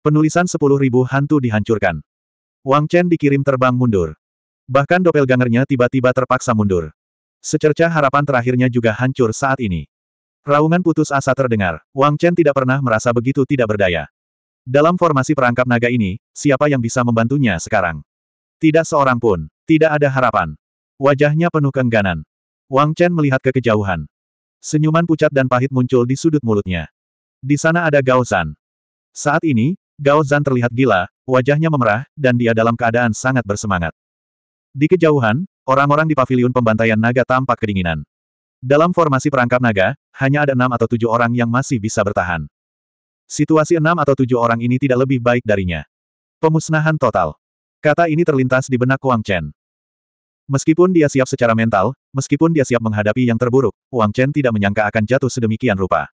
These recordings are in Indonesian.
Penulisan 10.000 hantu dihancurkan. Wang Chen dikirim terbang mundur. Bahkan doppelgangernya tiba-tiba terpaksa mundur. Secerca harapan terakhirnya juga hancur saat ini. Raungan putus asa terdengar. Wang Chen tidak pernah merasa begitu tidak berdaya. Dalam formasi perangkap naga ini, siapa yang bisa membantunya sekarang? Tidak seorang pun. Tidak ada harapan. Wajahnya penuh keengganan. Wang Chen melihat ke kejauhan. Senyuman pucat dan pahit muncul di sudut mulutnya. Di sana ada Gao San. Saat ini, Gao Zan terlihat gila, wajahnya memerah, dan dia dalam keadaan sangat bersemangat. Di kejauhan, orang-orang di paviliun pembantaian naga tampak kedinginan. Dalam formasi perangkap naga, hanya ada enam atau tujuh orang yang masih bisa bertahan. Situasi enam atau tujuh orang ini tidak lebih baik darinya. Pemusnahan total. Kata ini terlintas di benak Wang Chen. Meskipun dia siap secara mental, meskipun dia siap menghadapi yang terburuk, Wang Chen tidak menyangka akan jatuh sedemikian rupa.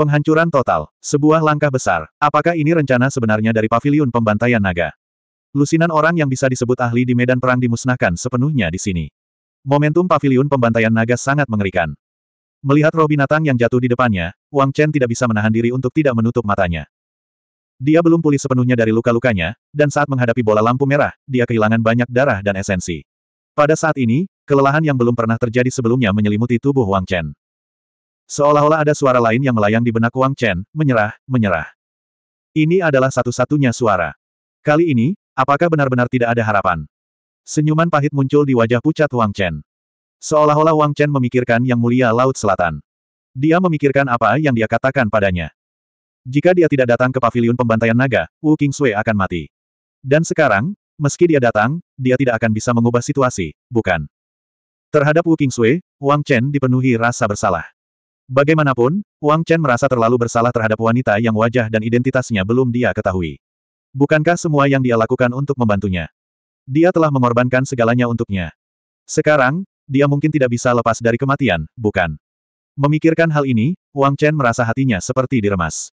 Penghancuran total, sebuah langkah besar. Apakah ini rencana sebenarnya dari Paviliun pembantaian naga? Lusinan orang yang bisa disebut ahli di medan perang dimusnahkan sepenuhnya di sini. Momentum Paviliun pembantaian naga sangat mengerikan. Melihat roh binatang yang jatuh di depannya, Wang Chen tidak bisa menahan diri untuk tidak menutup matanya. Dia belum pulih sepenuhnya dari luka-lukanya, dan saat menghadapi bola lampu merah, dia kehilangan banyak darah dan esensi. Pada saat ini, kelelahan yang belum pernah terjadi sebelumnya menyelimuti tubuh Wang Chen. Seolah-olah ada suara lain yang melayang di benak Wang Chen, menyerah, menyerah. Ini adalah satu-satunya suara. Kali ini, apakah benar-benar tidak ada harapan? Senyuman pahit muncul di wajah pucat Wang Chen. Seolah-olah Wang Chen memikirkan Yang Mulia Laut Selatan. Dia memikirkan apa yang dia katakan padanya. Jika dia tidak datang ke pavilion pembantaian naga, Wu King Sui akan mati. Dan sekarang, meski dia datang, dia tidak akan bisa mengubah situasi, bukan? Terhadap Wu King Sui, Wang Chen dipenuhi rasa bersalah. Bagaimanapun, Wang Chen merasa terlalu bersalah terhadap wanita yang wajah dan identitasnya belum dia ketahui. Bukankah semua yang dia lakukan untuk membantunya? Dia telah mengorbankan segalanya untuknya. Sekarang, dia mungkin tidak bisa lepas dari kematian, bukan? Memikirkan hal ini, Wang Chen merasa hatinya seperti diremas.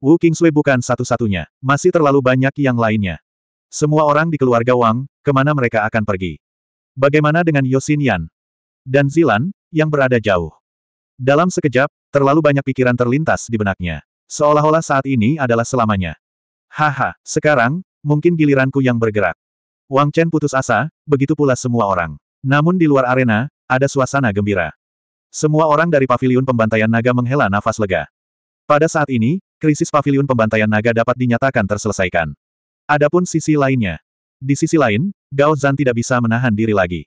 Wu Kingsui bukan satu-satunya, masih terlalu banyak yang lainnya. Semua orang di keluarga Wang, kemana mereka akan pergi? Bagaimana dengan Yosin Yan? Dan Zilan, yang berada jauh. Dalam sekejap, terlalu banyak pikiran terlintas di benaknya. Seolah-olah saat ini adalah selamanya. Haha, sekarang, mungkin giliranku yang bergerak. Wang Chen putus asa, begitu pula semua orang. Namun di luar arena, ada suasana gembira. Semua orang dari paviliun pembantaian naga menghela nafas lega. Pada saat ini, krisis paviliun pembantaian naga dapat dinyatakan terselesaikan. Adapun sisi lainnya. Di sisi lain, Gao Zan tidak bisa menahan diri lagi.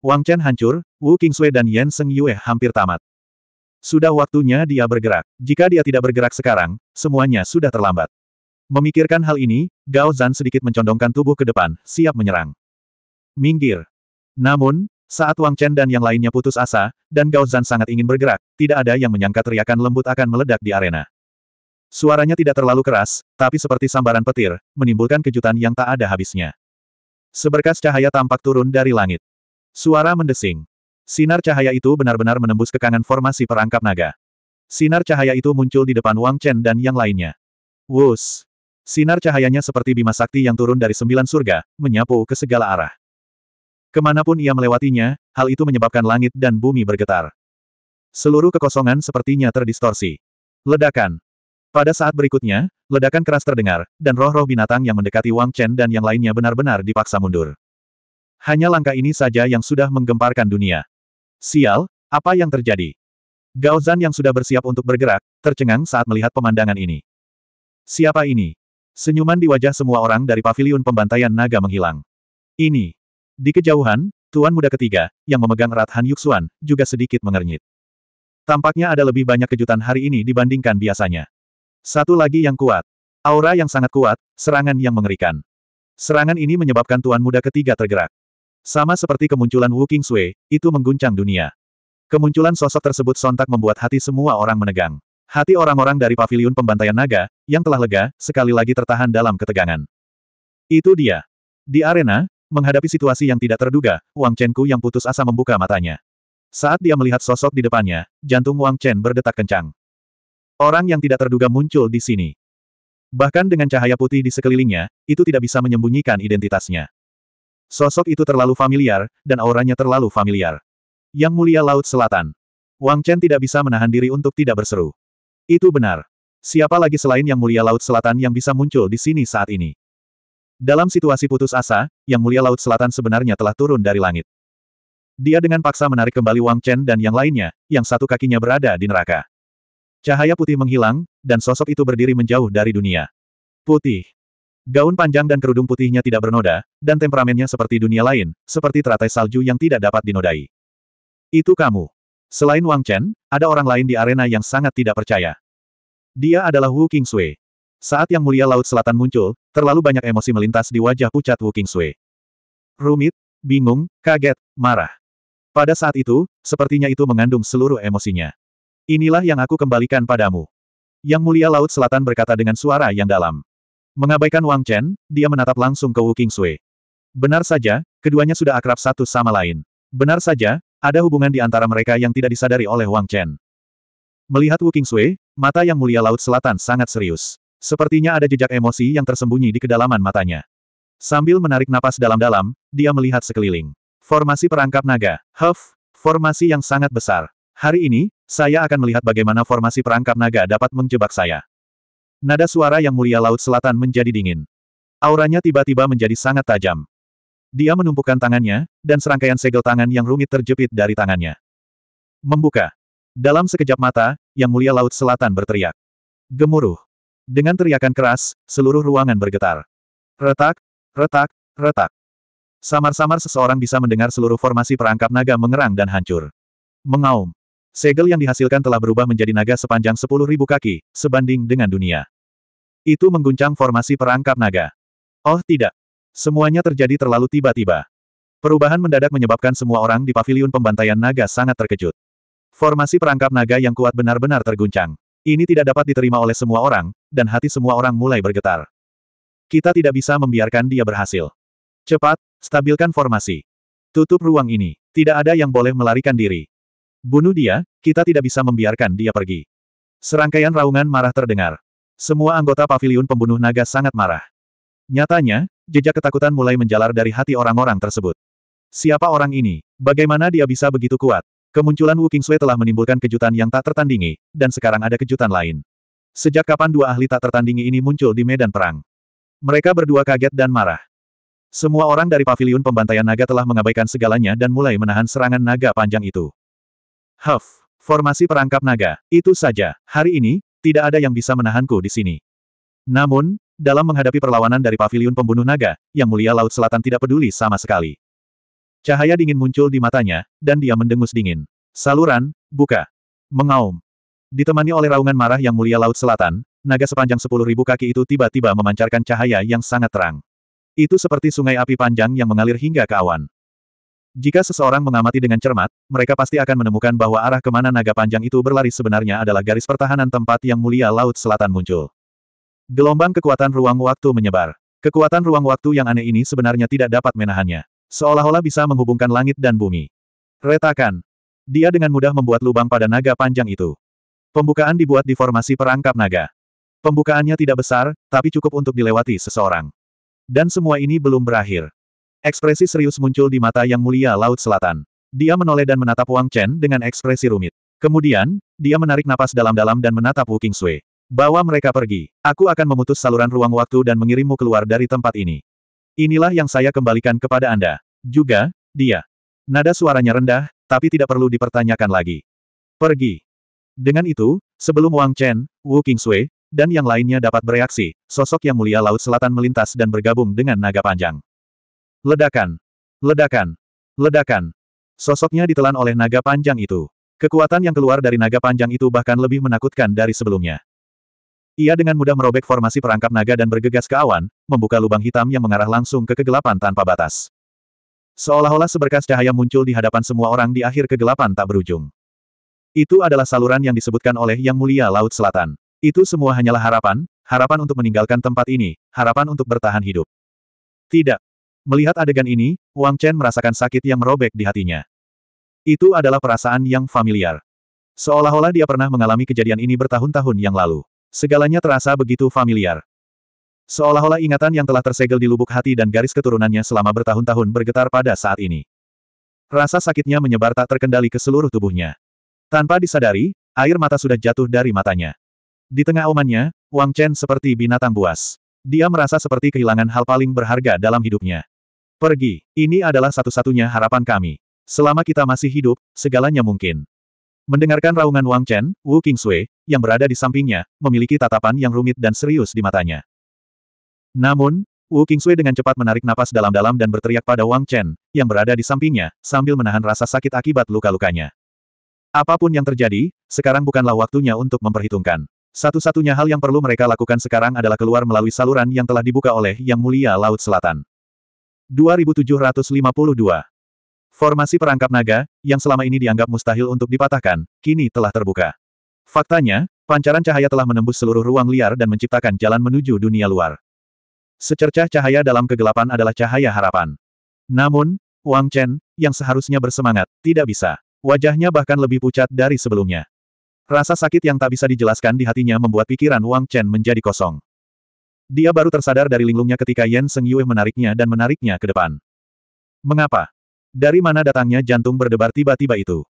Wang Chen hancur, Wu Qingzue dan Yan Seng Yue hampir tamat. Sudah waktunya dia bergerak. Jika dia tidak bergerak sekarang, semuanya sudah terlambat. Memikirkan hal ini, Gao Zan sedikit mencondongkan tubuh ke depan, siap menyerang. Minggir. Namun, saat Wang Chen dan yang lainnya putus asa, dan Gao Zan sangat ingin bergerak, tidak ada yang menyangka teriakan lembut akan meledak di arena. Suaranya tidak terlalu keras, tapi seperti sambaran petir, menimbulkan kejutan yang tak ada habisnya. Seberkas cahaya tampak turun dari langit. Suara mendesing. Sinar cahaya itu benar-benar menembus kekangan formasi perangkap naga. Sinar cahaya itu muncul di depan Wang Chen dan yang lainnya. Wus! Sinar cahayanya seperti bima sakti yang turun dari sembilan surga, menyapu ke segala arah. Kemanapun ia melewatinya, hal itu menyebabkan langit dan bumi bergetar. Seluruh kekosongan sepertinya terdistorsi. Ledakan. Pada saat berikutnya, ledakan keras terdengar, dan roh-roh binatang yang mendekati Wang Chen dan yang lainnya benar-benar dipaksa mundur. Hanya langkah ini saja yang sudah menggemparkan dunia. Sial, apa yang terjadi? Gao Zan yang sudah bersiap untuk bergerak, tercengang saat melihat pemandangan ini. Siapa ini? Senyuman di wajah semua orang dari paviliun pembantaian naga menghilang. Ini. Di kejauhan, Tuan Muda ketiga, yang memegang erat Han Yuxuan, juga sedikit mengernyit. Tampaknya ada lebih banyak kejutan hari ini dibandingkan biasanya. Satu lagi yang kuat. Aura yang sangat kuat, serangan yang mengerikan. Serangan ini menyebabkan Tuan Muda ketiga tergerak. Sama seperti kemunculan Wu King Sui, itu mengguncang dunia. Kemunculan sosok tersebut sontak membuat hati semua orang menegang. Hati orang-orang dari paviliun pembantaian naga, yang telah lega, sekali lagi tertahan dalam ketegangan. Itu dia. Di arena, menghadapi situasi yang tidak terduga, Wang Chenku yang putus asa membuka matanya. Saat dia melihat sosok di depannya, jantung Wang Chen berdetak kencang. Orang yang tidak terduga muncul di sini. Bahkan dengan cahaya putih di sekelilingnya, itu tidak bisa menyembunyikan identitasnya. Sosok itu terlalu familiar, dan auranya terlalu familiar. Yang mulia Laut Selatan. Wang Chen tidak bisa menahan diri untuk tidak berseru. Itu benar. Siapa lagi selain Yang Mulia Laut Selatan yang bisa muncul di sini saat ini? Dalam situasi putus asa, Yang Mulia Laut Selatan sebenarnya telah turun dari langit. Dia dengan paksa menarik kembali Wang Chen dan yang lainnya, yang satu kakinya berada di neraka. Cahaya putih menghilang, dan sosok itu berdiri menjauh dari dunia. Putih. Gaun panjang dan kerudung putihnya tidak bernoda, dan temperamennya seperti dunia lain, seperti teratai salju yang tidak dapat dinodai. Itu kamu. Selain Wang Chen, ada orang lain di arena yang sangat tidak percaya. Dia adalah Wu Qingsui. Saat yang mulia Laut Selatan muncul, terlalu banyak emosi melintas di wajah pucat Wu Qingsui. Rumit, bingung, kaget, marah. Pada saat itu, sepertinya itu mengandung seluruh emosinya. Inilah yang aku kembalikan padamu. Yang mulia Laut Selatan berkata dengan suara yang dalam. Mengabaikan Wang Chen, dia menatap langsung ke Wu Sui. Benar saja, keduanya sudah akrab satu sama lain. Benar saja, ada hubungan di antara mereka yang tidak disadari oleh Wang Chen. Melihat Wu Sui, mata yang mulia Laut Selatan sangat serius. Sepertinya ada jejak emosi yang tersembunyi di kedalaman matanya. Sambil menarik napas dalam-dalam, dia melihat sekeliling. Formasi perangkap naga, huff, formasi yang sangat besar. Hari ini, saya akan melihat bagaimana formasi perangkap naga dapat menjebak saya. Nada suara yang mulia Laut Selatan menjadi dingin. Auranya tiba-tiba menjadi sangat tajam. Dia menumpukan tangannya, dan serangkaian segel tangan yang rumit terjepit dari tangannya. Membuka. Dalam sekejap mata, Yang Mulia Laut Selatan berteriak. Gemuruh. Dengan teriakan keras, seluruh ruangan bergetar. Retak, retak, retak. Samar-samar seseorang bisa mendengar seluruh formasi perangkap naga mengerang dan hancur. Mengaum. Segel yang dihasilkan telah berubah menjadi naga sepanjang sepuluh ribu kaki, sebanding dengan dunia. Itu mengguncang formasi perangkap naga. Oh tidak. Semuanya terjadi terlalu tiba-tiba. Perubahan mendadak menyebabkan semua orang di pavilion pembantaian naga sangat terkejut. Formasi perangkap naga yang kuat benar-benar terguncang. Ini tidak dapat diterima oleh semua orang, dan hati semua orang mulai bergetar. Kita tidak bisa membiarkan dia berhasil. Cepat, stabilkan formasi. Tutup ruang ini. Tidak ada yang boleh melarikan diri. Bunuh dia, kita tidak bisa membiarkan dia pergi. Serangkaian raungan marah terdengar. Semua anggota paviliun pembunuh naga sangat marah. Nyatanya, jejak ketakutan mulai menjalar dari hati orang-orang tersebut. Siapa orang ini? Bagaimana dia bisa begitu kuat? Kemunculan Wu Qingsui telah menimbulkan kejutan yang tak tertandingi, dan sekarang ada kejutan lain. Sejak kapan dua ahli tak tertandingi ini muncul di medan perang? Mereka berdua kaget dan marah. Semua orang dari paviliun pembantaian naga telah mengabaikan segalanya dan mulai menahan serangan naga panjang itu. Huff, formasi perangkap naga, itu saja, hari ini, tidak ada yang bisa menahanku di sini. Namun, dalam menghadapi perlawanan dari pavilion pembunuh naga, yang mulia Laut Selatan tidak peduli sama sekali. Cahaya dingin muncul di matanya, dan dia mendengus dingin. Saluran, buka. Mengaum. Ditemani oleh raungan marah yang mulia Laut Selatan, naga sepanjang sepuluh ribu kaki itu tiba-tiba memancarkan cahaya yang sangat terang. Itu seperti sungai api panjang yang mengalir hingga ke awan. Jika seseorang mengamati dengan cermat, mereka pasti akan menemukan bahwa arah kemana naga panjang itu berlari sebenarnya adalah garis pertahanan tempat yang mulia Laut Selatan muncul. Gelombang kekuatan ruang waktu menyebar. Kekuatan ruang waktu yang aneh ini sebenarnya tidak dapat menahannya. Seolah-olah bisa menghubungkan langit dan bumi. Retakan. Dia dengan mudah membuat lubang pada naga panjang itu. Pembukaan dibuat di formasi perangkap naga. Pembukaannya tidak besar, tapi cukup untuk dilewati seseorang. Dan semua ini belum berakhir. Ekspresi serius muncul di mata yang mulia Laut Selatan. Dia menoleh dan menatap Wang Chen dengan ekspresi rumit. Kemudian, dia menarik napas dalam-dalam dan menatap Wu King Sui. Bawa mereka pergi. Aku akan memutus saluran ruang waktu dan mengirimmu keluar dari tempat ini. Inilah yang saya kembalikan kepada Anda. Juga, dia. Nada suaranya rendah, tapi tidak perlu dipertanyakan lagi. Pergi. Dengan itu, sebelum Wang Chen, Wu Sui, dan yang lainnya dapat bereaksi, sosok yang mulia Laut Selatan melintas dan bergabung dengan naga panjang. Ledakan! Ledakan! Ledakan! Sosoknya ditelan oleh naga panjang itu. Kekuatan yang keluar dari naga panjang itu bahkan lebih menakutkan dari sebelumnya. Ia dengan mudah merobek formasi perangkap naga dan bergegas ke awan, membuka lubang hitam yang mengarah langsung ke kegelapan tanpa batas. Seolah-olah seberkas cahaya muncul di hadapan semua orang di akhir kegelapan tak berujung. Itu adalah saluran yang disebutkan oleh Yang Mulia Laut Selatan. Itu semua hanyalah harapan, harapan untuk meninggalkan tempat ini, harapan untuk bertahan hidup. Tidak, Melihat adegan ini, Wang Chen merasakan sakit yang merobek di hatinya. Itu adalah perasaan yang familiar. Seolah-olah dia pernah mengalami kejadian ini bertahun-tahun yang lalu. Segalanya terasa begitu familiar. Seolah-olah ingatan yang telah tersegel di lubuk hati dan garis keturunannya selama bertahun-tahun bergetar pada saat ini. Rasa sakitnya menyebar tak terkendali ke seluruh tubuhnya. Tanpa disadari, air mata sudah jatuh dari matanya. Di tengah omannya, Wang Chen seperti binatang buas. Dia merasa seperti kehilangan hal paling berharga dalam hidupnya. Pergi, ini adalah satu-satunya harapan kami. Selama kita masih hidup, segalanya mungkin. Mendengarkan raungan Wang Chen, Wu Sui, yang berada di sampingnya, memiliki tatapan yang rumit dan serius di matanya. Namun, Wu Sui dengan cepat menarik napas dalam-dalam dan berteriak pada Wang Chen, yang berada di sampingnya, sambil menahan rasa sakit akibat luka-lukanya. Apapun yang terjadi, sekarang bukanlah waktunya untuk memperhitungkan. Satu-satunya hal yang perlu mereka lakukan sekarang adalah keluar melalui saluran yang telah dibuka oleh Yang Mulia Laut Selatan. 2752. Formasi perangkap naga, yang selama ini dianggap mustahil untuk dipatahkan, kini telah terbuka. Faktanya, pancaran cahaya telah menembus seluruh ruang liar dan menciptakan jalan menuju dunia luar. Secercah cahaya dalam kegelapan adalah cahaya harapan. Namun, Wang Chen, yang seharusnya bersemangat, tidak bisa. Wajahnya bahkan lebih pucat dari sebelumnya. Rasa sakit yang tak bisa dijelaskan di hatinya membuat pikiran Wang Chen menjadi kosong. Dia baru tersadar dari linglungnya ketika Yen Seng Yue menariknya dan menariknya ke depan. Mengapa? Dari mana datangnya jantung berdebar tiba-tiba itu?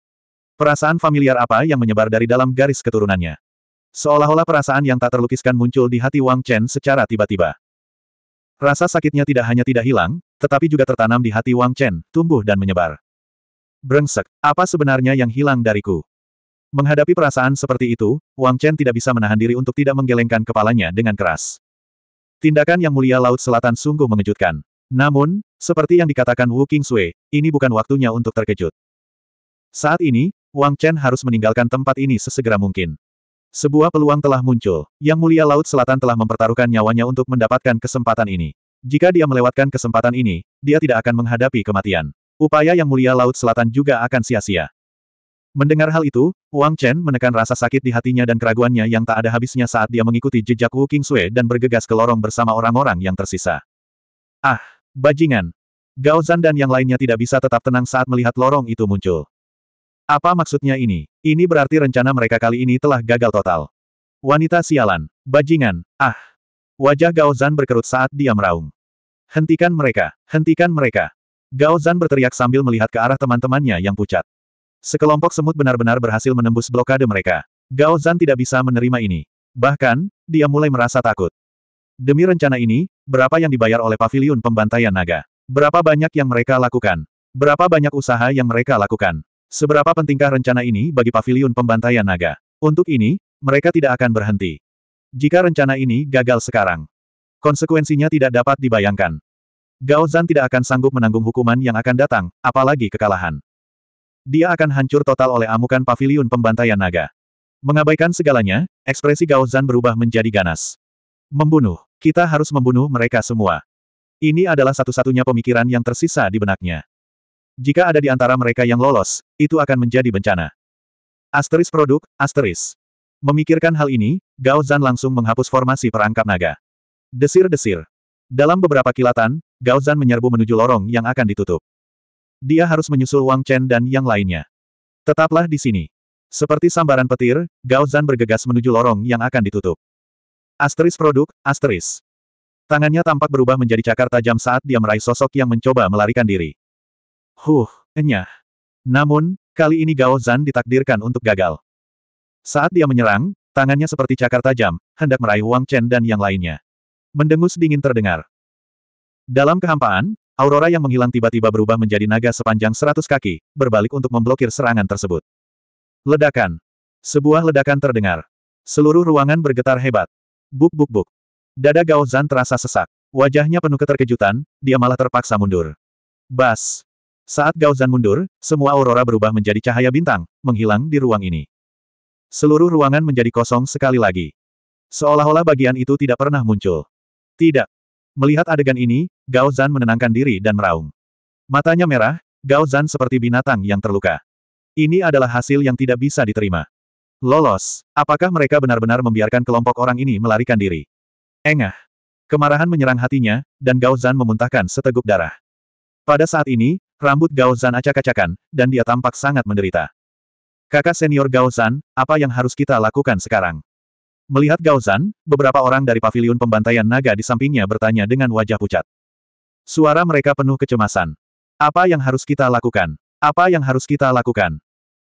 Perasaan familiar apa yang menyebar dari dalam garis keturunannya? Seolah-olah perasaan yang tak terlukiskan muncul di hati Wang Chen secara tiba-tiba. Rasa sakitnya tidak hanya tidak hilang, tetapi juga tertanam di hati Wang Chen, tumbuh dan menyebar. Brengsek, apa sebenarnya yang hilang dariku? Menghadapi perasaan seperti itu, Wang Chen tidak bisa menahan diri untuk tidak menggelengkan kepalanya dengan keras. Tindakan yang mulia Laut Selatan sungguh mengejutkan. Namun, seperti yang dikatakan Wu Qingsui, ini bukan waktunya untuk terkejut. Saat ini, Wang Chen harus meninggalkan tempat ini sesegera mungkin. Sebuah peluang telah muncul, yang mulia Laut Selatan telah mempertaruhkan nyawanya untuk mendapatkan kesempatan ini. Jika dia melewatkan kesempatan ini, dia tidak akan menghadapi kematian. Upaya yang mulia Laut Selatan juga akan sia-sia. Mendengar hal itu, Wang Chen menekan rasa sakit di hatinya dan keraguannya yang tak ada habisnya saat dia mengikuti jejak Wu Sui dan bergegas ke lorong bersama orang-orang yang tersisa. Ah, bajingan! Gao Zan dan yang lainnya tidak bisa tetap tenang saat melihat lorong itu muncul. Apa maksudnya ini? Ini berarti rencana mereka kali ini telah gagal total. Wanita sialan, bajingan, ah! Wajah Gao Zan berkerut saat dia meraung. Hentikan mereka, hentikan mereka. Gao Zan berteriak sambil melihat ke arah teman-temannya yang pucat. Sekelompok semut benar-benar berhasil menembus blokade mereka. Gao Zan tidak bisa menerima ini. Bahkan, dia mulai merasa takut. Demi rencana ini, berapa yang dibayar oleh pavilion pembantaian naga? Berapa banyak yang mereka lakukan? Berapa banyak usaha yang mereka lakukan? Seberapa pentingkah rencana ini bagi pavilion pembantaian naga? Untuk ini, mereka tidak akan berhenti. Jika rencana ini gagal sekarang, konsekuensinya tidak dapat dibayangkan. Gao Zan tidak akan sanggup menanggung hukuman yang akan datang, apalagi kekalahan. Dia akan hancur total oleh amukan pavilion pembantaian naga. Mengabaikan segalanya, ekspresi Gao Zan berubah menjadi ganas. Membunuh. Kita harus membunuh mereka semua. Ini adalah satu-satunya pemikiran yang tersisa di benaknya. Jika ada di antara mereka yang lolos, itu akan menjadi bencana. Asteris produk, asteris. Memikirkan hal ini, Gao Zan langsung menghapus formasi perangkap naga. Desir-desir. Dalam beberapa kilatan, Gao Zan menyerbu menuju lorong yang akan ditutup dia harus menyusul Wang Chen dan yang lainnya. Tetaplah di sini. Seperti sambaran petir, Gao Zan bergegas menuju lorong yang akan ditutup. Asteris produk, asteris. Tangannya tampak berubah menjadi cakar tajam saat dia meraih sosok yang mencoba melarikan diri. Huh, enyah. Namun, kali ini Gao Zan ditakdirkan untuk gagal. Saat dia menyerang, tangannya seperti cakar tajam, hendak meraih Wang Chen dan yang lainnya. Mendengus dingin terdengar. Dalam kehampaan, Aurora yang menghilang tiba-tiba berubah menjadi naga sepanjang seratus kaki, berbalik untuk memblokir serangan tersebut. Ledakan. Sebuah ledakan terdengar. Seluruh ruangan bergetar hebat. Buk buk buk. Dada Gao Zan terasa sesak. Wajahnya penuh keterkejutan, dia malah terpaksa mundur. Bas. Saat Gao Zan mundur, semua aurora berubah menjadi cahaya bintang, menghilang di ruang ini. Seluruh ruangan menjadi kosong sekali lagi. Seolah-olah bagian itu tidak pernah muncul. Tidak, Melihat adegan ini, Gao Zan menenangkan diri dan meraung. Matanya merah, Gao Zan seperti binatang yang terluka. Ini adalah hasil yang tidak bisa diterima. Lolos, apakah mereka benar-benar membiarkan kelompok orang ini melarikan diri? Engah. Kemarahan menyerang hatinya, dan Gao Zan memuntahkan seteguk darah. Pada saat ini, rambut Gao Zan acak-acakan, dan dia tampak sangat menderita. Kakak senior Gao Zan, apa yang harus kita lakukan sekarang? Melihat Gao beberapa orang dari paviliun pembantaian naga di sampingnya bertanya dengan wajah pucat. Suara mereka penuh kecemasan. Apa yang harus kita lakukan? Apa yang harus kita lakukan?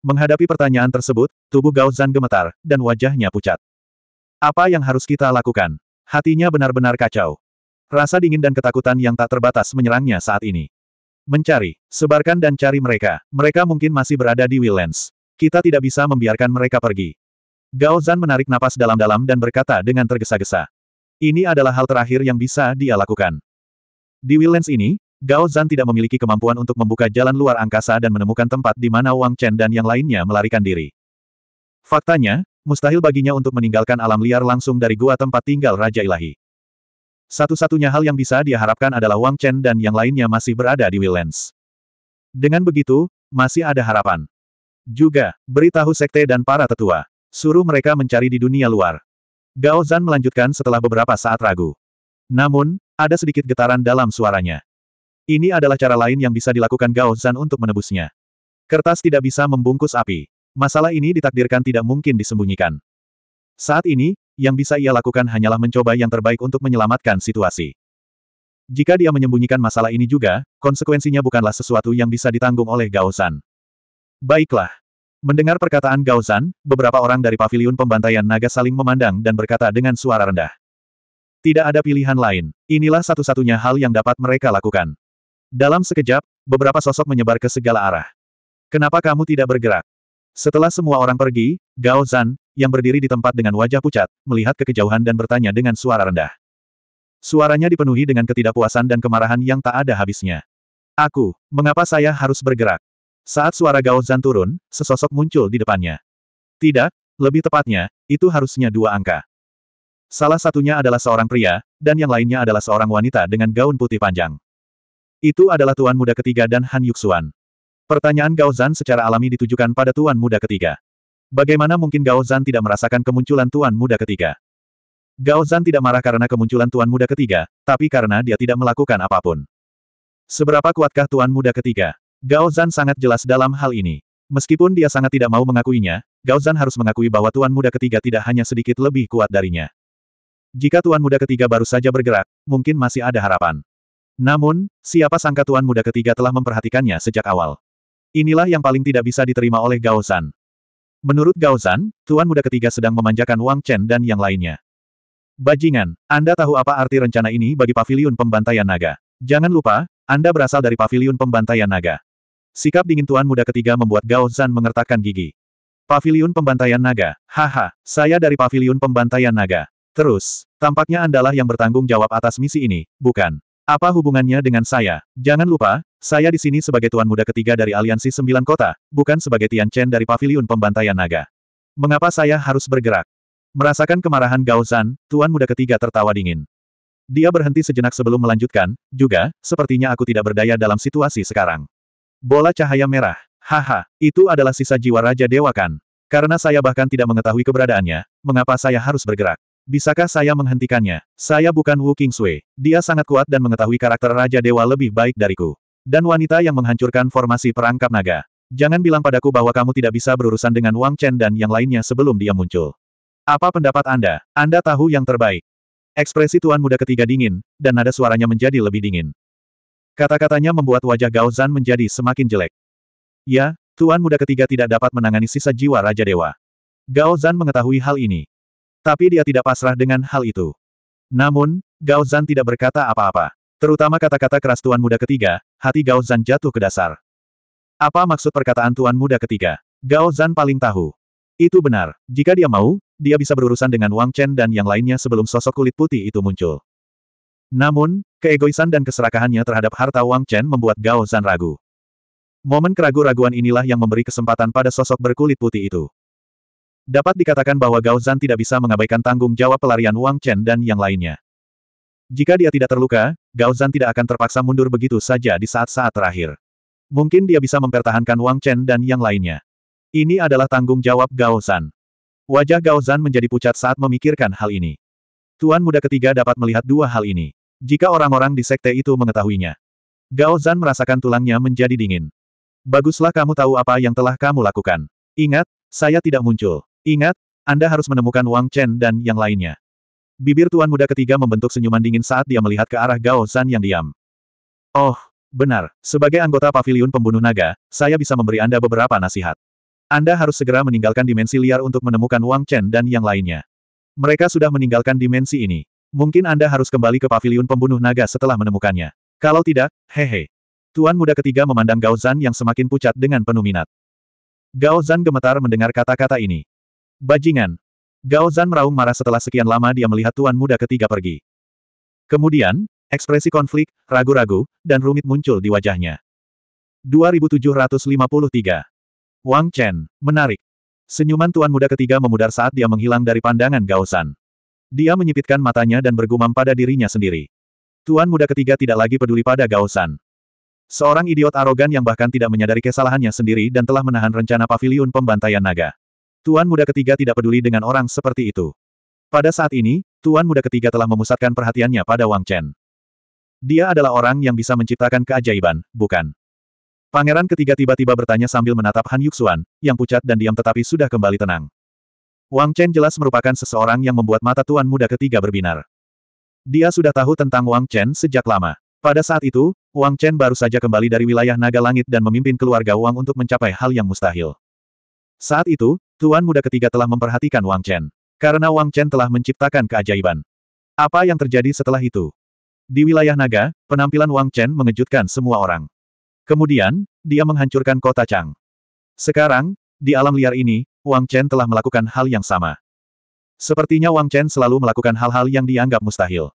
Menghadapi pertanyaan tersebut, tubuh Gao gemetar, dan wajahnya pucat. Apa yang harus kita lakukan? Hatinya benar-benar kacau. Rasa dingin dan ketakutan yang tak terbatas menyerangnya saat ini. Mencari, sebarkan dan cari mereka. Mereka mungkin masih berada di Willens. Kita tidak bisa membiarkan mereka pergi. Gao Zan menarik napas dalam-dalam dan berkata dengan tergesa-gesa. Ini adalah hal terakhir yang bisa dia lakukan. Di Willens ini, Gao Zan tidak memiliki kemampuan untuk membuka jalan luar angkasa dan menemukan tempat di mana Wang Chen dan yang lainnya melarikan diri. Faktanya, mustahil baginya untuk meninggalkan alam liar langsung dari gua tempat tinggal Raja Ilahi. Satu-satunya hal yang bisa dia harapkan adalah Wang Chen dan yang lainnya masih berada di Willens. Dengan begitu, masih ada harapan. Juga, beritahu sekte dan para tetua. Suruh mereka mencari di dunia luar. Gao Zan melanjutkan setelah beberapa saat ragu. Namun, ada sedikit getaran dalam suaranya. Ini adalah cara lain yang bisa dilakukan Gao Zan untuk menebusnya. Kertas tidak bisa membungkus api. Masalah ini ditakdirkan tidak mungkin disembunyikan. Saat ini, yang bisa ia lakukan hanyalah mencoba yang terbaik untuk menyelamatkan situasi. Jika dia menyembunyikan masalah ini juga, konsekuensinya bukanlah sesuatu yang bisa ditanggung oleh Gao Zan. Baiklah, Mendengar perkataan Gaozan, beberapa orang dari paviliun pembantaian naga saling memandang dan berkata dengan suara rendah. Tidak ada pilihan lain, inilah satu-satunya hal yang dapat mereka lakukan. Dalam sekejap, beberapa sosok menyebar ke segala arah. Kenapa kamu tidak bergerak? Setelah semua orang pergi, Gao Zan, yang berdiri di tempat dengan wajah pucat, melihat ke kejauhan dan bertanya dengan suara rendah. Suaranya dipenuhi dengan ketidakpuasan dan kemarahan yang tak ada habisnya. Aku, mengapa saya harus bergerak? Saat suara Gao Zan turun, sesosok muncul di depannya. Tidak, lebih tepatnya, itu harusnya dua angka. Salah satunya adalah seorang pria, dan yang lainnya adalah seorang wanita dengan gaun putih panjang. Itu adalah tuan muda ketiga dan Han Yuxuan. Pertanyaan Gao Zan secara alami ditujukan pada tuan muda ketiga. Bagaimana mungkin Gao Zan tidak merasakan kemunculan tuan muda ketiga? Gao Zan tidak marah karena kemunculan tuan muda ketiga, tapi karena dia tidak melakukan apapun. Seberapa kuatkah tuan muda ketiga? Gao Zan sangat jelas dalam hal ini. Meskipun dia sangat tidak mau mengakuinya, Gao Zan harus mengakui bahwa Tuan Muda ketiga tidak hanya sedikit lebih kuat darinya. Jika Tuan Muda ketiga baru saja bergerak, mungkin masih ada harapan. Namun, siapa sangka Tuan Muda ketiga telah memperhatikannya sejak awal. Inilah yang paling tidak bisa diterima oleh Gao Zan. Menurut Gao Zan, Tuan Muda ketiga sedang memanjakan Wang Chen dan yang lainnya. Bajingan, Anda tahu apa arti rencana ini bagi Paviliun pembantaian naga. Jangan lupa, Anda berasal dari Paviliun pembantaian naga. Sikap dingin tuan muda ketiga membuat Gao Zan mengertakkan gigi. Pavilion Pembantaian Naga, haha, saya dari Pavilion Pembantaian Naga. Terus, tampaknya andalah yang bertanggung jawab atas misi ini, bukan? Apa hubungannya dengan saya? Jangan lupa, saya di sini sebagai tuan muda ketiga dari Aliansi Sembilan Kota, bukan sebagai Tian Chen dari Pavilion Pembantaian Naga. Mengapa saya harus bergerak? Merasakan kemarahan Gao Zan, tuan muda ketiga tertawa dingin. Dia berhenti sejenak sebelum melanjutkan, juga, sepertinya aku tidak berdaya dalam situasi sekarang. Bola cahaya merah. Haha, itu adalah sisa jiwa Raja Dewa Kan. Karena saya bahkan tidak mengetahui keberadaannya, mengapa saya harus bergerak? Bisakah saya menghentikannya? Saya bukan Wu Kingsui. Dia sangat kuat dan mengetahui karakter Raja Dewa lebih baik dariku. Dan wanita yang menghancurkan formasi perangkap naga. Jangan bilang padaku bahwa kamu tidak bisa berurusan dengan Wang Chen dan yang lainnya sebelum dia muncul. Apa pendapat Anda? Anda tahu yang terbaik. Ekspresi tuan muda ketiga dingin, dan nada suaranya menjadi lebih dingin. Kata-katanya membuat wajah Gao Zan menjadi semakin jelek. Ya, Tuan Muda ketiga tidak dapat menangani sisa jiwa Raja Dewa. Gao Zan mengetahui hal ini. Tapi dia tidak pasrah dengan hal itu. Namun, Gao Zan tidak berkata apa-apa. Terutama kata-kata keras Tuan Muda ketiga, hati Gao Zan jatuh ke dasar. Apa maksud perkataan Tuan Muda ketiga? Gao Zan paling tahu. Itu benar. Jika dia mau, dia bisa berurusan dengan Wang Chen dan yang lainnya sebelum sosok kulit putih itu muncul. Namun, keegoisan dan keserakahannya terhadap harta Wang Chen membuat Gao Zan ragu. Momen keragu-raguan inilah yang memberi kesempatan pada sosok berkulit putih itu. Dapat dikatakan bahwa Gao Zan tidak bisa mengabaikan tanggung jawab pelarian Wang Chen dan yang lainnya. Jika dia tidak terluka, Gao Zan tidak akan terpaksa mundur begitu saja di saat-saat terakhir. Mungkin dia bisa mempertahankan Wang Chen dan yang lainnya. Ini adalah tanggung jawab Gao Zan. Wajah Gao Zan menjadi pucat saat memikirkan hal ini. Tuan muda ketiga dapat melihat dua hal ini. Jika orang-orang di sekte itu mengetahuinya. Gao Zan merasakan tulangnya menjadi dingin. Baguslah kamu tahu apa yang telah kamu lakukan. Ingat, saya tidak muncul. Ingat, Anda harus menemukan Wang Chen dan yang lainnya. Bibir tuan muda ketiga membentuk senyuman dingin saat dia melihat ke arah Gao Zan yang diam. Oh, benar. Sebagai anggota paviliun pembunuh naga, saya bisa memberi Anda beberapa nasihat. Anda harus segera meninggalkan dimensi liar untuk menemukan Wang Chen dan yang lainnya. Mereka sudah meninggalkan dimensi ini. Mungkin Anda harus kembali ke paviliun pembunuh naga setelah menemukannya. Kalau tidak, hehe. Tuan muda ketiga memandang Gao Zan yang semakin pucat dengan penuh minat. Gao Zan gemetar mendengar kata-kata ini. Bajingan. Gao Zan meraung marah setelah sekian lama dia melihat tuan muda ketiga pergi. Kemudian, ekspresi konflik, ragu-ragu, dan rumit muncul di wajahnya. 2753. Wang Chen, menarik. Senyuman tuan muda ketiga memudar saat dia menghilang dari pandangan Gao Zan. Dia menyipitkan matanya dan bergumam pada dirinya sendiri. Tuan muda ketiga tidak lagi peduli pada Gaosan. Seorang idiot arogan yang bahkan tidak menyadari kesalahannya sendiri dan telah menahan rencana pavilion pembantaian naga. Tuan muda ketiga tidak peduli dengan orang seperti itu. Pada saat ini, Tuan muda ketiga telah memusatkan perhatiannya pada Wang Chen. Dia adalah orang yang bisa menciptakan keajaiban, bukan? Pangeran ketiga tiba-tiba bertanya sambil menatap Han Yuxuan, yang pucat dan diam tetapi sudah kembali tenang. Wang Chen jelas merupakan seseorang yang membuat mata tuan muda ketiga berbinar. Dia sudah tahu tentang Wang Chen sejak lama. Pada saat itu, Wang Chen baru saja kembali dari wilayah naga langit dan memimpin keluarga Wang untuk mencapai hal yang mustahil. Saat itu, tuan muda ketiga telah memperhatikan Wang Chen. Karena Wang Chen telah menciptakan keajaiban. Apa yang terjadi setelah itu? Di wilayah naga, penampilan Wang Chen mengejutkan semua orang. Kemudian, dia menghancurkan kota Chang. Sekarang, di alam liar ini, Wang Chen telah melakukan hal yang sama. Sepertinya Wang Chen selalu melakukan hal-hal yang dianggap mustahil.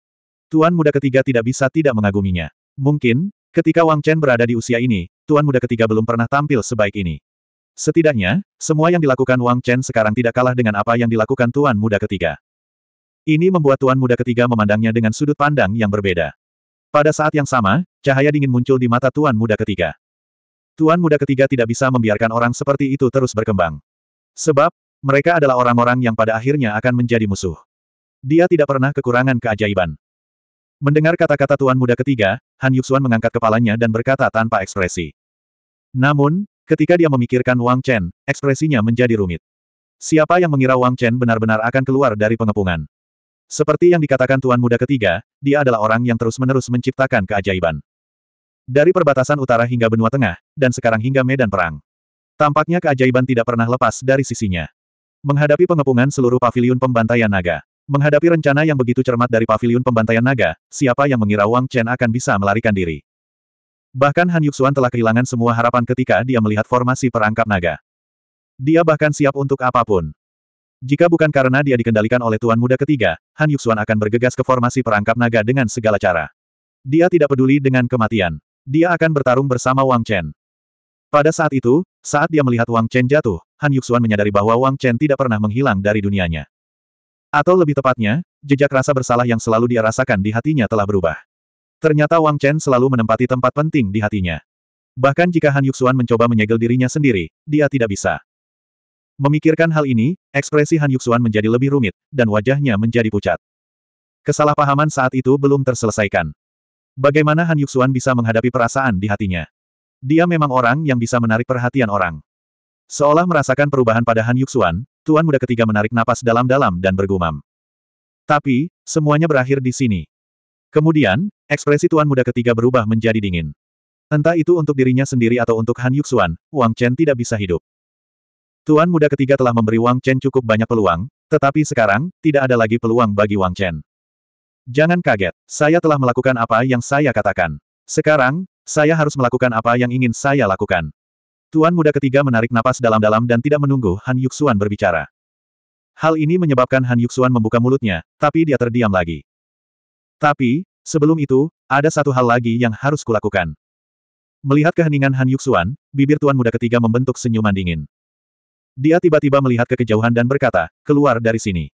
Tuan muda ketiga tidak bisa tidak mengaguminya. Mungkin, ketika Wang Chen berada di usia ini, tuan muda ketiga belum pernah tampil sebaik ini. Setidaknya, semua yang dilakukan Wang Chen sekarang tidak kalah dengan apa yang dilakukan tuan muda ketiga. Ini membuat tuan muda ketiga memandangnya dengan sudut pandang yang berbeda. Pada saat yang sama, cahaya dingin muncul di mata tuan muda ketiga. Tuan muda ketiga tidak bisa membiarkan orang seperti itu terus berkembang. Sebab, mereka adalah orang-orang yang pada akhirnya akan menjadi musuh. Dia tidak pernah kekurangan keajaiban. Mendengar kata-kata tuan muda ketiga, Han Yuxuan mengangkat kepalanya dan berkata tanpa ekspresi. Namun, ketika dia memikirkan Wang Chen, ekspresinya menjadi rumit. Siapa yang mengira Wang Chen benar-benar akan keluar dari pengepungan? Seperti yang dikatakan tuan muda ketiga, dia adalah orang yang terus-menerus menciptakan keajaiban. Dari perbatasan utara hingga benua tengah, dan sekarang hingga medan perang. Tampaknya keajaiban tidak pernah lepas dari sisinya. Menghadapi pengepungan seluruh paviliun pembantaian naga. Menghadapi rencana yang begitu cermat dari paviliun pembantaian naga, siapa yang mengira Wang Chen akan bisa melarikan diri. Bahkan Han Yuxuan telah kehilangan semua harapan ketika dia melihat formasi perangkap naga. Dia bahkan siap untuk apapun. Jika bukan karena dia dikendalikan oleh Tuan Muda ketiga, Han Yuxuan akan bergegas ke formasi perangkap naga dengan segala cara. Dia tidak peduli dengan kematian. Dia akan bertarung bersama Wang Chen. Pada saat itu, saat dia melihat Wang Chen jatuh, Han Yuxuan menyadari bahwa Wang Chen tidak pernah menghilang dari dunianya. Atau lebih tepatnya, jejak rasa bersalah yang selalu dia rasakan di hatinya telah berubah. Ternyata Wang Chen selalu menempati tempat penting di hatinya. Bahkan jika Han Yuxuan mencoba menyegel dirinya sendiri, dia tidak bisa. Memikirkan hal ini, ekspresi Han Yuxuan menjadi lebih rumit, dan wajahnya menjadi pucat. Kesalahpahaman saat itu belum terselesaikan. Bagaimana Han Yuxuan bisa menghadapi perasaan di hatinya? Dia memang orang yang bisa menarik perhatian orang. Seolah merasakan perubahan pada Han Yuxuan, Tuan Muda ketiga menarik napas dalam-dalam dan bergumam. Tapi, semuanya berakhir di sini. Kemudian, ekspresi Tuan Muda ketiga berubah menjadi dingin. Entah itu untuk dirinya sendiri atau untuk Han Yuxuan, Wang Chen tidak bisa hidup. Tuan Muda ketiga telah memberi Wang Chen cukup banyak peluang, tetapi sekarang, tidak ada lagi peluang bagi Wang Chen. Jangan kaget, saya telah melakukan apa yang saya katakan. Sekarang, saya harus melakukan apa yang ingin saya lakukan. Tuan muda ketiga menarik napas dalam-dalam dan tidak menunggu Han Yuxuan berbicara. Hal ini menyebabkan Han Yuxuan membuka mulutnya, tapi dia terdiam lagi. Tapi, sebelum itu, ada satu hal lagi yang harus kulakukan. Melihat keheningan Han Yuxuan, bibir tuan muda ketiga membentuk senyuman dingin. Dia tiba-tiba melihat ke kejauhan dan berkata, keluar dari sini.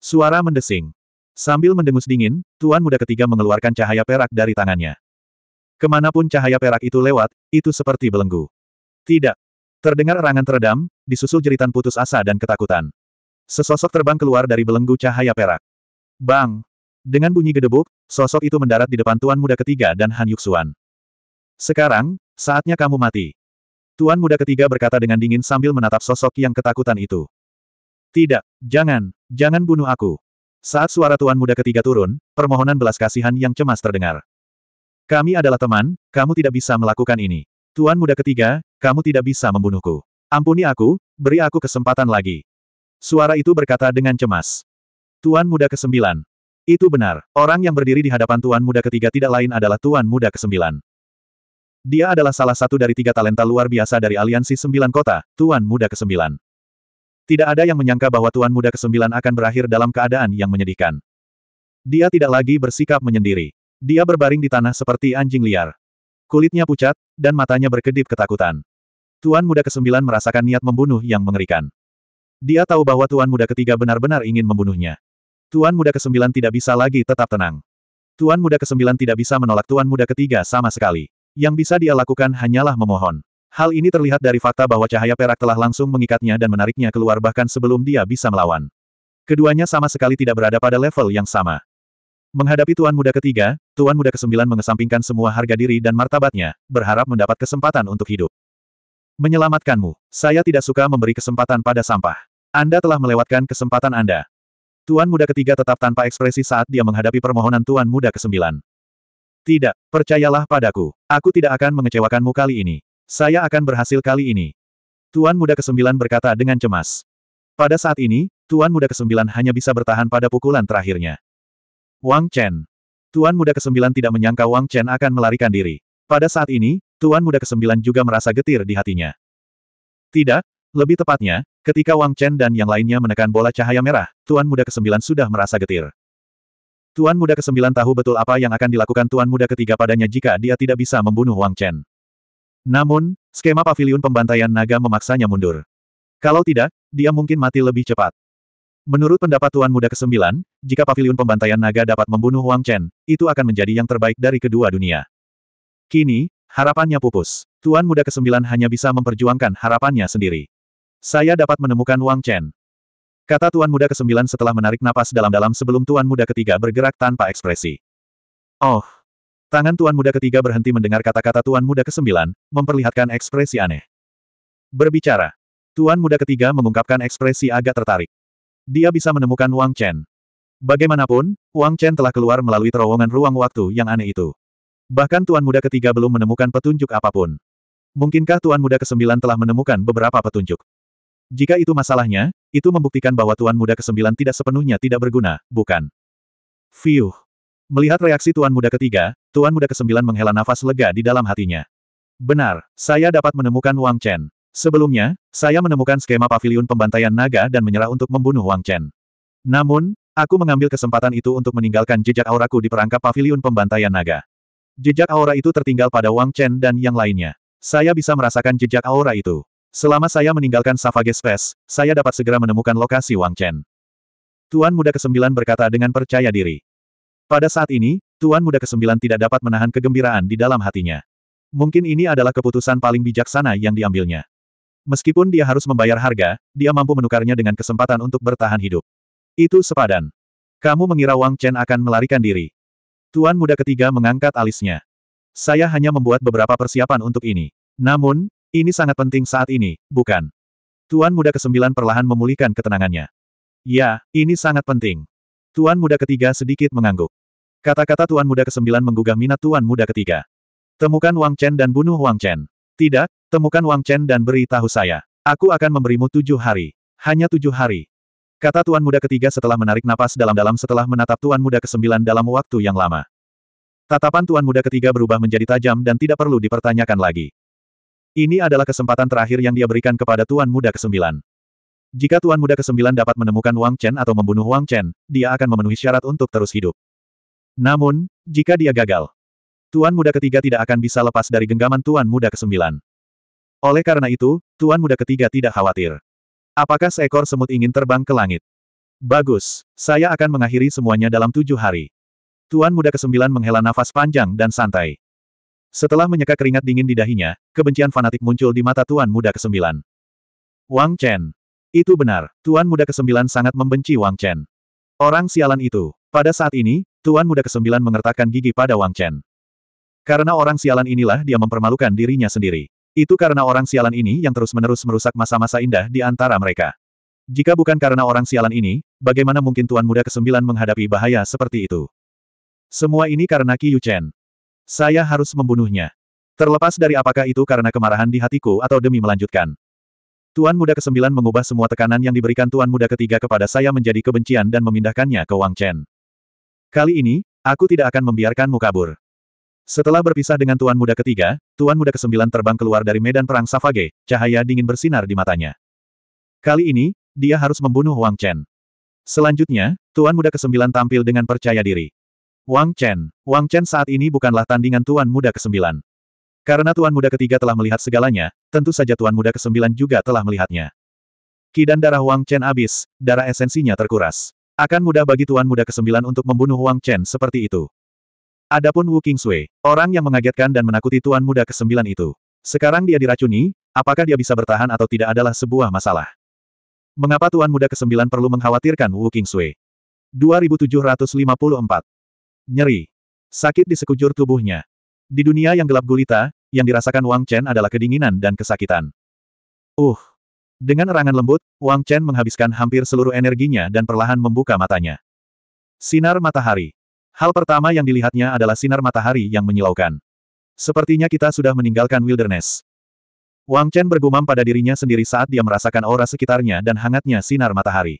Suara mendesing. Sambil mendengus dingin, tuan muda ketiga mengeluarkan cahaya perak dari tangannya. Kemanapun cahaya perak itu lewat, itu seperti belenggu. Tidak. Terdengar erangan teredam, disusul jeritan putus asa dan ketakutan. Sesosok terbang keluar dari belenggu cahaya perak. Bang! Dengan bunyi gedebuk, sosok itu mendarat di depan Tuan Muda Ketiga dan Han Yuxuan. Sekarang, saatnya kamu mati. Tuan Muda Ketiga berkata dengan dingin sambil menatap sosok yang ketakutan itu. Tidak, jangan, jangan bunuh aku. Saat suara Tuan Muda Ketiga turun, permohonan belas kasihan yang cemas terdengar. Kami adalah teman, kamu tidak bisa melakukan ini. Tuan muda ketiga, kamu tidak bisa membunuhku. Ampuni aku, beri aku kesempatan lagi. Suara itu berkata dengan cemas. Tuan muda kesembilan. Itu benar, orang yang berdiri di hadapan tuan muda ketiga tidak lain adalah tuan muda kesembilan. Dia adalah salah satu dari tiga talenta luar biasa dari aliansi sembilan kota, tuan muda kesembilan. Tidak ada yang menyangka bahwa tuan muda kesembilan akan berakhir dalam keadaan yang menyedihkan. Dia tidak lagi bersikap menyendiri. Dia berbaring di tanah seperti anjing liar. Kulitnya pucat, dan matanya berkedip ketakutan. Tuan muda ke kesembilan merasakan niat membunuh yang mengerikan. Dia tahu bahwa tuan muda ketiga benar-benar ingin membunuhnya. Tuan muda ke kesembilan tidak bisa lagi tetap tenang. Tuan muda ke kesembilan tidak bisa menolak tuan muda ketiga sama sekali. Yang bisa dia lakukan hanyalah memohon. Hal ini terlihat dari fakta bahwa cahaya perak telah langsung mengikatnya dan menariknya keluar bahkan sebelum dia bisa melawan. Keduanya sama sekali tidak berada pada level yang sama. Menghadapi Tuan Muda ketiga, Tuan Muda kesembilan mengesampingkan semua harga diri dan martabatnya, berharap mendapat kesempatan untuk hidup. Menyelamatkanmu. Saya tidak suka memberi kesempatan pada sampah. Anda telah melewatkan kesempatan Anda. Tuan Muda ketiga tetap tanpa ekspresi saat dia menghadapi permohonan Tuan Muda kesembilan. Tidak, percayalah padaku. Aku tidak akan mengecewakanmu kali ini. Saya akan berhasil kali ini. Tuan Muda kesembilan berkata dengan cemas. Pada saat ini, Tuan Muda kesembilan hanya bisa bertahan pada pukulan terakhirnya. Wang Chen. Tuan Muda ke-9 tidak menyangka Wang Chen akan melarikan diri. Pada saat ini, Tuan Muda ke-9 juga merasa getir di hatinya. Tidak, lebih tepatnya, ketika Wang Chen dan yang lainnya menekan bola cahaya merah, Tuan Muda ke-9 sudah merasa getir. Tuan Muda ke-9 tahu betul apa yang akan dilakukan Tuan Muda ketiga padanya jika dia tidak bisa membunuh Wang Chen. Namun, skema pavilion pembantaian naga memaksanya mundur. Kalau tidak, dia mungkin mati lebih cepat. Menurut pendapat Tuan Muda ke-9, jika paviliun pembantaian naga dapat membunuh Wang Chen, itu akan menjadi yang terbaik dari kedua dunia. Kini, harapannya pupus. Tuan Muda ke-9 hanya bisa memperjuangkan harapannya sendiri. Saya dapat menemukan Wang Chen. Kata Tuan Muda ke-9 setelah menarik napas dalam-dalam sebelum Tuan Muda ketiga bergerak tanpa ekspresi. Oh! Tangan Tuan Muda ketiga berhenti mendengar kata-kata Tuan Muda ke-9, memperlihatkan ekspresi aneh. Berbicara. Tuan Muda ketiga mengungkapkan ekspresi agak tertarik dia bisa menemukan Wang Chen. Bagaimanapun, Wang Chen telah keluar melalui terowongan ruang waktu yang aneh itu. Bahkan Tuan Muda ketiga belum menemukan petunjuk apapun. Mungkinkah Tuan Muda kesembilan telah menemukan beberapa petunjuk? Jika itu masalahnya, itu membuktikan bahwa Tuan Muda kesembilan tidak sepenuhnya tidak berguna, bukan? Fiuh. Melihat reaksi Tuan Muda ketiga, Tuan Muda kesembilan menghela nafas lega di dalam hatinya. Benar, saya dapat menemukan Wang Chen. Sebelumnya, saya menemukan skema pavilion pembantaian naga dan menyerah untuk membunuh Wang Chen. Namun, aku mengambil kesempatan itu untuk meninggalkan jejak auraku di perangkap pavilion pembantaian naga. Jejak aura itu tertinggal pada Wang Chen dan yang lainnya. Saya bisa merasakan jejak aura itu. Selama saya meninggalkan Savage Space, saya dapat segera menemukan lokasi Wang Chen. Tuan Muda Kesembilan berkata dengan percaya diri. Pada saat ini, Tuan Muda Kesembilan tidak dapat menahan kegembiraan di dalam hatinya. Mungkin ini adalah keputusan paling bijaksana yang diambilnya. Meskipun dia harus membayar harga, dia mampu menukarnya dengan kesempatan untuk bertahan hidup. Itu sepadan. Kamu mengira Wang Chen akan melarikan diri. Tuan muda ketiga mengangkat alisnya. Saya hanya membuat beberapa persiapan untuk ini. Namun, ini sangat penting saat ini, bukan? Tuan muda kesembilan perlahan memulihkan ketenangannya. Ya, ini sangat penting. Tuan muda ketiga sedikit mengangguk. Kata-kata tuan muda kesembilan menggugah minat tuan muda ketiga. Temukan Wang Chen dan bunuh Wang Chen. Tidak, Temukan Wang Chen dan beritahu saya. Aku akan memberimu tujuh hari. Hanya tujuh hari. Kata Tuan Muda ketiga setelah menarik napas dalam-dalam setelah menatap Tuan Muda kesembilan dalam waktu yang lama. Tatapan Tuan Muda ketiga berubah menjadi tajam dan tidak perlu dipertanyakan lagi. Ini adalah kesempatan terakhir yang dia berikan kepada Tuan Muda kesembilan. Jika Tuan Muda kesembilan dapat menemukan Wang Chen atau membunuh Wang Chen, dia akan memenuhi syarat untuk terus hidup. Namun, jika dia gagal, Tuan Muda ketiga tidak akan bisa lepas dari genggaman Tuan Muda kesembilan. Oleh karena itu, tuan muda ketiga tidak khawatir. Apakah seekor semut ingin terbang ke langit? Bagus, saya akan mengakhiri semuanya dalam tujuh hari. Tuan muda kesembilan menghela nafas panjang dan santai. Setelah menyeka keringat dingin di dahinya, kebencian fanatik muncul di mata tuan muda kesembilan. Wang Chen. Itu benar, tuan muda kesembilan sangat membenci Wang Chen. Orang sialan itu. Pada saat ini, tuan muda kesembilan mengertakkan gigi pada Wang Chen. Karena orang sialan inilah dia mempermalukan dirinya sendiri. Itu karena orang sialan ini yang terus-menerus merusak masa-masa indah di antara mereka. Jika bukan karena orang sialan ini, bagaimana mungkin Tuan Muda Kesembilan menghadapi bahaya seperti itu? Semua ini karena Yu Chen. Saya harus membunuhnya. Terlepas dari apakah itu karena kemarahan di hatiku atau demi melanjutkan. Tuan Muda Kesembilan mengubah semua tekanan yang diberikan Tuan Muda Ketiga kepada saya menjadi kebencian dan memindahkannya ke Wang Chen. Kali ini, aku tidak akan membiarkanmu kabur. Setelah berpisah dengan Tuan Muda ketiga, Tuan Muda kesembilan terbang keluar dari medan perang Savage, cahaya dingin bersinar di matanya. Kali ini, dia harus membunuh Wang Chen. Selanjutnya, Tuan Muda kesembilan tampil dengan percaya diri. Wang Chen, Wang Chen saat ini bukanlah tandingan Tuan Muda kesembilan. Karena Tuan Muda ketiga telah melihat segalanya, tentu saja Tuan Muda kesembilan juga telah melihatnya. Kidan darah Wang Chen habis, darah esensinya terkuras. Akan mudah bagi Tuan Muda kesembilan untuk membunuh Wang Chen seperti itu. Adapun Wu Kingsui, orang yang mengagetkan dan menakuti tuan muda kesembilan itu. Sekarang dia diracuni, apakah dia bisa bertahan atau tidak adalah sebuah masalah. Mengapa tuan muda kesembilan perlu mengkhawatirkan Wu Kingsui? 2754. Nyeri. Sakit di sekujur tubuhnya. Di dunia yang gelap gulita, yang dirasakan Wang Chen adalah kedinginan dan kesakitan. Uh. Dengan erangan lembut, Wang Chen menghabiskan hampir seluruh energinya dan perlahan membuka matanya. Sinar matahari. Hal pertama yang dilihatnya adalah sinar matahari yang menyilaukan. Sepertinya kita sudah meninggalkan wilderness. Wang Chen bergumam pada dirinya sendiri saat dia merasakan aura sekitarnya dan hangatnya sinar matahari.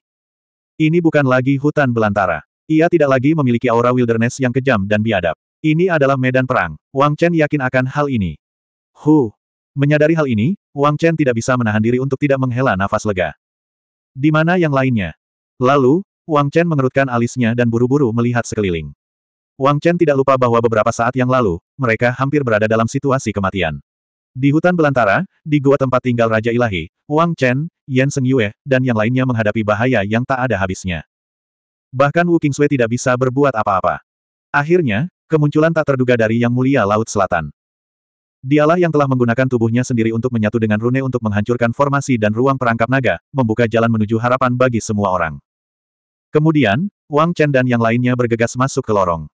Ini bukan lagi hutan belantara. Ia tidak lagi memiliki aura wilderness yang kejam dan biadab. Ini adalah medan perang. Wang Chen yakin akan hal ini. Hu. Menyadari hal ini, Wang Chen tidak bisa menahan diri untuk tidak menghela nafas lega. Di mana yang lainnya? Lalu, Wang Chen mengerutkan alisnya dan buru-buru melihat sekeliling. Wang Chen tidak lupa bahwa beberapa saat yang lalu, mereka hampir berada dalam situasi kematian. Di hutan belantara, di gua tempat tinggal Raja Ilahi, Wang Chen, Yan Seng Yue, dan yang lainnya menghadapi bahaya yang tak ada habisnya. Bahkan Wu Qingsui tidak bisa berbuat apa-apa. Akhirnya, kemunculan tak terduga dari Yang Mulia Laut Selatan. Dialah yang telah menggunakan tubuhnya sendiri untuk menyatu dengan rune untuk menghancurkan formasi dan ruang perangkap naga, membuka jalan menuju harapan bagi semua orang. Kemudian, Wang Chen dan yang lainnya bergegas masuk ke lorong.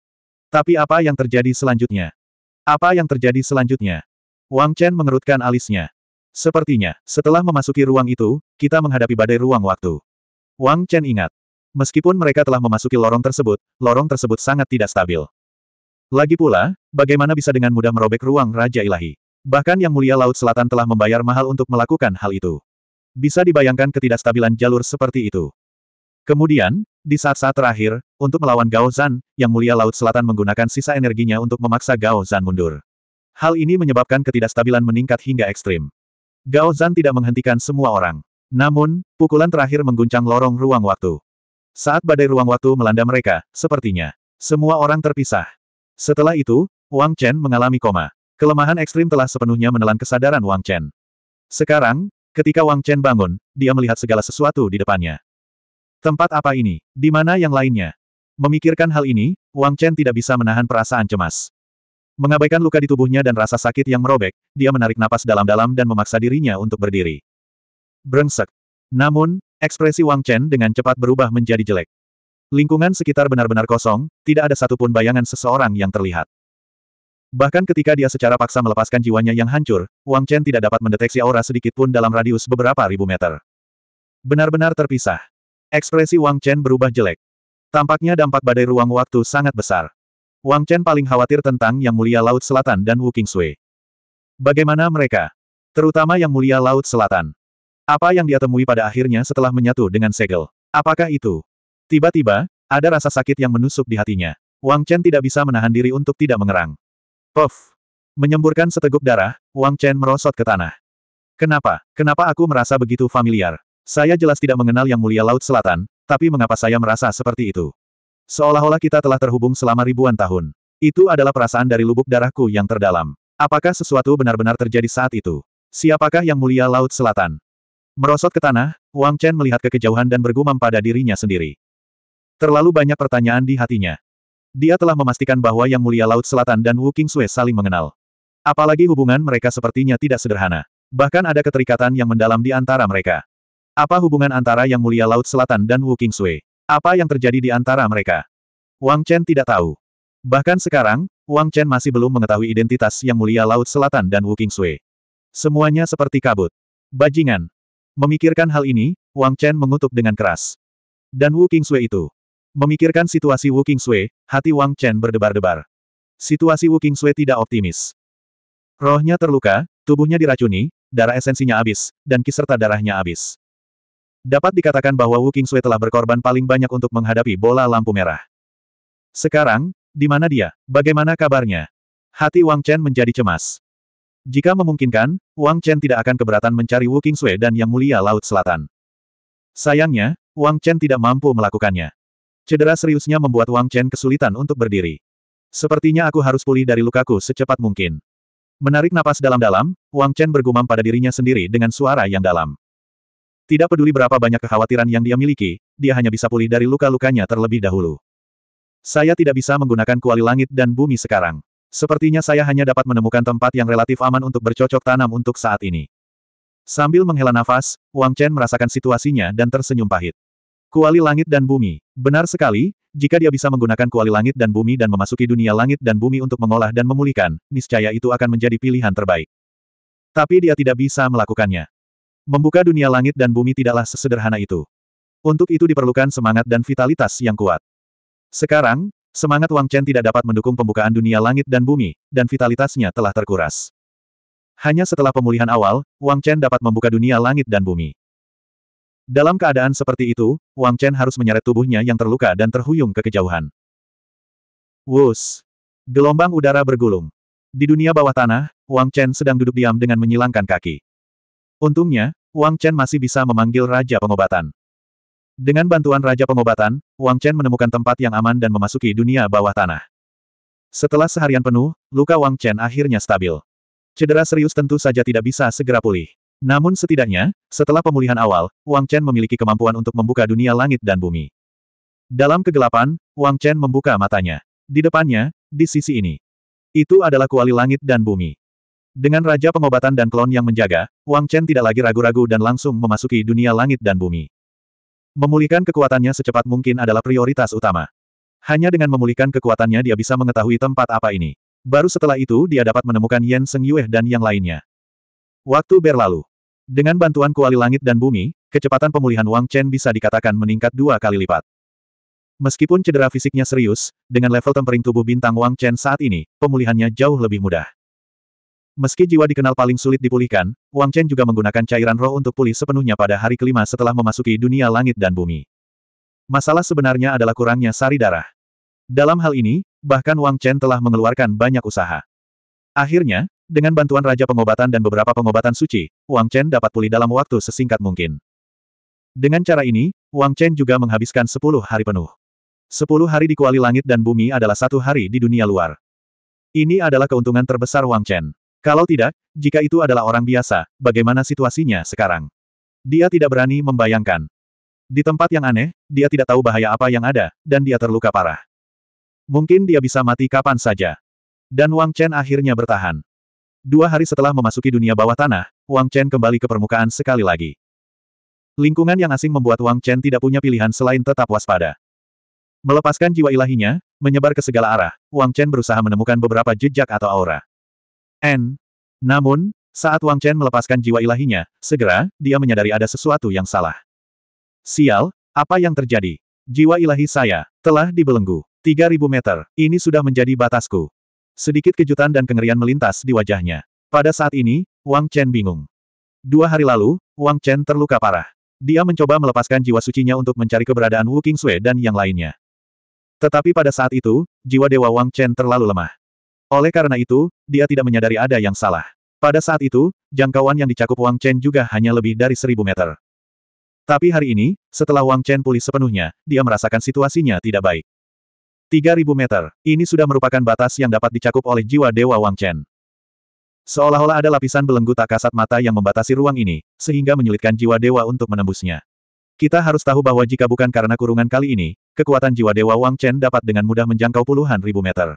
Tapi apa yang terjadi selanjutnya? Apa yang terjadi selanjutnya? Wang Chen mengerutkan alisnya. Sepertinya, setelah memasuki ruang itu, kita menghadapi badai ruang waktu. Wang Chen ingat. Meskipun mereka telah memasuki lorong tersebut, lorong tersebut sangat tidak stabil. Lagi pula, bagaimana bisa dengan mudah merobek ruang Raja Ilahi? Bahkan Yang Mulia Laut Selatan telah membayar mahal untuk melakukan hal itu. Bisa dibayangkan ketidakstabilan jalur seperti itu. Kemudian, di saat-saat terakhir, untuk melawan Gao Zan, Yang Mulia Laut Selatan menggunakan sisa energinya untuk memaksa Gao Zan mundur. Hal ini menyebabkan ketidakstabilan meningkat hingga ekstrim. Gao Zan tidak menghentikan semua orang. Namun, pukulan terakhir mengguncang lorong ruang waktu. Saat badai ruang waktu melanda mereka, sepertinya, semua orang terpisah. Setelah itu, Wang Chen mengalami koma. Kelemahan ekstrim telah sepenuhnya menelan kesadaran Wang Chen. Sekarang, ketika Wang Chen bangun, dia melihat segala sesuatu di depannya. Tempat apa ini? Di mana yang lainnya? Memikirkan hal ini, Wang Chen tidak bisa menahan perasaan cemas. Mengabaikan luka di tubuhnya dan rasa sakit yang merobek, dia menarik napas dalam-dalam dan memaksa dirinya untuk berdiri. Brengsek. Namun, ekspresi Wang Chen dengan cepat berubah menjadi jelek. Lingkungan sekitar benar-benar kosong, tidak ada satupun bayangan seseorang yang terlihat. Bahkan ketika dia secara paksa melepaskan jiwanya yang hancur, Wang Chen tidak dapat mendeteksi aura sedikitpun dalam radius beberapa ribu meter. Benar-benar terpisah. Ekspresi Wang Chen berubah jelek. Tampaknya dampak badai ruang waktu sangat besar. Wang Chen paling khawatir tentang Yang Mulia Laut Selatan dan Wu Kingsui. Bagaimana mereka? Terutama Yang Mulia Laut Selatan. Apa yang dia temui pada akhirnya setelah menyatu dengan segel? Apakah itu? Tiba-tiba, ada rasa sakit yang menusuk di hatinya. Wang Chen tidak bisa menahan diri untuk tidak mengerang. Puff! Menyemburkan seteguk darah, Wang Chen merosot ke tanah. Kenapa? Kenapa aku merasa begitu familiar? Saya jelas tidak mengenal Yang Mulia Laut Selatan, tapi mengapa saya merasa seperti itu? Seolah-olah kita telah terhubung selama ribuan tahun. Itu adalah perasaan dari lubuk darahku yang terdalam. Apakah sesuatu benar-benar terjadi saat itu? Siapakah Yang Mulia Laut Selatan? Merosot ke tanah, Wang Chen melihat ke kejauhan dan bergumam pada dirinya sendiri. Terlalu banyak pertanyaan di hatinya. Dia telah memastikan bahwa Yang Mulia Laut Selatan dan Wu Kingsue saling mengenal. Apalagi hubungan mereka sepertinya tidak sederhana. Bahkan ada keterikatan yang mendalam di antara mereka. Apa hubungan antara Yang Mulia Laut Selatan dan Wu Qingsui? Apa yang terjadi di antara mereka? Wang Chen tidak tahu. Bahkan sekarang, Wang Chen masih belum mengetahui identitas Yang Mulia Laut Selatan dan Wu Qingsui. Semuanya seperti kabut. Bajingan. Memikirkan hal ini, Wang Chen mengutuk dengan keras. Dan Wu Qingsui itu. Memikirkan situasi Wu Qingsui, hati Wang Chen berdebar-debar. Situasi Wu Qingsui tidak optimis. Rohnya terluka, tubuhnya diracuni, darah esensinya habis, dan kiserta darahnya habis. Dapat dikatakan bahwa Wu Qingsui telah berkorban paling banyak untuk menghadapi bola lampu merah. Sekarang, di mana dia? Bagaimana kabarnya? Hati Wang Chen menjadi cemas. Jika memungkinkan, Wang Chen tidak akan keberatan mencari Wu Qingsui dan Yang Mulia Laut Selatan. Sayangnya, Wang Chen tidak mampu melakukannya. Cedera seriusnya membuat Wang Chen kesulitan untuk berdiri. Sepertinya aku harus pulih dari lukaku secepat mungkin. Menarik napas dalam-dalam, Wang Chen bergumam pada dirinya sendiri dengan suara yang dalam. Tidak peduli berapa banyak kekhawatiran yang dia miliki, dia hanya bisa pulih dari luka-lukanya terlebih dahulu. Saya tidak bisa menggunakan kuali langit dan bumi sekarang. Sepertinya saya hanya dapat menemukan tempat yang relatif aman untuk bercocok tanam untuk saat ini. Sambil menghela nafas, Wang Chen merasakan situasinya dan tersenyum pahit. Kuali langit dan bumi. Benar sekali, jika dia bisa menggunakan kuali langit dan bumi dan memasuki dunia langit dan bumi untuk mengolah dan memulihkan, niscaya itu akan menjadi pilihan terbaik. Tapi dia tidak bisa melakukannya. Membuka dunia langit dan bumi tidaklah sesederhana itu. Untuk itu diperlukan semangat dan vitalitas yang kuat. Sekarang, semangat Wang Chen tidak dapat mendukung pembukaan dunia langit dan bumi, dan vitalitasnya telah terkuras. Hanya setelah pemulihan awal, Wang Chen dapat membuka dunia langit dan bumi. Dalam keadaan seperti itu, Wang Chen harus menyeret tubuhnya yang terluka dan terhuyung ke kejauhan. Wus! Gelombang udara bergulung. Di dunia bawah tanah, Wang Chen sedang duduk diam dengan menyilangkan kaki. Untungnya, Wang Chen masih bisa memanggil Raja Pengobatan. Dengan bantuan Raja Pengobatan, Wang Chen menemukan tempat yang aman dan memasuki dunia bawah tanah. Setelah seharian penuh, luka Wang Chen akhirnya stabil. Cedera serius tentu saja tidak bisa segera pulih. Namun setidaknya, setelah pemulihan awal, Wang Chen memiliki kemampuan untuk membuka dunia langit dan bumi. Dalam kegelapan, Wang Chen membuka matanya. Di depannya, di sisi ini. Itu adalah kuali langit dan bumi. Dengan Raja Pengobatan dan klon yang menjaga, Wang Chen tidak lagi ragu-ragu dan langsung memasuki dunia langit dan bumi. Memulihkan kekuatannya secepat mungkin adalah prioritas utama. Hanya dengan memulihkan kekuatannya dia bisa mengetahui tempat apa ini. Baru setelah itu dia dapat menemukan Yan Seng Yue dan yang lainnya. Waktu berlalu. Dengan bantuan kuali langit dan bumi, kecepatan pemulihan Wang Chen bisa dikatakan meningkat dua kali lipat. Meskipun cedera fisiknya serius, dengan level tempering tubuh bintang Wang Chen saat ini, pemulihannya jauh lebih mudah. Meski jiwa dikenal paling sulit dipulihkan, Wang Chen juga menggunakan cairan roh untuk pulih sepenuhnya pada hari kelima setelah memasuki dunia langit dan bumi. Masalah sebenarnya adalah kurangnya sari darah. Dalam hal ini, bahkan Wang Chen telah mengeluarkan banyak usaha. Akhirnya, dengan bantuan Raja Pengobatan dan beberapa pengobatan suci, Wang Chen dapat pulih dalam waktu sesingkat mungkin. Dengan cara ini, Wang Chen juga menghabiskan 10 hari penuh. 10 hari di kuali langit dan bumi adalah satu hari di dunia luar. Ini adalah keuntungan terbesar Wang Chen. Kalau tidak, jika itu adalah orang biasa, bagaimana situasinya sekarang? Dia tidak berani membayangkan. Di tempat yang aneh, dia tidak tahu bahaya apa yang ada, dan dia terluka parah. Mungkin dia bisa mati kapan saja. Dan Wang Chen akhirnya bertahan. Dua hari setelah memasuki dunia bawah tanah, Wang Chen kembali ke permukaan sekali lagi. Lingkungan yang asing membuat Wang Chen tidak punya pilihan selain tetap waspada. Melepaskan jiwa ilahinya, menyebar ke segala arah, Wang Chen berusaha menemukan beberapa jejak atau aura. N. Namun, saat Wang Chen melepaskan jiwa ilahinya, segera, dia menyadari ada sesuatu yang salah. Sial, apa yang terjadi? Jiwa ilahi saya, telah dibelenggu. 3000 meter, ini sudah menjadi batasku. Sedikit kejutan dan kengerian melintas di wajahnya. Pada saat ini, Wang Chen bingung. Dua hari lalu, Wang Chen terluka parah. Dia mencoba melepaskan jiwa sucinya untuk mencari keberadaan Wu Qingsui dan yang lainnya. Tetapi pada saat itu, jiwa Dewa Wang Chen terlalu lemah. Oleh karena itu, dia tidak menyadari ada yang salah. Pada saat itu, jangkauan yang dicakup Wang Chen juga hanya lebih dari seribu meter. Tapi hari ini, setelah Wang Chen pulih sepenuhnya, dia merasakan situasinya tidak baik. 3000 meter, ini sudah merupakan batas yang dapat dicakup oleh jiwa Dewa Wang Chen. Seolah-olah ada lapisan belenggu tak kasat mata yang membatasi ruang ini, sehingga menyulitkan jiwa dewa untuk menembusnya. Kita harus tahu bahwa jika bukan karena kurungan kali ini, kekuatan jiwa dewa Wang Chen dapat dengan mudah menjangkau puluhan ribu meter.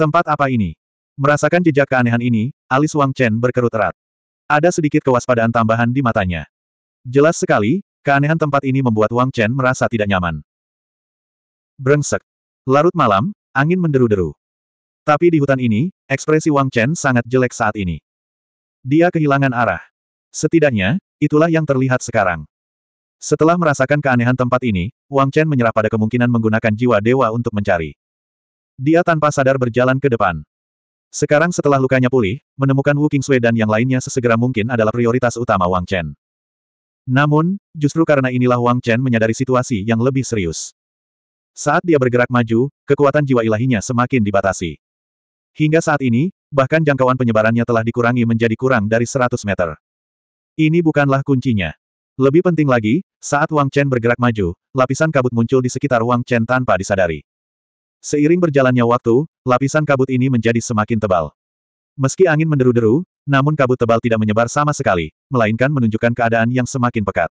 Tempat apa ini? Merasakan jejak keanehan ini, alis Wang Chen berkerut erat. Ada sedikit kewaspadaan tambahan di matanya. Jelas sekali, keanehan tempat ini membuat Wang Chen merasa tidak nyaman. Brengsek. Larut malam, angin menderu-deru. Tapi di hutan ini, ekspresi Wang Chen sangat jelek saat ini. Dia kehilangan arah. Setidaknya, itulah yang terlihat sekarang. Setelah merasakan keanehan tempat ini, Wang Chen menyerah pada kemungkinan menggunakan jiwa dewa untuk mencari. Dia tanpa sadar berjalan ke depan. Sekarang setelah lukanya pulih, menemukan Wu Qingzue dan yang lainnya sesegera mungkin adalah prioritas utama Wang Chen. Namun, justru karena inilah Wang Chen menyadari situasi yang lebih serius. Saat dia bergerak maju, kekuatan jiwa ilahinya semakin dibatasi. Hingga saat ini, bahkan jangkauan penyebarannya telah dikurangi menjadi kurang dari 100 meter. Ini bukanlah kuncinya. Lebih penting lagi, saat Wang Chen bergerak maju, lapisan kabut muncul di sekitar Wang Chen tanpa disadari. Seiring berjalannya waktu, lapisan kabut ini menjadi semakin tebal. Meski angin menderu-deru, namun kabut tebal tidak menyebar sama sekali, melainkan menunjukkan keadaan yang semakin pekat.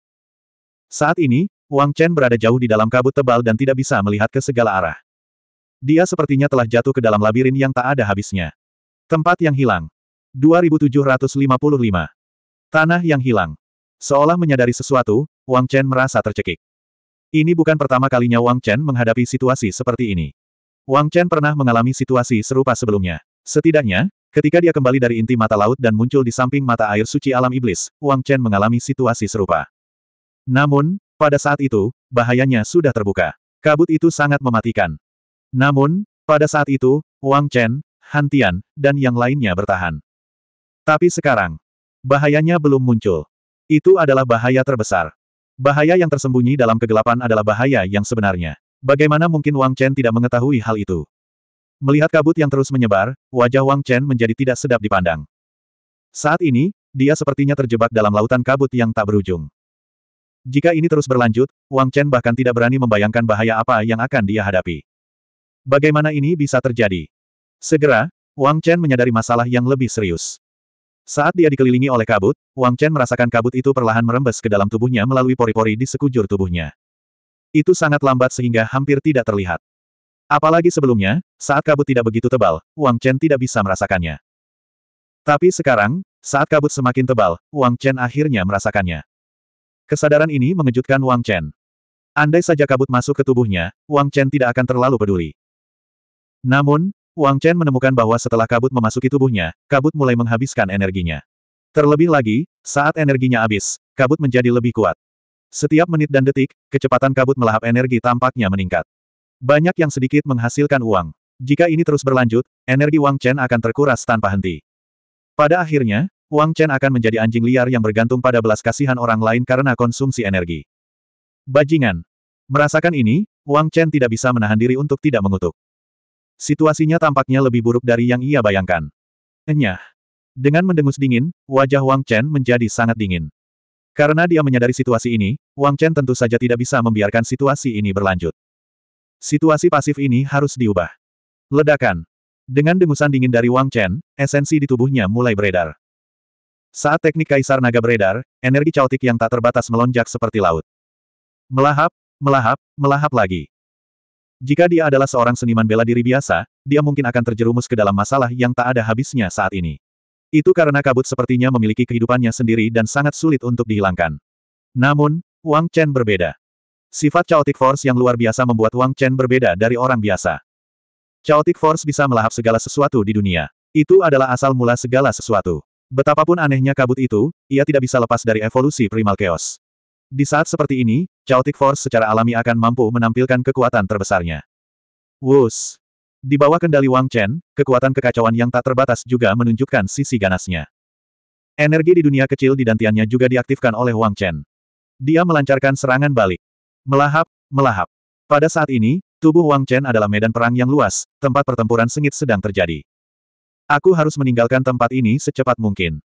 Saat ini, Wang Chen berada jauh di dalam kabut tebal dan tidak bisa melihat ke segala arah. Dia sepertinya telah jatuh ke dalam labirin yang tak ada habisnya. Tempat yang hilang. 2755. Tanah yang hilang. Seolah menyadari sesuatu, Wang Chen merasa tercekik. Ini bukan pertama kalinya Wang Chen menghadapi situasi seperti ini. Wang Chen pernah mengalami situasi serupa sebelumnya. Setidaknya, ketika dia kembali dari inti mata laut dan muncul di samping mata air suci alam iblis, Wang Chen mengalami situasi serupa. Namun, pada saat itu, bahayanya sudah terbuka. Kabut itu sangat mematikan. Namun, pada saat itu, Wang Chen, Han Tian, dan yang lainnya bertahan. Tapi sekarang, bahayanya belum muncul. Itu adalah bahaya terbesar. Bahaya yang tersembunyi dalam kegelapan adalah bahaya yang sebenarnya. Bagaimana mungkin Wang Chen tidak mengetahui hal itu? Melihat kabut yang terus menyebar, wajah Wang Chen menjadi tidak sedap dipandang. Saat ini, dia sepertinya terjebak dalam lautan kabut yang tak berujung. Jika ini terus berlanjut, Wang Chen bahkan tidak berani membayangkan bahaya apa yang akan dia hadapi. Bagaimana ini bisa terjadi? Segera, Wang Chen menyadari masalah yang lebih serius. Saat dia dikelilingi oleh kabut, Wang Chen merasakan kabut itu perlahan merembes ke dalam tubuhnya melalui pori-pori di sekujur tubuhnya. Itu sangat lambat sehingga hampir tidak terlihat. Apalagi sebelumnya, saat kabut tidak begitu tebal, Wang Chen tidak bisa merasakannya. Tapi sekarang, saat kabut semakin tebal, Wang Chen akhirnya merasakannya. Kesadaran ini mengejutkan Wang Chen. Andai saja kabut masuk ke tubuhnya, Wang Chen tidak akan terlalu peduli. Namun, Wang Chen menemukan bahwa setelah kabut memasuki tubuhnya, kabut mulai menghabiskan energinya. Terlebih lagi, saat energinya habis, kabut menjadi lebih kuat. Setiap menit dan detik, kecepatan kabut melahap energi tampaknya meningkat. Banyak yang sedikit menghasilkan uang. Jika ini terus berlanjut, energi Wang Chen akan terkuras tanpa henti. Pada akhirnya, Wang Chen akan menjadi anjing liar yang bergantung pada belas kasihan orang lain karena konsumsi energi. Bajingan. Merasakan ini, Wang Chen tidak bisa menahan diri untuk tidak mengutuk. Situasinya tampaknya lebih buruk dari yang ia bayangkan. Enyah. Dengan mendengus dingin, wajah Wang Chen menjadi sangat dingin. Karena dia menyadari situasi ini, Wang Chen tentu saja tidak bisa membiarkan situasi ini berlanjut. Situasi pasif ini harus diubah. Ledakan. Dengan dengusan dingin dari Wang Chen, esensi di tubuhnya mulai beredar. Saat teknik kaisar naga beredar, energi caotik yang tak terbatas melonjak seperti laut. Melahap, melahap, melahap lagi. Jika dia adalah seorang seniman bela diri biasa, dia mungkin akan terjerumus ke dalam masalah yang tak ada habisnya saat ini. Itu karena kabut sepertinya memiliki kehidupannya sendiri dan sangat sulit untuk dihilangkan. Namun, Wang Chen berbeda. Sifat chaotic force yang luar biasa membuat Wang Chen berbeda dari orang biasa. Chaotic force bisa melahap segala sesuatu di dunia. Itu adalah asal mula segala sesuatu. Betapapun anehnya kabut itu, ia tidak bisa lepas dari evolusi primal chaos. Di saat seperti ini, chaotic force secara alami akan mampu menampilkan kekuatan terbesarnya. Wus! Di bawah kendali Wang Chen, kekuatan kekacauan yang tak terbatas juga menunjukkan sisi ganasnya. Energi di dunia kecil di dantiannya juga diaktifkan oleh Wang Chen. Dia melancarkan serangan balik. Melahap, melahap. Pada saat ini, tubuh Wang Chen adalah medan perang yang luas, tempat pertempuran sengit sedang terjadi. Aku harus meninggalkan tempat ini secepat mungkin.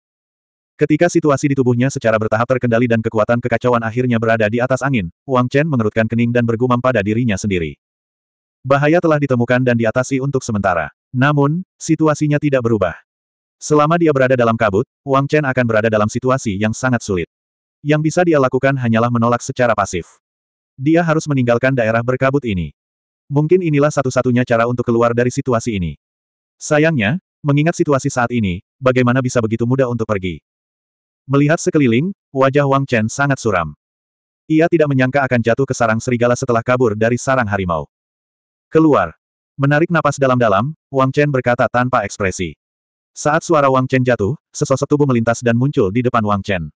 Ketika situasi di tubuhnya secara bertahap terkendali dan kekuatan kekacauan akhirnya berada di atas angin, Wang Chen mengerutkan kening dan bergumam pada dirinya sendiri. Bahaya telah ditemukan dan diatasi untuk sementara. Namun, situasinya tidak berubah. Selama dia berada dalam kabut, Wang Chen akan berada dalam situasi yang sangat sulit. Yang bisa dia lakukan hanyalah menolak secara pasif. Dia harus meninggalkan daerah berkabut ini. Mungkin inilah satu-satunya cara untuk keluar dari situasi ini. Sayangnya, mengingat situasi saat ini, bagaimana bisa begitu mudah untuk pergi? Melihat sekeliling, wajah Wang Chen sangat suram. Ia tidak menyangka akan jatuh ke sarang serigala setelah kabur dari sarang harimau. Keluar. Menarik napas dalam-dalam, Wang Chen berkata tanpa ekspresi. Saat suara Wang Chen jatuh, sesosok tubuh melintas dan muncul di depan Wang Chen.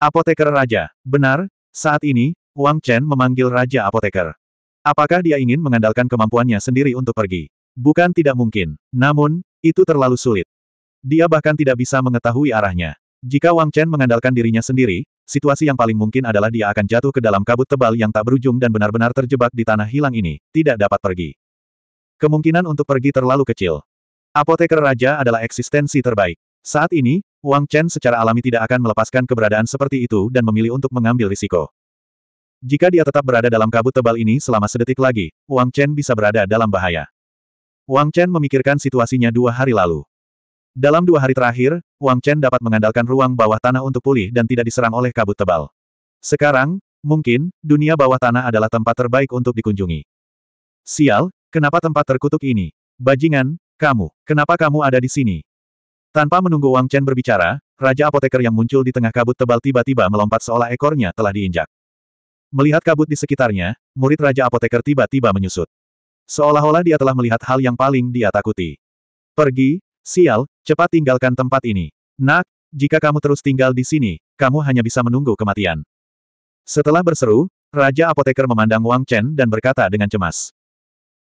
Apoteker Raja, benar, saat ini, Wang Chen memanggil Raja Apoteker. Apakah dia ingin mengandalkan kemampuannya sendiri untuk pergi? Bukan tidak mungkin, namun, itu terlalu sulit. Dia bahkan tidak bisa mengetahui arahnya. Jika Wang Chen mengandalkan dirinya sendiri, Situasi yang paling mungkin adalah dia akan jatuh ke dalam kabut tebal yang tak berujung dan benar-benar terjebak di tanah hilang ini, tidak dapat pergi. Kemungkinan untuk pergi terlalu kecil. Apoteker Raja adalah eksistensi terbaik. Saat ini, Wang Chen secara alami tidak akan melepaskan keberadaan seperti itu dan memilih untuk mengambil risiko. Jika dia tetap berada dalam kabut tebal ini selama sedetik lagi, Wang Chen bisa berada dalam bahaya. Wang Chen memikirkan situasinya dua hari lalu. Dalam dua hari terakhir, Wang Chen dapat mengandalkan ruang bawah tanah untuk pulih dan tidak diserang oleh kabut tebal. Sekarang, mungkin, dunia bawah tanah adalah tempat terbaik untuk dikunjungi. Sial, kenapa tempat terkutuk ini? Bajingan, kamu, kenapa kamu ada di sini? Tanpa menunggu Wang Chen berbicara, Raja Apoteker yang muncul di tengah kabut tebal tiba-tiba melompat seolah ekornya telah diinjak. Melihat kabut di sekitarnya, murid Raja Apoteker tiba-tiba menyusut. Seolah-olah dia telah melihat hal yang paling dia takuti. Pergi, Sial, cepat tinggalkan tempat ini. Nak, jika kamu terus tinggal di sini, kamu hanya bisa menunggu kematian. Setelah berseru, Raja Apoteker memandang Wang Chen dan berkata dengan cemas.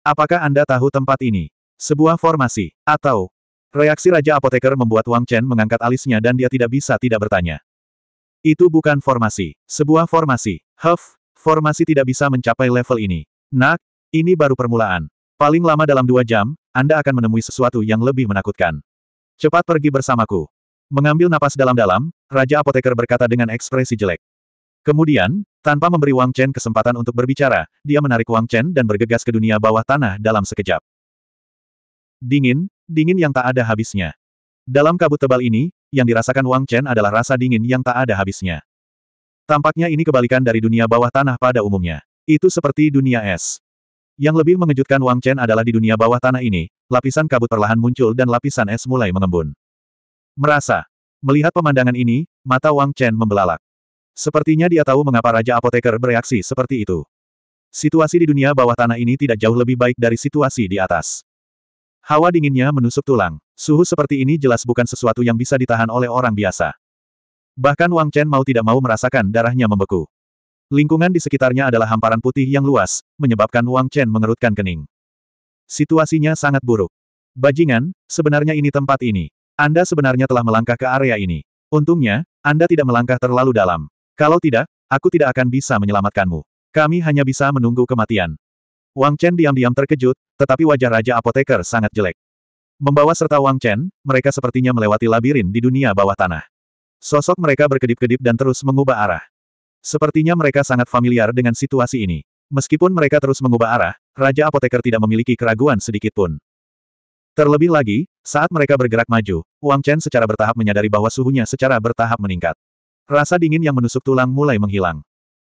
Apakah Anda tahu tempat ini? Sebuah formasi, atau... Reaksi Raja Apoteker membuat Wang Chen mengangkat alisnya dan dia tidak bisa tidak bertanya. Itu bukan formasi, sebuah formasi. Huff, formasi tidak bisa mencapai level ini. Nak, ini baru permulaan. Paling lama dalam dua jam, Anda akan menemui sesuatu yang lebih menakutkan. Cepat pergi bersamaku. Mengambil napas dalam-dalam, Raja Apoteker berkata dengan ekspresi jelek. Kemudian, tanpa memberi Wang Chen kesempatan untuk berbicara, dia menarik Wang Chen dan bergegas ke dunia bawah tanah dalam sekejap. Dingin, dingin yang tak ada habisnya. Dalam kabut tebal ini, yang dirasakan Wang Chen adalah rasa dingin yang tak ada habisnya. Tampaknya ini kebalikan dari dunia bawah tanah pada umumnya. Itu seperti dunia es. Yang lebih mengejutkan Wang Chen adalah di dunia bawah tanah ini, lapisan kabut perlahan muncul dan lapisan es mulai mengembun. Merasa. Melihat pemandangan ini, mata Wang Chen membelalak. Sepertinya dia tahu mengapa Raja Apoteker bereaksi seperti itu. Situasi di dunia bawah tanah ini tidak jauh lebih baik dari situasi di atas. Hawa dinginnya menusuk tulang. Suhu seperti ini jelas bukan sesuatu yang bisa ditahan oleh orang biasa. Bahkan Wang Chen mau tidak mau merasakan darahnya membeku. Lingkungan di sekitarnya adalah hamparan putih yang luas, menyebabkan Wang Chen mengerutkan kening. Situasinya sangat buruk. Bajingan, sebenarnya ini tempat ini. Anda sebenarnya telah melangkah ke area ini. Untungnya, Anda tidak melangkah terlalu dalam. Kalau tidak, aku tidak akan bisa menyelamatkanmu. Kami hanya bisa menunggu kematian. Wang Chen diam-diam terkejut, tetapi wajah Raja Apoteker sangat jelek. Membawa serta Wang Chen, mereka sepertinya melewati labirin di dunia bawah tanah. Sosok mereka berkedip-kedip dan terus mengubah arah. Sepertinya mereka sangat familiar dengan situasi ini. Meskipun mereka terus mengubah arah, Raja Apoteker tidak memiliki keraguan sedikit pun. Terlebih lagi, saat mereka bergerak maju, Wang Chen secara bertahap menyadari bahwa suhunya secara bertahap meningkat. Rasa dingin yang menusuk tulang mulai menghilang.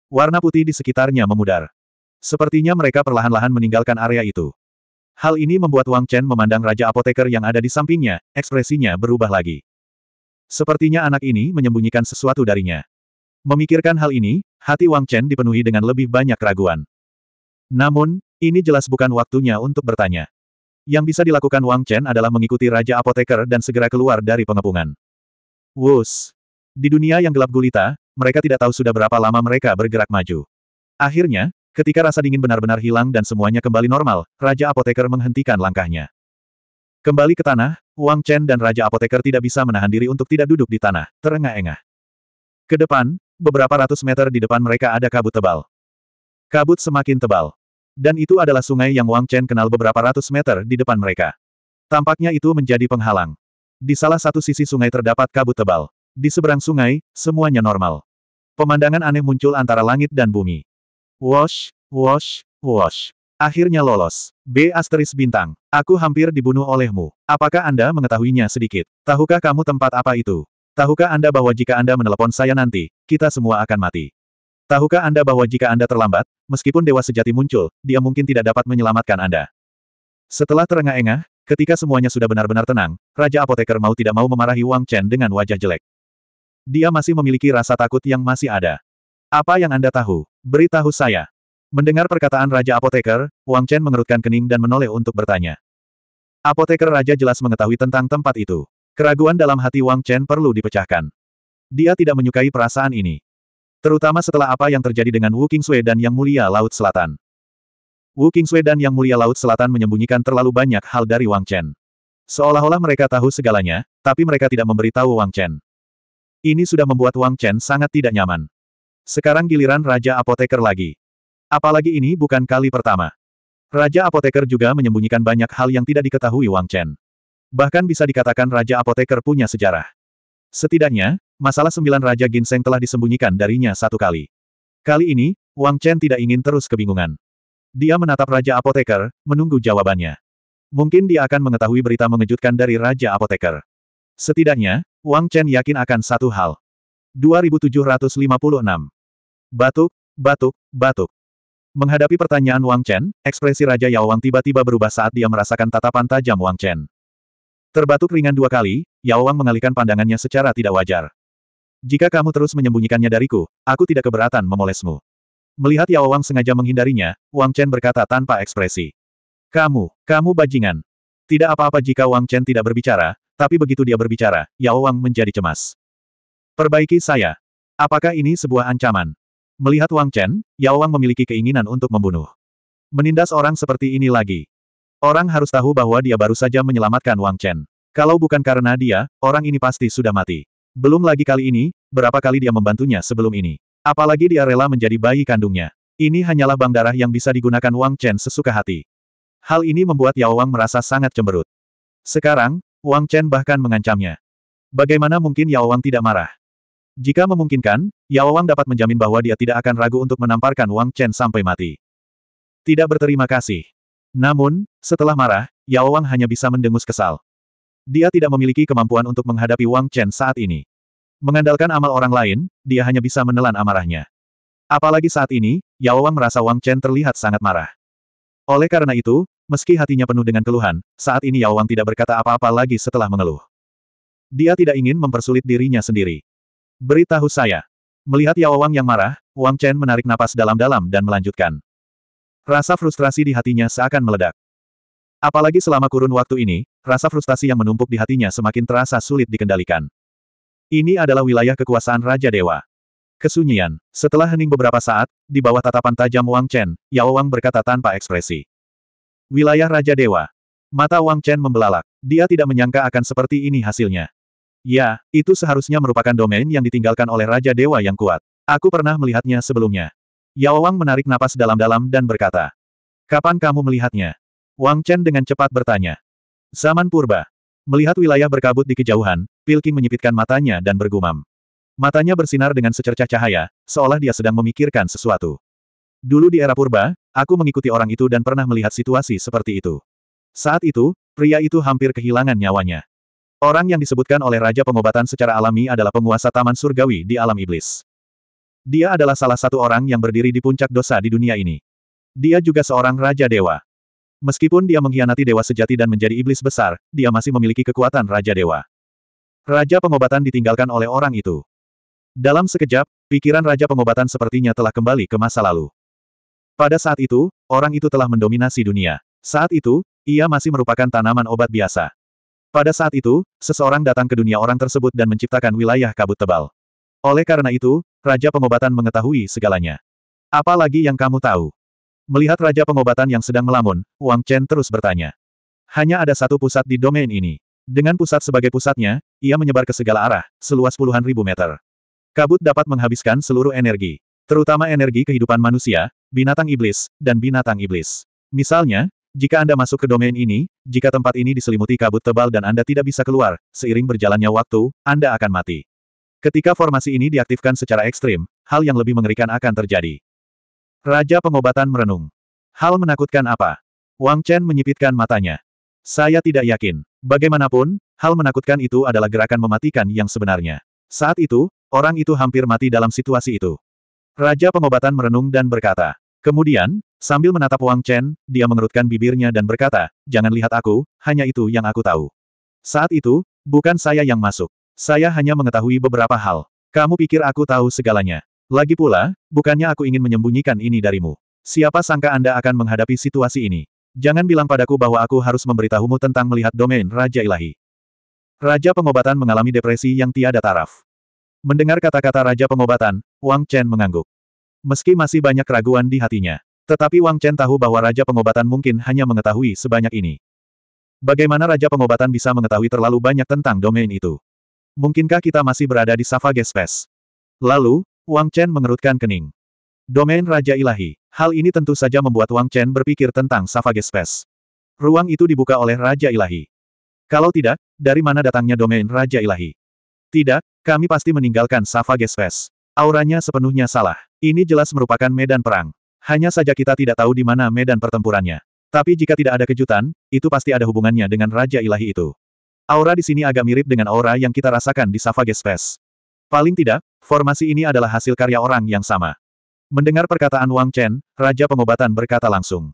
Warna putih di sekitarnya memudar. Sepertinya mereka perlahan-lahan meninggalkan area itu. Hal ini membuat Wang Chen memandang Raja Apoteker yang ada di sampingnya, ekspresinya berubah lagi. Sepertinya anak ini menyembunyikan sesuatu darinya. Memikirkan hal ini, hati Wang Chen dipenuhi dengan lebih banyak keraguan. Namun, ini jelas bukan waktunya untuk bertanya. Yang bisa dilakukan Wang Chen adalah mengikuti Raja Apoteker dan segera keluar dari pengepungan. Wus! Di dunia yang gelap gulita, mereka tidak tahu sudah berapa lama mereka bergerak maju. Akhirnya, ketika rasa dingin benar-benar hilang dan semuanya kembali normal, Raja Apoteker menghentikan langkahnya. Kembali ke tanah, Wang Chen dan Raja Apoteker tidak bisa menahan diri untuk tidak duduk di tanah, terengah-engah. Ke depan, Beberapa ratus meter di depan mereka ada kabut tebal. Kabut semakin tebal. Dan itu adalah sungai yang Wang Chen kenal beberapa ratus meter di depan mereka. Tampaknya itu menjadi penghalang. Di salah satu sisi sungai terdapat kabut tebal. Di seberang sungai, semuanya normal. Pemandangan aneh muncul antara langit dan bumi. Wash, wash, wash. Akhirnya lolos. B asteris bintang. Aku hampir dibunuh olehmu. Apakah Anda mengetahuinya sedikit? Tahukah kamu tempat apa itu? Tahukah Anda bahwa jika Anda menelepon saya nanti, kita semua akan mati? Tahukah Anda bahwa jika Anda terlambat, meskipun dewa sejati muncul, dia mungkin tidak dapat menyelamatkan Anda? Setelah terengah-engah, ketika semuanya sudah benar-benar tenang, Raja Apoteker mau tidak mau memarahi Wang Chen dengan wajah jelek. Dia masih memiliki rasa takut yang masih ada. Apa yang Anda tahu? Beritahu saya. Mendengar perkataan Raja Apoteker, Wang Chen mengerutkan kening dan menoleh untuk bertanya. Apoteker Raja jelas mengetahui tentang tempat itu. Keraguan dalam hati Wang Chen perlu dipecahkan. Dia tidak menyukai perasaan ini. Terutama setelah apa yang terjadi dengan Wu Qingzue dan Yang Mulia Laut Selatan. Wu Qingzue dan Yang Mulia Laut Selatan menyembunyikan terlalu banyak hal dari Wang Chen. Seolah-olah mereka tahu segalanya, tapi mereka tidak memberitahu Wang Chen. Ini sudah membuat Wang Chen sangat tidak nyaman. Sekarang giliran Raja Apoteker lagi. Apalagi ini bukan kali pertama. Raja Apoteker juga menyembunyikan banyak hal yang tidak diketahui Wang Chen. Bahkan bisa dikatakan Raja Apoteker punya sejarah. Setidaknya, masalah sembilan Raja Ginseng telah disembunyikan darinya satu kali. Kali ini, Wang Chen tidak ingin terus kebingungan. Dia menatap Raja Apoteker, menunggu jawabannya. Mungkin dia akan mengetahui berita mengejutkan dari Raja Apoteker. Setidaknya, Wang Chen yakin akan satu hal. 2756. Batuk, batuk, batuk. Menghadapi pertanyaan Wang Chen, ekspresi Raja Yao Wang tiba-tiba berubah saat dia merasakan tatapan tajam Wang Chen. Terbatuk ringan dua kali, Yao Wang mengalihkan pandangannya secara tidak wajar. Jika kamu terus menyembunyikannya dariku, aku tidak keberatan memolesmu. Melihat Yao Wang sengaja menghindarinya, Wang Chen berkata tanpa ekspresi. Kamu, kamu bajingan. Tidak apa-apa jika Wang Chen tidak berbicara, tapi begitu dia berbicara, Yao Wang menjadi cemas. Perbaiki saya. Apakah ini sebuah ancaman? Melihat Wang Chen, Yao Wang memiliki keinginan untuk membunuh. Menindas orang seperti ini lagi. Orang harus tahu bahwa dia baru saja menyelamatkan Wang Chen. Kalau bukan karena dia, orang ini pasti sudah mati. Belum lagi kali ini, berapa kali dia membantunya sebelum ini. Apalagi dia rela menjadi bayi kandungnya. Ini hanyalah bank darah yang bisa digunakan Wang Chen sesuka hati. Hal ini membuat Yao Wang merasa sangat cemberut. Sekarang, Wang Chen bahkan mengancamnya. Bagaimana mungkin Yao Wang tidak marah? Jika memungkinkan, Yao Wang dapat menjamin bahwa dia tidak akan ragu untuk menamparkan Wang Chen sampai mati. Tidak berterima kasih. Namun, setelah marah, Yao Wang hanya bisa mendengus kesal. Dia tidak memiliki kemampuan untuk menghadapi Wang Chen saat ini. Mengandalkan amal orang lain, dia hanya bisa menelan amarahnya. Apalagi saat ini, Yao Wang merasa Wang Chen terlihat sangat marah. Oleh karena itu, meski hatinya penuh dengan keluhan, saat ini Yao Wang tidak berkata apa-apa lagi setelah mengeluh. Dia tidak ingin mempersulit dirinya sendiri. Beritahu saya. Melihat Yao Wang yang marah, Wang Chen menarik napas dalam-dalam dan melanjutkan. Rasa frustrasi di hatinya seakan meledak. Apalagi selama kurun waktu ini, rasa frustrasi yang menumpuk di hatinya semakin terasa sulit dikendalikan. Ini adalah wilayah kekuasaan Raja Dewa. Kesunyian. Setelah hening beberapa saat, di bawah tatapan tajam Wang Chen, Yao Wang berkata tanpa ekspresi. Wilayah Raja Dewa. Mata Wang Chen membelalak. Dia tidak menyangka akan seperti ini hasilnya. Ya, itu seharusnya merupakan domain yang ditinggalkan oleh Raja Dewa yang kuat. Aku pernah melihatnya sebelumnya. Yao Wang menarik napas dalam-dalam dan berkata. Kapan kamu melihatnya? Wang Chen dengan cepat bertanya. Zaman purba. Melihat wilayah berkabut di kejauhan, Pilking menyipitkan matanya dan bergumam. Matanya bersinar dengan secercah cahaya, seolah dia sedang memikirkan sesuatu. Dulu di era purba, aku mengikuti orang itu dan pernah melihat situasi seperti itu. Saat itu, pria itu hampir kehilangan nyawanya. Orang yang disebutkan oleh Raja Pengobatan secara alami adalah penguasa Taman Surgawi di alam iblis. Dia adalah salah satu orang yang berdiri di puncak dosa di dunia ini. Dia juga seorang Raja Dewa. Meskipun dia mengkhianati Dewa sejati dan menjadi iblis besar, dia masih memiliki kekuatan Raja Dewa. Raja pengobatan ditinggalkan oleh orang itu. Dalam sekejap, pikiran Raja pengobatan sepertinya telah kembali ke masa lalu. Pada saat itu, orang itu telah mendominasi dunia. Saat itu, ia masih merupakan tanaman obat biasa. Pada saat itu, seseorang datang ke dunia orang tersebut dan menciptakan wilayah kabut tebal. Oleh karena itu, Raja Pengobatan mengetahui segalanya. Apalagi yang kamu tahu? Melihat Raja Pengobatan yang sedang melamun, Wang Chen terus bertanya. Hanya ada satu pusat di domain ini. Dengan pusat sebagai pusatnya, ia menyebar ke segala arah, seluas puluhan ribu meter. Kabut dapat menghabiskan seluruh energi, terutama energi kehidupan manusia, binatang iblis, dan binatang iblis. Misalnya, jika Anda masuk ke domain ini, jika tempat ini diselimuti kabut tebal dan Anda tidak bisa keluar, seiring berjalannya waktu, Anda akan mati. Ketika formasi ini diaktifkan secara ekstrim, hal yang lebih mengerikan akan terjadi. Raja pengobatan merenung. Hal menakutkan apa? Wang Chen menyipitkan matanya. Saya tidak yakin. Bagaimanapun, hal menakutkan itu adalah gerakan mematikan yang sebenarnya. Saat itu, orang itu hampir mati dalam situasi itu. Raja pengobatan merenung dan berkata. Kemudian, sambil menatap Wang Chen, dia mengerutkan bibirnya dan berkata, Jangan lihat aku, hanya itu yang aku tahu. Saat itu, bukan saya yang masuk. Saya hanya mengetahui beberapa hal. Kamu pikir aku tahu segalanya. Lagi pula, bukannya aku ingin menyembunyikan ini darimu. Siapa sangka Anda akan menghadapi situasi ini. Jangan bilang padaku bahwa aku harus memberitahumu tentang melihat domain Raja Ilahi. Raja pengobatan mengalami depresi yang tiada taraf. Mendengar kata-kata Raja pengobatan, Wang Chen mengangguk. Meski masih banyak keraguan di hatinya. Tetapi Wang Chen tahu bahwa Raja pengobatan mungkin hanya mengetahui sebanyak ini. Bagaimana Raja pengobatan bisa mengetahui terlalu banyak tentang domain itu? Mungkinkah kita masih berada di Safa Gespes? Lalu, Wang Chen mengerutkan kening. Domain Raja Ilahi. Hal ini tentu saja membuat Wang Chen berpikir tentang Safa Gespes. Ruang itu dibuka oleh Raja Ilahi. Kalau tidak, dari mana datangnya domain Raja Ilahi? Tidak, kami pasti meninggalkan Safa Gespes. Auranya sepenuhnya salah. Ini jelas merupakan medan perang. Hanya saja kita tidak tahu di mana medan pertempurannya. Tapi jika tidak ada kejutan, itu pasti ada hubungannya dengan Raja Ilahi itu. Aura di sini agak mirip dengan aura yang kita rasakan di Savage Space. Paling tidak, formasi ini adalah hasil karya orang yang sama. Mendengar perkataan Wang Chen, Raja Pengobatan berkata langsung.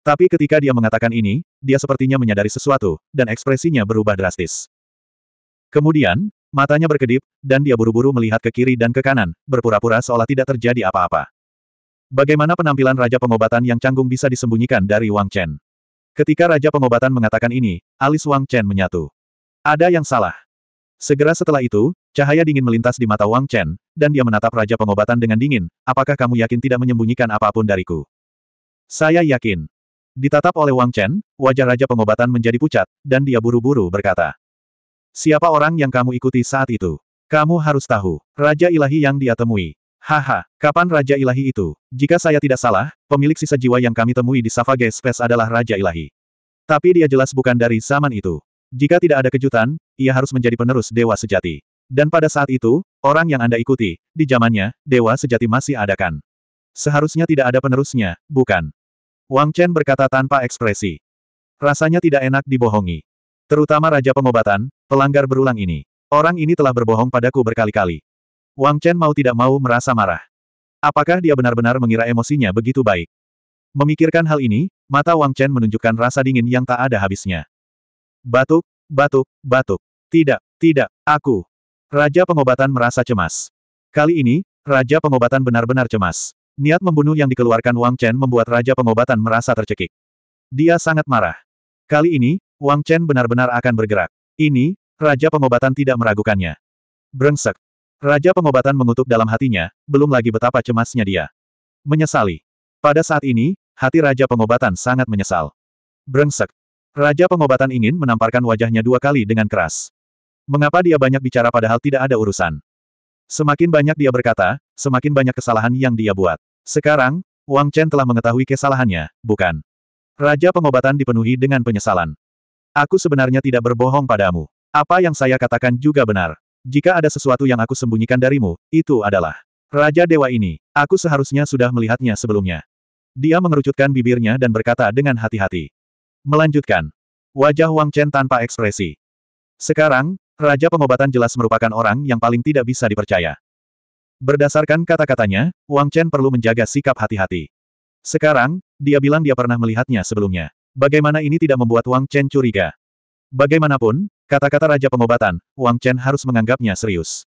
Tapi ketika dia mengatakan ini, dia sepertinya menyadari sesuatu, dan ekspresinya berubah drastis. Kemudian, matanya berkedip, dan dia buru-buru melihat ke kiri dan ke kanan, berpura-pura seolah tidak terjadi apa-apa. Bagaimana penampilan Raja Pengobatan yang canggung bisa disembunyikan dari Wang Chen? Ketika Raja Pengobatan mengatakan ini, alis Wang Chen menyatu. Ada yang salah. Segera setelah itu, cahaya dingin melintas di mata Wang Chen, dan dia menatap Raja Pengobatan dengan dingin, apakah kamu yakin tidak menyembunyikan apapun dariku? Saya yakin. Ditatap oleh Wang Chen, wajah Raja Pengobatan menjadi pucat, dan dia buru-buru berkata. Siapa orang yang kamu ikuti saat itu? Kamu harus tahu, Raja Ilahi yang dia temui. Haha, kapan Raja Ilahi itu? Jika saya tidak salah, pemilik sisa jiwa yang kami temui di Savage Space adalah Raja Ilahi. Tapi dia jelas bukan dari zaman itu. Jika tidak ada kejutan, ia harus menjadi penerus dewa sejati. Dan pada saat itu, orang yang Anda ikuti, di zamannya, dewa sejati masih ada kan? Seharusnya tidak ada penerusnya, bukan? Wang Chen berkata tanpa ekspresi. Rasanya tidak enak dibohongi. Terutama Raja Pengobatan, pelanggar berulang ini. Orang ini telah berbohong padaku berkali-kali. Wang Chen mau tidak mau merasa marah. Apakah dia benar-benar mengira emosinya begitu baik? Memikirkan hal ini, mata Wang Chen menunjukkan rasa dingin yang tak ada habisnya. Batuk, batuk, batuk. Tidak, tidak, aku. Raja pengobatan merasa cemas. Kali ini, Raja pengobatan benar-benar cemas. Niat membunuh yang dikeluarkan Wang Chen membuat Raja pengobatan merasa tercekik. Dia sangat marah. Kali ini, Wang Chen benar-benar akan bergerak. Ini, Raja pengobatan tidak meragukannya. Brengsek. Raja pengobatan mengutuk dalam hatinya, belum lagi betapa cemasnya dia. Menyesali. Pada saat ini, hati Raja pengobatan sangat menyesal. Brengsek. Raja pengobatan ingin menamparkan wajahnya dua kali dengan keras. Mengapa dia banyak bicara padahal tidak ada urusan? Semakin banyak dia berkata, semakin banyak kesalahan yang dia buat. Sekarang, Wang Chen telah mengetahui kesalahannya, bukan? Raja pengobatan dipenuhi dengan penyesalan. Aku sebenarnya tidak berbohong padamu. Apa yang saya katakan juga benar. Jika ada sesuatu yang aku sembunyikan darimu, itu adalah Raja Dewa ini. Aku seharusnya sudah melihatnya sebelumnya. Dia mengerucutkan bibirnya dan berkata dengan hati-hati. Melanjutkan. Wajah Wang Chen tanpa ekspresi. Sekarang, Raja Pengobatan jelas merupakan orang yang paling tidak bisa dipercaya. Berdasarkan kata-katanya, Wang Chen perlu menjaga sikap hati-hati. Sekarang, dia bilang dia pernah melihatnya sebelumnya. Bagaimana ini tidak membuat Wang Chen curiga? Bagaimanapun, kata-kata Raja Pengobatan, Wang Chen harus menganggapnya serius.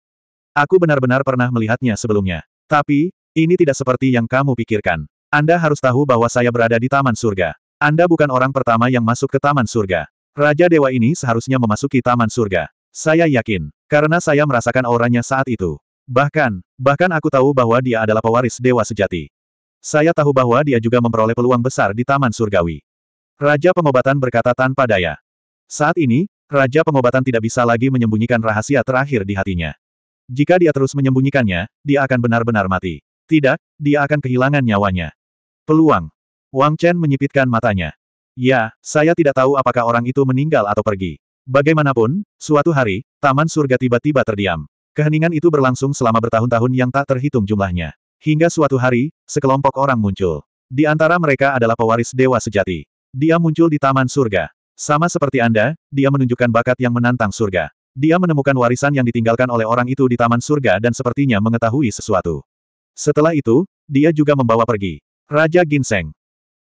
Aku benar-benar pernah melihatnya sebelumnya. Tapi, ini tidak seperti yang kamu pikirkan. Anda harus tahu bahwa saya berada di Taman Surga. Anda bukan orang pertama yang masuk ke Taman Surga. Raja Dewa ini seharusnya memasuki Taman Surga. Saya yakin, karena saya merasakan auranya saat itu. Bahkan, bahkan aku tahu bahwa dia adalah pewaris Dewa Sejati. Saya tahu bahwa dia juga memperoleh peluang besar di Taman Surgawi. Raja Pengobatan berkata tanpa daya. Saat ini, Raja Pengobatan tidak bisa lagi menyembunyikan rahasia terakhir di hatinya. Jika dia terus menyembunyikannya, dia akan benar-benar mati. Tidak, dia akan kehilangan nyawanya. Peluang, Wang Chen menyipitkan matanya. Ya, saya tidak tahu apakah orang itu meninggal atau pergi. Bagaimanapun, suatu hari, Taman Surga tiba-tiba terdiam. Keheningan itu berlangsung selama bertahun-tahun yang tak terhitung jumlahnya. Hingga suatu hari, sekelompok orang muncul. Di antara mereka adalah pewaris dewa sejati. Dia muncul di Taman Surga. Sama seperti Anda, dia menunjukkan bakat yang menantang surga. Dia menemukan warisan yang ditinggalkan oleh orang itu di Taman Surga dan sepertinya mengetahui sesuatu. Setelah itu, dia juga membawa pergi. Raja Ginseng.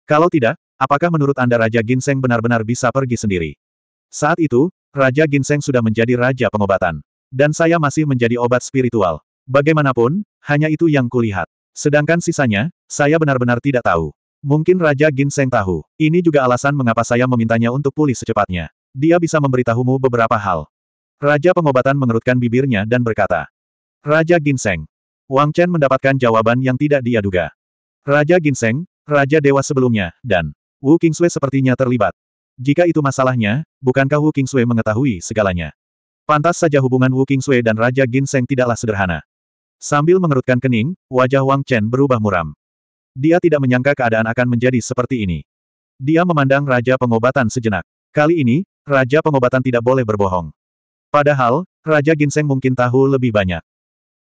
Kalau tidak, apakah menurut Anda Raja Ginseng benar-benar bisa pergi sendiri? Saat itu, Raja Ginseng sudah menjadi Raja Pengobatan. Dan saya masih menjadi obat spiritual. Bagaimanapun, hanya itu yang kulihat. Sedangkan sisanya, saya benar-benar tidak tahu. Mungkin Raja Ginseng tahu. Ini juga alasan mengapa saya memintanya untuk pulih secepatnya. Dia bisa memberitahumu beberapa hal. Raja Pengobatan mengerutkan bibirnya dan berkata, Raja Ginseng. Wang Chen mendapatkan jawaban yang tidak dia duga. Raja Ginseng, Raja Dewa sebelumnya, dan Wu Kingsue sepertinya terlibat. Jika itu masalahnya, bukankah Wu Kingsue mengetahui segalanya? Pantas saja hubungan Wu Kingsue dan Raja Ginseng tidaklah sederhana. Sambil mengerutkan kening, wajah Wang Chen berubah muram. Dia tidak menyangka keadaan akan menjadi seperti ini. Dia memandang Raja Pengobatan sejenak. Kali ini, Raja Pengobatan tidak boleh berbohong. Padahal, Raja Ginseng mungkin tahu lebih banyak.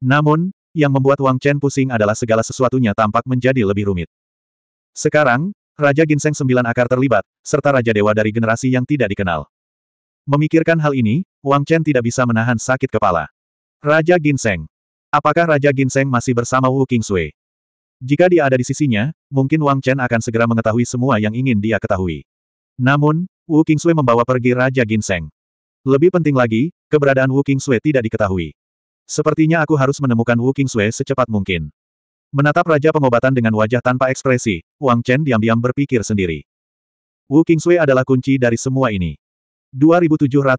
Namun, yang membuat Wang Chen pusing adalah segala sesuatunya tampak menjadi lebih rumit. Sekarang, Raja Ginseng Sembilan Akar terlibat, serta Raja Dewa dari generasi yang tidak dikenal. Memikirkan hal ini, Wang Chen tidak bisa menahan sakit kepala. Raja Ginseng. Apakah Raja Ginseng masih bersama Wu Kingsui? Jika dia ada di sisinya, mungkin Wang Chen akan segera mengetahui semua yang ingin dia ketahui. Namun, Wu Kingsui membawa pergi Raja Ginseng. Lebih penting lagi, keberadaan Wu Kingsui tidak diketahui. Sepertinya aku harus menemukan Wu Kingsui secepat mungkin. Menatap Raja Pengobatan dengan wajah tanpa ekspresi, Wang Chen diam-diam berpikir sendiri. Wu Qingsui adalah kunci dari semua ini. 2757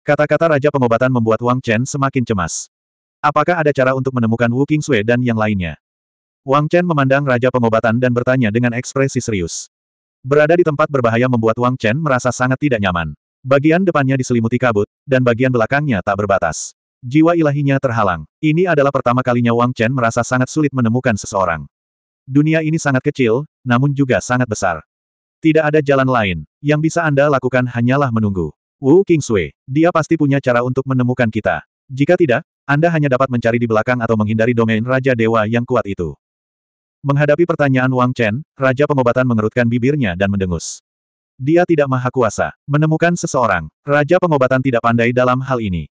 Kata-kata Raja Pengobatan membuat Wang Chen semakin cemas. Apakah ada cara untuk menemukan Wu Qingsui dan yang lainnya? Wang Chen memandang Raja Pengobatan dan bertanya dengan ekspresi serius. Berada di tempat berbahaya membuat Wang Chen merasa sangat tidak nyaman. Bagian depannya diselimuti kabut, dan bagian belakangnya tak berbatas. Jiwa ilahinya terhalang. Ini adalah pertama kalinya Wang Chen merasa sangat sulit menemukan seseorang. Dunia ini sangat kecil, namun juga sangat besar. Tidak ada jalan lain. Yang bisa Anda lakukan hanyalah menunggu. Wu Kingsui, dia pasti punya cara untuk menemukan kita. Jika tidak, Anda hanya dapat mencari di belakang atau menghindari domain Raja Dewa yang kuat itu. Menghadapi pertanyaan Wang Chen, Raja Pengobatan mengerutkan bibirnya dan mendengus. Dia tidak maha kuasa. Menemukan seseorang, Raja Pengobatan tidak pandai dalam hal ini.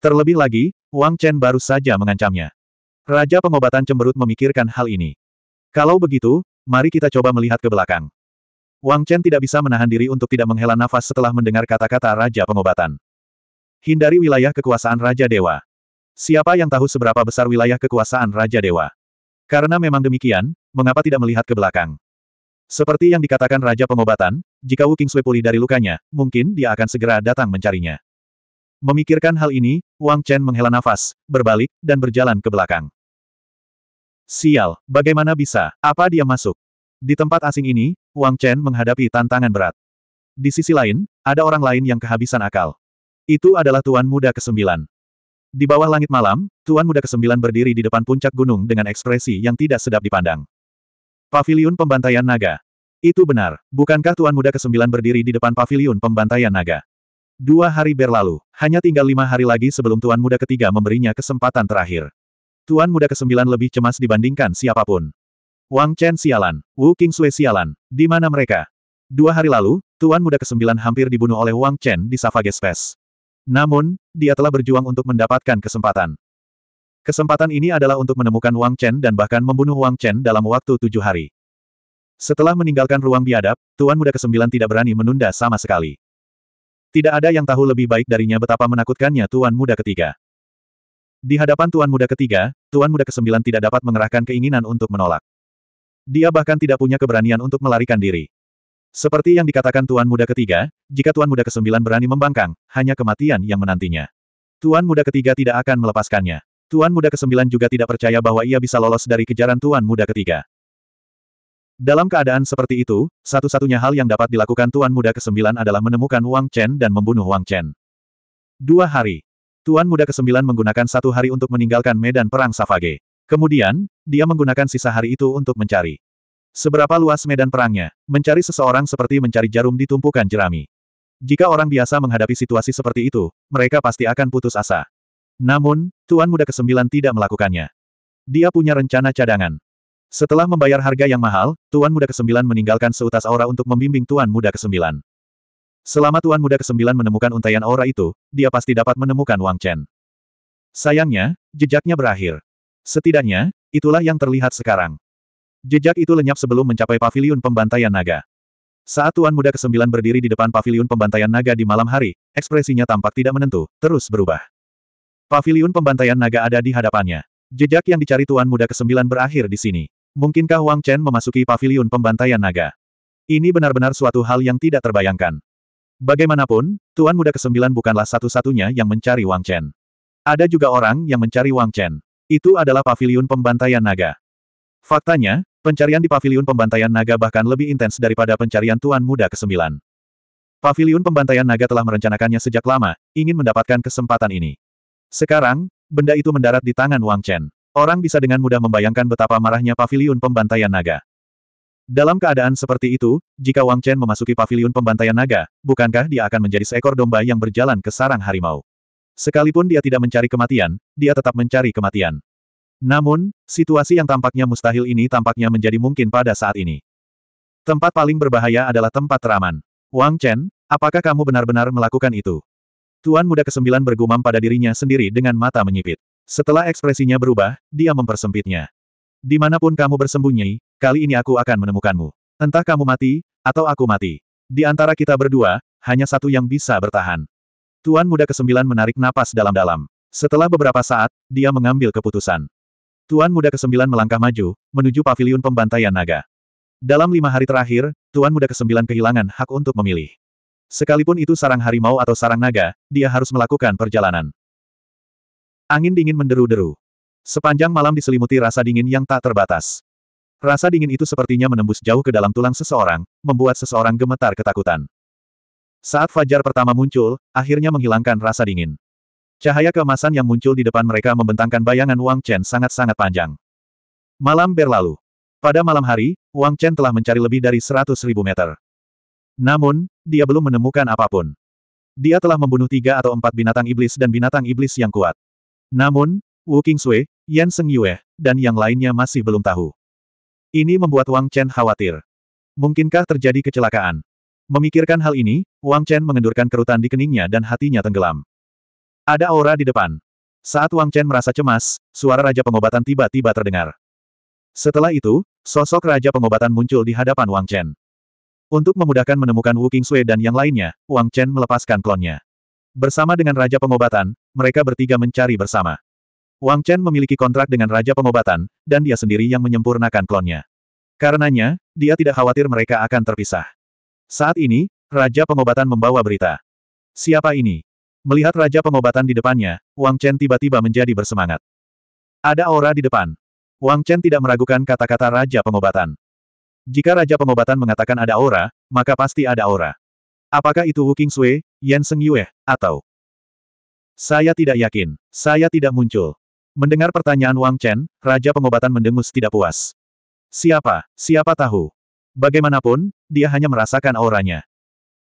Terlebih lagi, Wang Chen baru saja mengancamnya. Raja pengobatan cemberut memikirkan hal ini. Kalau begitu, mari kita coba melihat ke belakang. Wang Chen tidak bisa menahan diri untuk tidak menghela nafas setelah mendengar kata-kata Raja pengobatan. Hindari wilayah kekuasaan Raja Dewa. Siapa yang tahu seberapa besar wilayah kekuasaan Raja Dewa? Karena memang demikian, mengapa tidak melihat ke belakang? Seperti yang dikatakan Raja Pengobatan, jika Wu Qingsui pulih dari lukanya, mungkin dia akan segera datang mencarinya. Memikirkan hal ini, Wang Chen menghela nafas, berbalik, dan berjalan ke belakang. Sial, bagaimana bisa, apa dia masuk? Di tempat asing ini, Wang Chen menghadapi tantangan berat. Di sisi lain, ada orang lain yang kehabisan akal. Itu adalah Tuan Muda Kesembilan. Di bawah langit malam, Tuan Muda Kesembilan berdiri di depan puncak gunung dengan ekspresi yang tidak sedap dipandang. Paviliun Pembantaian Naga. Itu benar, bukankah Tuan Muda Kesembilan berdiri di depan paviliun Pembantaian Naga? Dua hari berlalu, hanya tinggal lima hari lagi sebelum Tuan Muda ketiga memberinya kesempatan terakhir. Tuan Muda kesembilan lebih cemas dibandingkan siapapun. Wang Chen sialan, Wu King Sui sialan, di mana mereka? Dua hari lalu, Tuan Muda kesembilan hampir dibunuh oleh Wang Chen di Savage Space. Namun, dia telah berjuang untuk mendapatkan kesempatan. Kesempatan ini adalah untuk menemukan Wang Chen dan bahkan membunuh Wang Chen dalam waktu tujuh hari. Setelah meninggalkan ruang biadab, Tuan Muda kesembilan tidak berani menunda sama sekali. Tidak ada yang tahu lebih baik darinya betapa menakutkannya Tuan Muda ketiga. Di hadapan Tuan Muda ketiga, Tuan Muda kesembilan tidak dapat mengerahkan keinginan untuk menolak. Dia bahkan tidak punya keberanian untuk melarikan diri. Seperti yang dikatakan Tuan Muda ketiga, jika Tuan Muda kesembilan berani membangkang, hanya kematian yang menantinya. Tuan Muda ketiga tidak akan melepaskannya. Tuan Muda kesembilan juga tidak percaya bahwa ia bisa lolos dari kejaran Tuan Muda ketiga. Dalam keadaan seperti itu, satu-satunya hal yang dapat dilakukan Tuan Muda ke-9 adalah menemukan Wang Chen dan membunuh Wang Chen. Dua hari. Tuan Muda ke-9 menggunakan satu hari untuk meninggalkan medan perang Savage. Kemudian, dia menggunakan sisa hari itu untuk mencari. Seberapa luas medan perangnya, mencari seseorang seperti mencari jarum di tumpukan jerami. Jika orang biasa menghadapi situasi seperti itu, mereka pasti akan putus asa. Namun, Tuan Muda ke-9 tidak melakukannya. Dia punya rencana cadangan. Setelah membayar harga yang mahal, Tuan Muda Kesembilan meninggalkan seutas aura untuk membimbing Tuan Muda Kesembilan. Selama Tuan Muda Kesembilan menemukan untaian aura itu, dia pasti dapat menemukan Wang Chen. Sayangnya, jejaknya berakhir. Setidaknya, itulah yang terlihat sekarang. Jejak itu lenyap sebelum mencapai paviliun pembantaian naga. Saat Tuan Muda Kesembilan berdiri di depan paviliun pembantaian naga di malam hari, ekspresinya tampak tidak menentu, terus berubah. Paviliun pembantaian naga ada di hadapannya. Jejak yang dicari Tuan Muda Kesembilan berakhir di sini. Mungkinkah Wang Chen memasuki pavilion pembantaian naga? Ini benar-benar suatu hal yang tidak terbayangkan. Bagaimanapun, Tuan Muda Kesembilan bukanlah satu-satunya yang mencari Wang Chen. Ada juga orang yang mencari Wang Chen. Itu adalah pavilion pembantaian naga. Faktanya, pencarian di pavilion pembantaian naga bahkan lebih intens daripada pencarian Tuan Muda Kesembilan. Pavilion pembantaian naga telah merencanakannya sejak lama, ingin mendapatkan kesempatan ini. Sekarang, benda itu mendarat di tangan Wang Chen. Orang bisa dengan mudah membayangkan betapa marahnya pavilion pembantaian naga. Dalam keadaan seperti itu, jika Wang Chen memasuki pavilion pembantaian naga, bukankah dia akan menjadi seekor domba yang berjalan ke sarang harimau? Sekalipun dia tidak mencari kematian, dia tetap mencari kematian. Namun, situasi yang tampaknya mustahil ini tampaknya menjadi mungkin pada saat ini. Tempat paling berbahaya adalah tempat teraman. Wang Chen, apakah kamu benar-benar melakukan itu? Tuan muda kesembilan bergumam pada dirinya sendiri dengan mata menyipit. Setelah ekspresinya berubah, dia mempersempitnya. Dimanapun kamu bersembunyi, kali ini aku akan menemukanmu. Entah kamu mati, atau aku mati. Di antara kita berdua, hanya satu yang bisa bertahan. Tuan muda kesembilan menarik napas dalam-dalam. Setelah beberapa saat, dia mengambil keputusan. Tuan muda kesembilan melangkah maju, menuju paviliun pembantaian naga. Dalam lima hari terakhir, Tuan Muda Kesembilan kehilangan hak untuk memilih. Sekalipun itu sarang harimau atau sarang naga, dia harus melakukan perjalanan. Angin dingin menderu-deru. Sepanjang malam diselimuti rasa dingin yang tak terbatas. Rasa dingin itu sepertinya menembus jauh ke dalam tulang seseorang, membuat seseorang gemetar ketakutan. Saat fajar pertama muncul, akhirnya menghilangkan rasa dingin. Cahaya keemasan yang muncul di depan mereka membentangkan bayangan Wang Chen sangat-sangat panjang. Malam berlalu. Pada malam hari, Wang Chen telah mencari lebih dari ribu meter. Namun, dia belum menemukan apapun. Dia telah membunuh tiga atau empat binatang iblis dan binatang iblis yang kuat. Namun, Wu Qingsui, Yan Seng Yue, dan yang lainnya masih belum tahu. Ini membuat Wang Chen khawatir. Mungkinkah terjadi kecelakaan? Memikirkan hal ini, Wang Chen mengendurkan kerutan di keningnya dan hatinya tenggelam. Ada aura di depan. Saat Wang Chen merasa cemas, suara Raja Pengobatan tiba-tiba terdengar. Setelah itu, sosok Raja Pengobatan muncul di hadapan Wang Chen. Untuk memudahkan menemukan Wu Qingsui dan yang lainnya, Wang Chen melepaskan klonnya. Bersama dengan Raja Pengobatan, mereka bertiga mencari bersama. Wang Chen memiliki kontrak dengan Raja Pengobatan, dan dia sendiri yang menyempurnakan klonnya. Karenanya, dia tidak khawatir mereka akan terpisah. Saat ini, Raja Pengobatan membawa berita. Siapa ini? Melihat Raja Pengobatan di depannya, Wang Chen tiba-tiba menjadi bersemangat. Ada aura di depan. Wang Chen tidak meragukan kata-kata Raja Pengobatan. Jika Raja Pengobatan mengatakan ada aura, maka pasti ada aura. Apakah itu Wu King Sui, Yan Seng Yue, atau Saya tidak yakin. Saya tidak muncul. Mendengar pertanyaan Wang Chen, Raja Pengobatan mendengus tidak puas. Siapa? Siapa tahu? Bagaimanapun, dia hanya merasakan auranya.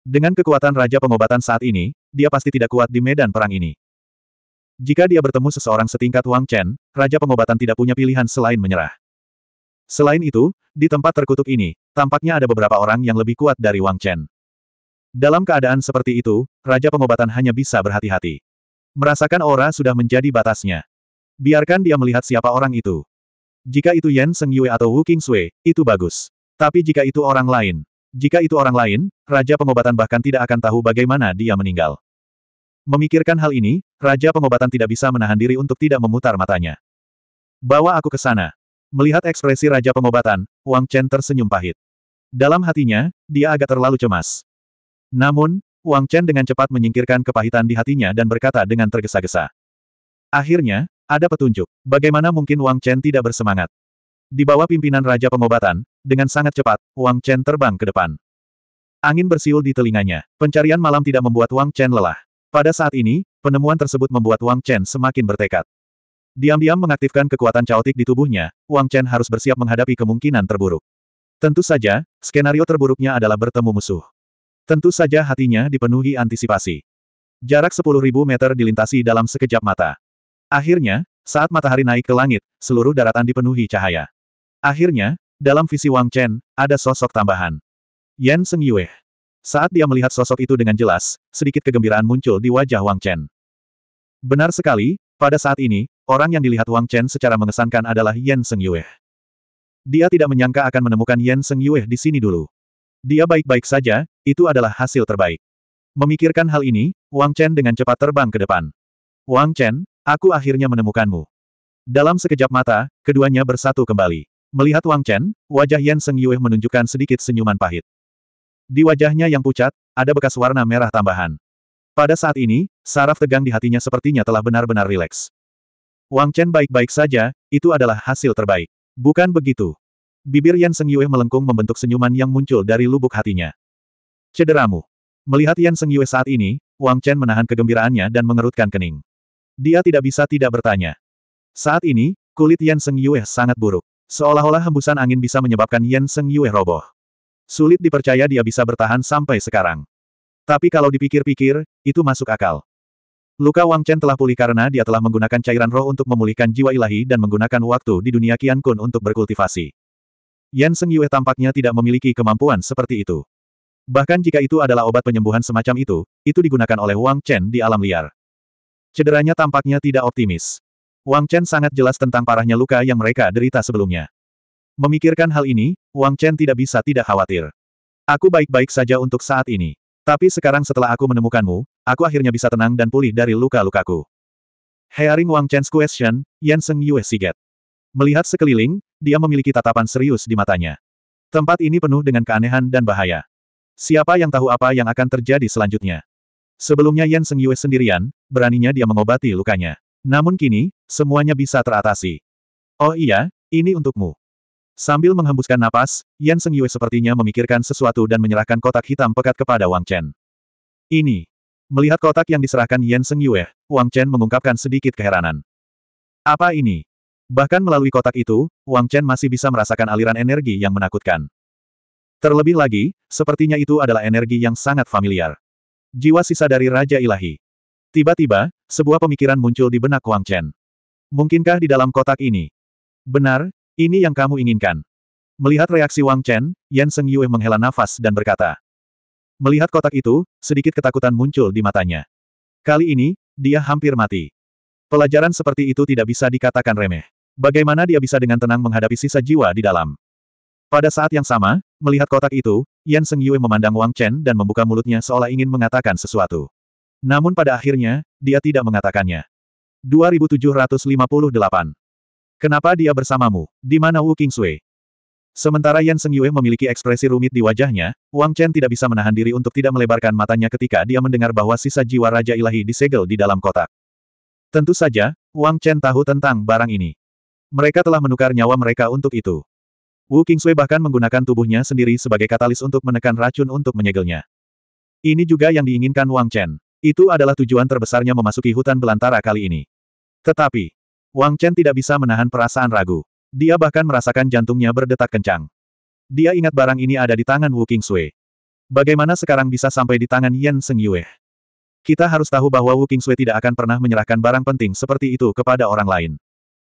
Dengan kekuatan Raja Pengobatan saat ini, dia pasti tidak kuat di medan perang ini. Jika dia bertemu seseorang setingkat Wang Chen, Raja Pengobatan tidak punya pilihan selain menyerah. Selain itu, di tempat terkutuk ini, tampaknya ada beberapa orang yang lebih kuat dari Wang Chen. Dalam keadaan seperti itu, Raja Pengobatan hanya bisa berhati-hati. Merasakan aura sudah menjadi batasnya. Biarkan dia melihat siapa orang itu. Jika itu Yan Seng Yue atau Wu King Sui, itu bagus. Tapi jika itu orang lain, jika itu orang lain, Raja Pengobatan bahkan tidak akan tahu bagaimana dia meninggal. Memikirkan hal ini, Raja Pengobatan tidak bisa menahan diri untuk tidak memutar matanya. Bawa aku ke sana. Melihat ekspresi Raja Pengobatan, Wang Chen tersenyum pahit. Dalam hatinya, dia agak terlalu cemas. Namun, Wang Chen dengan cepat menyingkirkan kepahitan di hatinya dan berkata dengan tergesa-gesa. Akhirnya, ada petunjuk. Bagaimana mungkin Wang Chen tidak bersemangat? Di bawah pimpinan Raja Pengobatan, dengan sangat cepat, Wang Chen terbang ke depan. Angin bersiul di telinganya. Pencarian malam tidak membuat Wang Chen lelah. Pada saat ini, penemuan tersebut membuat Wang Chen semakin bertekad. Diam-diam mengaktifkan kekuatan caotik di tubuhnya, Wang Chen harus bersiap menghadapi kemungkinan terburuk. Tentu saja, skenario terburuknya adalah bertemu musuh. Tentu saja hatinya dipenuhi antisipasi. Jarak 10.000 meter dilintasi dalam sekejap mata. Akhirnya, saat matahari naik ke langit, seluruh daratan dipenuhi cahaya. Akhirnya, dalam visi Wang Chen, ada sosok tambahan. Yan Seng Yue. Saat dia melihat sosok itu dengan jelas, sedikit kegembiraan muncul di wajah Wang Chen. Benar sekali, pada saat ini, orang yang dilihat Wang Chen secara mengesankan adalah Yan Seng Yue. Dia tidak menyangka akan menemukan Yan Seng Yue di sini dulu. Dia baik-baik saja, itu adalah hasil terbaik. Memikirkan hal ini, Wang Chen dengan cepat terbang ke depan. Wang Chen, aku akhirnya menemukanmu. Dalam sekejap mata, keduanya bersatu kembali. Melihat Wang Chen, wajah Yan Seng Yue menunjukkan sedikit senyuman pahit. Di wajahnya yang pucat, ada bekas warna merah tambahan. Pada saat ini, saraf tegang di hatinya sepertinya telah benar-benar rileks. Wang Chen baik-baik saja, itu adalah hasil terbaik. Bukan begitu. Bibir Yan Seng Yue melengkung membentuk senyuman yang muncul dari lubuk hatinya. Cederamu. Melihat Yan Seng Yue saat ini, Wang Chen menahan kegembiraannya dan mengerutkan kening. Dia tidak bisa tidak bertanya. Saat ini, kulit Yan Seng Yue sangat buruk. Seolah-olah hembusan angin bisa menyebabkan Yan Seng Yue roboh. Sulit dipercaya dia bisa bertahan sampai sekarang. Tapi kalau dipikir-pikir, itu masuk akal. Luka Wang Chen telah pulih karena dia telah menggunakan cairan roh untuk memulihkan jiwa ilahi dan menggunakan waktu di dunia Qian Kun untuk berkultivasi. Yan Seng Yue tampaknya tidak memiliki kemampuan seperti itu. Bahkan jika itu adalah obat penyembuhan semacam itu, itu digunakan oleh Wang Chen di alam liar. Cederanya tampaknya tidak optimis. Wang Chen sangat jelas tentang parahnya luka yang mereka derita sebelumnya. Memikirkan hal ini, Wang Chen tidak bisa tidak khawatir. Aku baik-baik saja untuk saat ini. Tapi sekarang setelah aku menemukanmu, aku akhirnya bisa tenang dan pulih dari luka-lukaku. Hearing Wang Chen's question, Yan Seng Yue siget. Melihat sekeliling, dia memiliki tatapan serius di matanya. Tempat ini penuh dengan keanehan dan bahaya. Siapa yang tahu apa yang akan terjadi selanjutnya? Sebelumnya Yan Seng Yue sendirian, beraninya dia mengobati lukanya. Namun kini, semuanya bisa teratasi. Oh iya, ini untukmu. Sambil menghembuskan napas, Yan Seng Yue sepertinya memikirkan sesuatu dan menyerahkan kotak hitam pekat kepada Wang Chen. Ini. Melihat kotak yang diserahkan Yan Seng Yue, Wang Chen mengungkapkan sedikit keheranan. Apa ini? Bahkan melalui kotak itu, Wang Chen masih bisa merasakan aliran energi yang menakutkan. Terlebih lagi, sepertinya itu adalah energi yang sangat familiar. Jiwa sisa dari Raja Ilahi. Tiba-tiba, sebuah pemikiran muncul di benak Wang Chen. Mungkinkah di dalam kotak ini? Benar, ini yang kamu inginkan. Melihat reaksi Wang Chen, Yan Seng Yue menghela nafas dan berkata. Melihat kotak itu, sedikit ketakutan muncul di matanya. Kali ini, dia hampir mati. Pelajaran seperti itu tidak bisa dikatakan remeh. Bagaimana dia bisa dengan tenang menghadapi sisa jiwa di dalam? Pada saat yang sama, melihat kotak itu, Yan Seng Yue memandang Wang Chen dan membuka mulutnya seolah ingin mengatakan sesuatu. Namun pada akhirnya, dia tidak mengatakannya. 2758. Kenapa dia bersamamu? Di mana Wu King Sui? Sementara Yan Seng Yue memiliki ekspresi rumit di wajahnya, Wang Chen tidak bisa menahan diri untuk tidak melebarkan matanya ketika dia mendengar bahwa sisa jiwa Raja Ilahi disegel di dalam kotak. Tentu saja, Wang Chen tahu tentang barang ini. Mereka telah menukar nyawa mereka untuk itu. Wu Sui bahkan menggunakan tubuhnya sendiri sebagai katalis untuk menekan racun untuk menyegelnya. Ini juga yang diinginkan Wang Chen. Itu adalah tujuan terbesarnya memasuki hutan belantara kali ini. Tetapi, Wang Chen tidak bisa menahan perasaan ragu. Dia bahkan merasakan jantungnya berdetak kencang. Dia ingat barang ini ada di tangan Wu Sui. Bagaimana sekarang bisa sampai di tangan Yan Seng Yue? Kita harus tahu bahwa Wu Sui tidak akan pernah menyerahkan barang penting seperti itu kepada orang lain.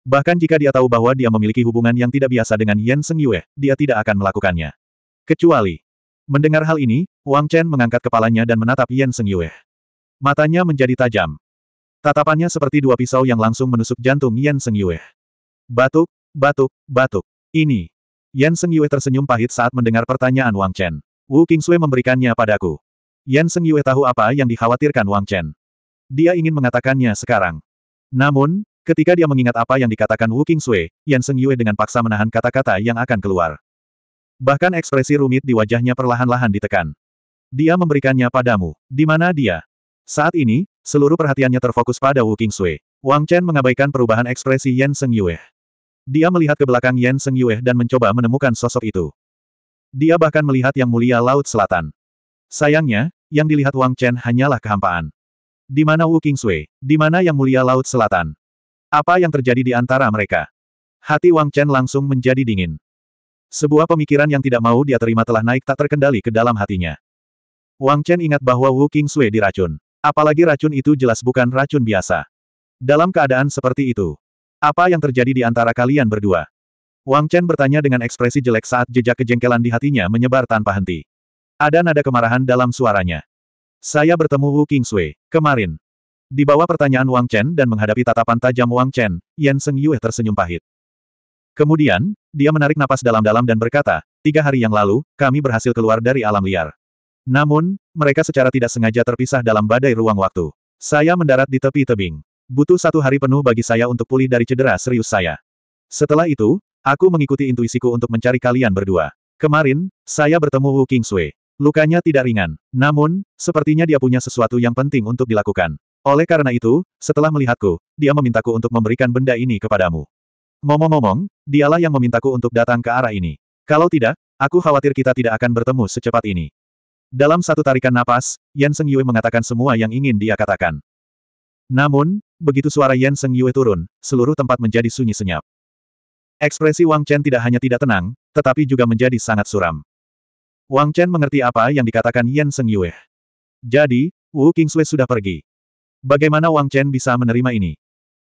Bahkan jika dia tahu bahwa dia memiliki hubungan yang tidak biasa dengan Yan Seng Yue, dia tidak akan melakukannya. Kecuali. Mendengar hal ini, Wang Chen mengangkat kepalanya dan menatap Yan Seng Yue. Matanya menjadi tajam. Tatapannya seperti dua pisau yang langsung menusuk jantung Yan Seng Yue. Batuk, batuk, batuk. Ini. Yan Seng Yue tersenyum pahit saat mendengar pertanyaan Wang Chen. Wu King Sui memberikannya padaku. Yan Seng Yue tahu apa yang dikhawatirkan Wang Chen. Dia ingin mengatakannya sekarang. Namun, Ketika dia mengingat apa yang dikatakan Wu Sui, Yan Seng Yue dengan paksa menahan kata-kata yang akan keluar. Bahkan ekspresi rumit di wajahnya perlahan-lahan ditekan. Dia memberikannya padamu. Di mana dia? Saat ini, seluruh perhatiannya terfokus pada Wu Sui. Wang Chen mengabaikan perubahan ekspresi Yan Seng Yue. Dia melihat ke belakang Yan Seng Yue dan mencoba menemukan sosok itu. Dia bahkan melihat Yang Mulia Laut Selatan. Sayangnya, yang dilihat Wang Chen hanyalah kehampaan. Di mana Wu Sui? Di mana Yang Mulia Laut Selatan? Apa yang terjadi di antara mereka? Hati Wang Chen langsung menjadi dingin. Sebuah pemikiran yang tidak mau dia terima telah naik tak terkendali ke dalam hatinya. Wang Chen ingat bahwa Wu King Sui diracun. Apalagi racun itu jelas bukan racun biasa. Dalam keadaan seperti itu, apa yang terjadi di antara kalian berdua? Wang Chen bertanya dengan ekspresi jelek saat jejak kejengkelan di hatinya menyebar tanpa henti. Ada nada kemarahan dalam suaranya. Saya bertemu Wu King Sui kemarin. Di bawah pertanyaan Wang Chen dan menghadapi tatapan tajam Wang Chen, Yan Seng Yue tersenyum pahit. Kemudian, dia menarik napas dalam-dalam dan berkata, tiga hari yang lalu, kami berhasil keluar dari alam liar. Namun, mereka secara tidak sengaja terpisah dalam badai ruang waktu. Saya mendarat di tepi tebing. Butuh satu hari penuh bagi saya untuk pulih dari cedera serius saya. Setelah itu, aku mengikuti intuisiku untuk mencari kalian berdua. Kemarin, saya bertemu Wu Qingsui. Lukanya tidak ringan, namun, sepertinya dia punya sesuatu yang penting untuk dilakukan. Oleh karena itu, setelah melihatku, dia memintaku untuk memberikan benda ini kepadamu. Momong-momong, dialah yang memintaku untuk datang ke arah ini. Kalau tidak, aku khawatir kita tidak akan bertemu secepat ini. Dalam satu tarikan napas, Yan Seng Yue mengatakan semua yang ingin dia katakan. Namun, begitu suara Yan Seng Yue turun, seluruh tempat menjadi sunyi senyap. Ekspresi Wang Chen tidak hanya tidak tenang, tetapi juga menjadi sangat suram. Wang Chen mengerti apa yang dikatakan Yan Seng Yue. Jadi, Wu Kingsui sudah pergi. Bagaimana Wang Chen bisa menerima ini?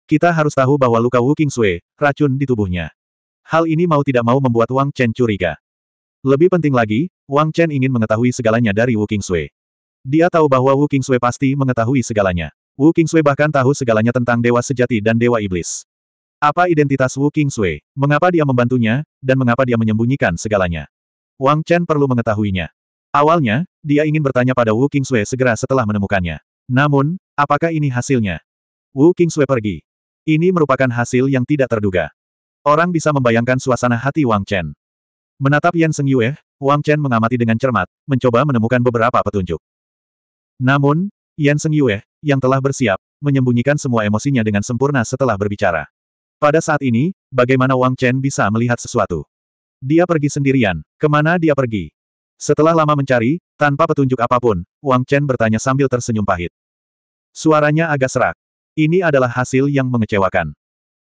Kita harus tahu bahwa luka Wu Sui, racun di tubuhnya. Hal ini mau tidak mau membuat Wang Chen curiga. Lebih penting lagi, Wang Chen ingin mengetahui segalanya dari Wu Sui. Dia tahu bahwa Wu Sui pasti mengetahui segalanya. Wu Sui bahkan tahu segalanya tentang Dewa Sejati dan Dewa Iblis. Apa identitas Wu Sui? mengapa dia membantunya, dan mengapa dia menyembunyikan segalanya. Wang Chen perlu mengetahuinya. Awalnya, dia ingin bertanya pada Wu Sui segera setelah menemukannya. Namun, Apakah ini hasilnya? Wu Qingxue pergi. Ini merupakan hasil yang tidak terduga. Orang bisa membayangkan suasana hati Wang Chen. Menatap Yan Seng Yue, Wang Chen mengamati dengan cermat, mencoba menemukan beberapa petunjuk. Namun, Yan Seng Yue, yang telah bersiap, menyembunyikan semua emosinya dengan sempurna setelah berbicara. Pada saat ini, bagaimana Wang Chen bisa melihat sesuatu? Dia pergi sendirian. Kemana dia pergi? Setelah lama mencari, tanpa petunjuk apapun, Wang Chen bertanya sambil tersenyum pahit. Suaranya agak serak. Ini adalah hasil yang mengecewakan.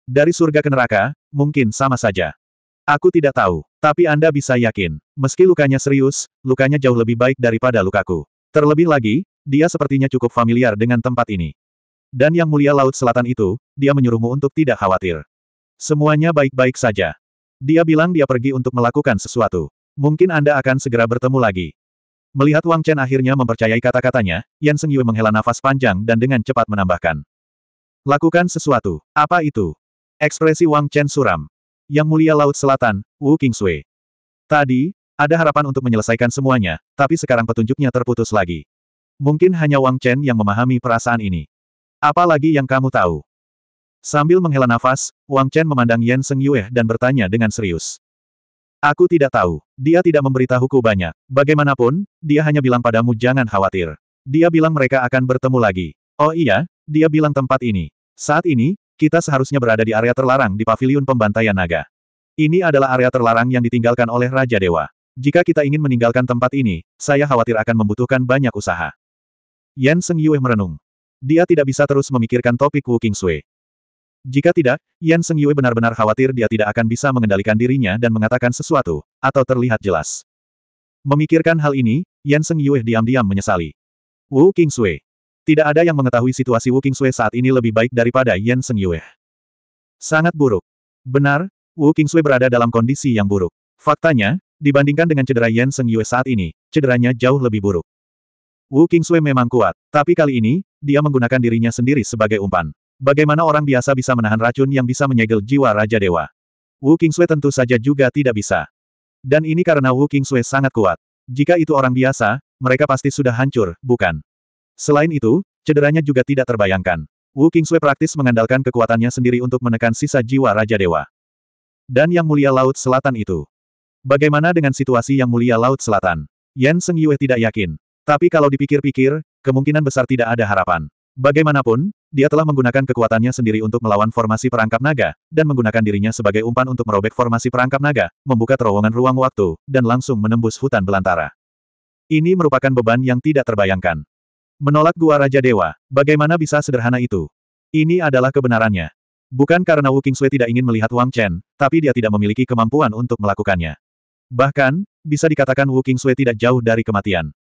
Dari surga ke neraka, mungkin sama saja. Aku tidak tahu, tapi Anda bisa yakin, meski lukanya serius, lukanya jauh lebih baik daripada lukaku. Terlebih lagi, dia sepertinya cukup familiar dengan tempat ini. Dan yang mulia Laut Selatan itu, dia menyuruhmu untuk tidak khawatir. Semuanya baik-baik saja. Dia bilang dia pergi untuk melakukan sesuatu. Mungkin Anda akan segera bertemu lagi. Melihat Wang Chen akhirnya mempercayai kata-katanya, Yan Seng Yue menghela nafas panjang dan dengan cepat menambahkan. Lakukan sesuatu. Apa itu? Ekspresi Wang Chen suram. Yang Mulia Laut Selatan, Wu Kingsui. Tadi, ada harapan untuk menyelesaikan semuanya, tapi sekarang petunjuknya terputus lagi. Mungkin hanya Wang Chen yang memahami perasaan ini. Apalagi yang kamu tahu? Sambil menghela nafas, Wang Chen memandang Yan Seng Yue eh dan bertanya dengan serius. Aku tidak tahu. Dia tidak memberitahuku banyak. Bagaimanapun, dia hanya bilang padamu jangan khawatir. Dia bilang mereka akan bertemu lagi. Oh iya, dia bilang tempat ini. Saat ini, kita seharusnya berada di area terlarang di Paviliun Pembantaian Naga. Ini adalah area terlarang yang ditinggalkan oleh Raja Dewa. Jika kita ingin meninggalkan tempat ini, saya khawatir akan membutuhkan banyak usaha. Yan Seng Yue merenung. Dia tidak bisa terus memikirkan topik Wu King Sui. Jika tidak, Yan Seng Yue benar-benar khawatir dia tidak akan bisa mengendalikan dirinya dan mengatakan sesuatu, atau terlihat jelas. Memikirkan hal ini, Yan Seng Yue diam-diam menyesali. Wu King Sui. Tidak ada yang mengetahui situasi Wu King Sui saat ini lebih baik daripada Yan Seng Yue. Sangat buruk. Benar, Wu King Sui berada dalam kondisi yang buruk. Faktanya, dibandingkan dengan cedera Yan Seng Yue saat ini, cederanya jauh lebih buruk. Wu King Sui memang kuat, tapi kali ini, dia menggunakan dirinya sendiri sebagai umpan. Bagaimana orang biasa bisa menahan racun yang bisa menyegel jiwa Raja Dewa? Wu Kingsui tentu saja juga tidak bisa. Dan ini karena Wu Kingsui sangat kuat. Jika itu orang biasa, mereka pasti sudah hancur, bukan? Selain itu, cederanya juga tidak terbayangkan. Wu Kingsui praktis mengandalkan kekuatannya sendiri untuk menekan sisa jiwa Raja Dewa. Dan Yang Mulia Laut Selatan itu. Bagaimana dengan situasi Yang Mulia Laut Selatan? Yan Seng Yue tidak yakin. Tapi kalau dipikir-pikir, kemungkinan besar tidak ada harapan. Bagaimanapun, dia telah menggunakan kekuatannya sendiri untuk melawan formasi perangkap naga, dan menggunakan dirinya sebagai umpan untuk merobek formasi perangkap naga, membuka terowongan ruang waktu, dan langsung menembus hutan belantara. Ini merupakan beban yang tidak terbayangkan. Menolak Gua Raja Dewa, bagaimana bisa sederhana itu? Ini adalah kebenarannya. Bukan karena Wu Qingsui tidak ingin melihat Wang Chen, tapi dia tidak memiliki kemampuan untuk melakukannya. Bahkan, bisa dikatakan Wu Qingsui tidak jauh dari kematian.